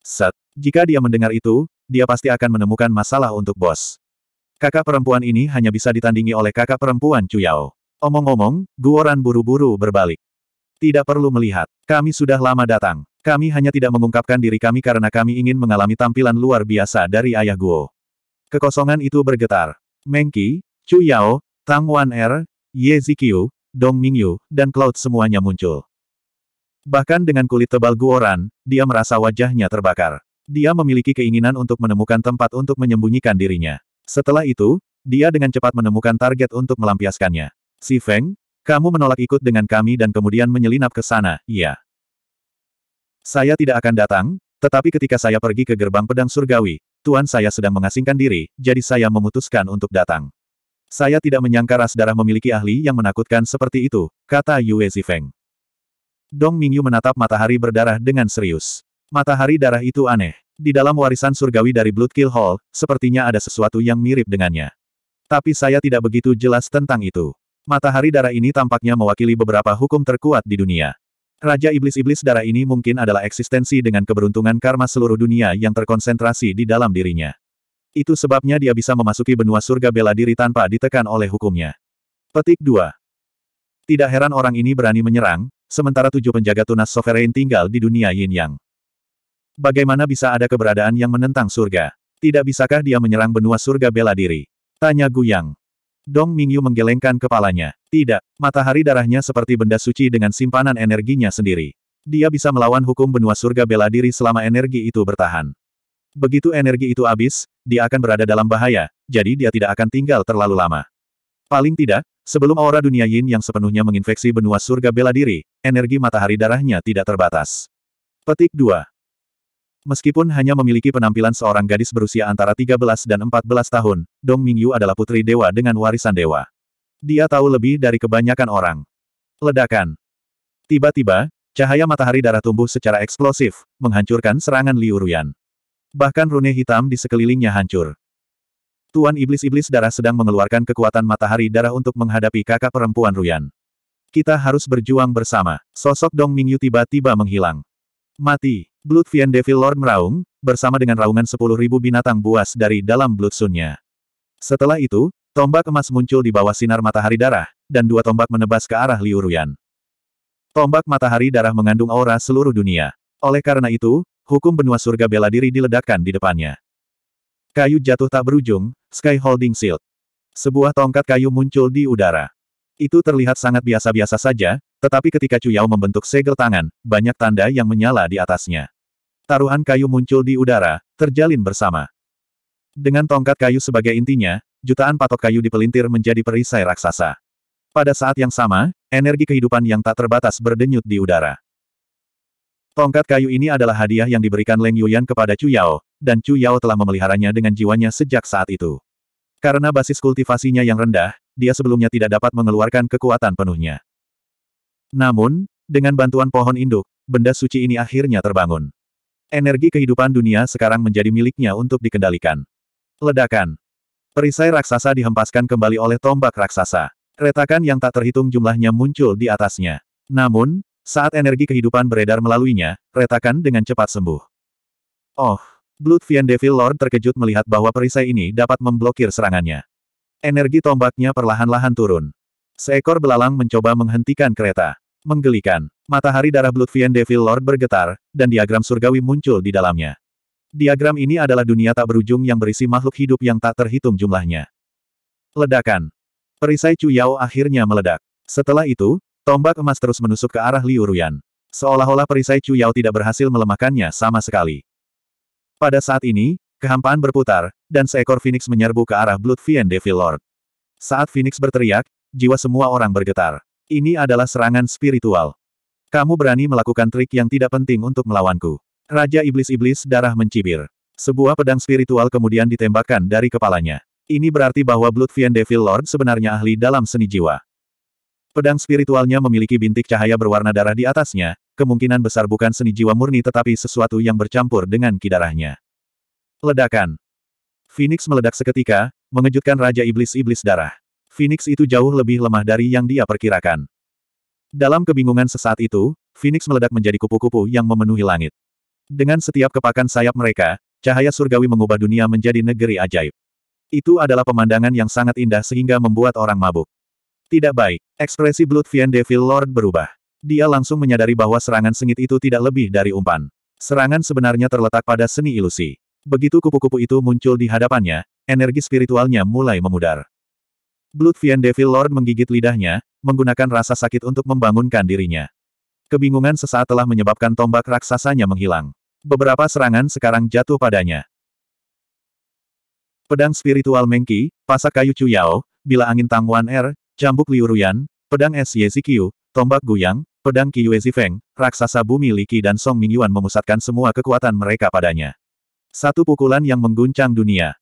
Sat. Jika dia mendengar itu, dia pasti akan menemukan masalah untuk bos. Kakak perempuan ini hanya bisa ditandingi oleh kakak perempuan Cuyao. Omong-omong, Guoran buru-buru berbalik. Tidak perlu melihat. Kami sudah lama datang. Kami hanya tidak mengungkapkan diri kami karena kami ingin mengalami tampilan luar biasa dari ayah Guo. Kekosongan itu bergetar. Mengki, Chu Yao, Tang Wan Er, Ye Zikyu, Dong Mingyu, dan Cloud semuanya muncul. Bahkan dengan kulit tebal Guoran, dia merasa wajahnya terbakar. Dia memiliki keinginan untuk menemukan tempat untuk menyembunyikan dirinya. Setelah itu, dia dengan cepat menemukan target untuk melampiaskannya. Si Feng, kamu menolak ikut dengan kami dan kemudian menyelinap ke sana, iya. Saya tidak akan datang, tetapi ketika saya pergi ke gerbang pedang surgawi, Tuan saya sedang mengasingkan diri, jadi saya memutuskan untuk datang. Saya tidak menyangka ras darah memiliki ahli yang menakutkan seperti itu, kata Yue Zifeng. Dong Mingyu menatap matahari berdarah dengan serius. Matahari darah itu aneh. Di dalam warisan surgawi dari Bloodkill Hall, sepertinya ada sesuatu yang mirip dengannya. Tapi saya tidak begitu jelas tentang itu. Matahari darah ini tampaknya mewakili beberapa hukum terkuat di dunia. Raja Iblis-Iblis darah ini mungkin adalah eksistensi dengan keberuntungan karma seluruh dunia yang terkonsentrasi di dalam dirinya. Itu sebabnya dia bisa memasuki benua surga bela diri tanpa ditekan oleh hukumnya. Petik 2. Tidak heran orang ini berani menyerang, sementara tujuh penjaga tunas sovereign tinggal di dunia yin yang. Bagaimana bisa ada keberadaan yang menentang surga? Tidak bisakah dia menyerang benua surga bela diri? Tanya Gu Yang. Dong Mingyu menggelengkan kepalanya. Tidak, matahari darahnya seperti benda suci dengan simpanan energinya sendiri. Dia bisa melawan hukum benua surga bela diri selama energi itu bertahan. Begitu energi itu habis, dia akan berada dalam bahaya, jadi dia tidak akan tinggal terlalu lama. Paling tidak, Sebelum aura dunia yin yang sepenuhnya menginfeksi benua surga bela diri, energi matahari darahnya tidak terbatas. Petik 2. Meskipun hanya memiliki penampilan seorang gadis berusia antara 13 dan 14 tahun, Dong Mingyu adalah putri dewa dengan warisan dewa. Dia tahu lebih dari kebanyakan orang. Ledakan. Tiba-tiba, cahaya matahari darah tumbuh secara eksplosif, menghancurkan serangan Liu Ruyan. Bahkan rune hitam di sekelilingnya hancur. Tuan Iblis-Iblis Darah sedang mengeluarkan kekuatan matahari darah untuk menghadapi kakak perempuan Ruyan. Kita harus berjuang bersama. Sosok Dong Mingyu tiba-tiba menghilang. Mati. Bloodfiend Devil Lord meraung, bersama dengan raungan 10.000 binatang buas dari dalam Bloodsunnya. Setelah itu, tombak emas muncul di bawah sinar matahari darah, dan dua tombak menebas ke arah Liu Ruyan. Tombak matahari darah mengandung aura seluruh dunia. Oleh karena itu, hukum benua surga bela diri diledakkan di depannya. Kayu jatuh tak berujung, Sky Holding Shield. Sebuah tongkat kayu muncul di udara. Itu terlihat sangat biasa-biasa saja, tetapi ketika Cuyao membentuk segel tangan, banyak tanda yang menyala di atasnya. Taruhan kayu muncul di udara, terjalin bersama. Dengan tongkat kayu sebagai intinya, jutaan patok kayu dipelintir menjadi perisai raksasa. Pada saat yang sama, energi kehidupan yang tak terbatas berdenyut di udara. Tongkat kayu ini adalah hadiah yang diberikan Leng Yuyan kepada Cuyao. Yao, dan Chu Yao telah memeliharanya dengan jiwanya sejak saat itu. Karena basis kultivasinya yang rendah, dia sebelumnya tidak dapat mengeluarkan kekuatan penuhnya. Namun, dengan bantuan pohon induk, benda suci ini akhirnya terbangun. Energi kehidupan dunia sekarang menjadi miliknya untuk dikendalikan. Ledakan. Perisai raksasa dihempaskan kembali oleh tombak raksasa. Retakan yang tak terhitung jumlahnya muncul di atasnya. Namun, saat energi kehidupan beredar melaluinya, retakan dengan cepat sembuh. Oh, Bloodfiend Devil Lord terkejut melihat bahwa perisai ini dapat memblokir serangannya. Energi tombaknya perlahan-lahan turun. Seekor belalang mencoba menghentikan kereta. Menggelikan. Matahari darah Bloodfiend Devil Lord bergetar, dan diagram surgawi muncul di dalamnya. Diagram ini adalah dunia tak berujung yang berisi makhluk hidup yang tak terhitung jumlahnya. Ledakan. Perisai Chu Yao akhirnya meledak. Setelah itu, tombak emas terus menusuk ke arah Liu Ruyan. Seolah-olah perisai Chu Yao tidak berhasil melemahkannya sama sekali. Pada saat ini, kehampaan berputar, dan seekor Phoenix menyerbu ke arah Blood Fiend Devil Lord. Saat Phoenix berteriak, jiwa semua orang bergetar. Ini adalah serangan spiritual. Kamu berani melakukan trik yang tidak penting untuk melawanku. Raja Iblis-Iblis darah mencibir. Sebuah pedang spiritual kemudian ditembakkan dari kepalanya. Ini berarti bahwa Fiend Devil Lord sebenarnya ahli dalam seni jiwa. Pedang spiritualnya memiliki bintik cahaya berwarna darah di atasnya, kemungkinan besar bukan seni jiwa murni tetapi sesuatu yang bercampur dengan kidarahnya. Ledakan. Phoenix meledak seketika, mengejutkan Raja Iblis-Iblis darah. Phoenix itu jauh lebih lemah dari yang dia perkirakan. Dalam kebingungan sesaat itu, Phoenix meledak menjadi kupu-kupu yang memenuhi langit. Dengan setiap kepakan sayap mereka, cahaya surgawi mengubah dunia menjadi negeri ajaib. Itu adalah pemandangan yang sangat indah sehingga membuat orang mabuk. Tidak baik, ekspresi Blood Fiend Devil Lord berubah. Dia langsung menyadari bahwa serangan sengit itu tidak lebih dari umpan. Serangan sebenarnya terletak pada seni ilusi. Begitu kupu-kupu itu muncul di hadapannya, energi spiritualnya mulai memudar. Bloodfiend Devil Lord menggigit lidahnya, menggunakan rasa sakit untuk membangunkan dirinya. Kebingungan sesaat telah menyebabkan tombak raksasanya menghilang. Beberapa serangan sekarang jatuh padanya. Pedang spiritual Mengki, pasak kayu Chu Yao, bila angin Tangwan Er, cambuk Liuruyan, Pedang Es Yezi Qiu, Tombak Guyang, Pedang Qiu Feng, Raksasa Bumi Liki dan Song Mingyuan memusatkan semua kekuatan mereka padanya. Satu pukulan yang mengguncang dunia.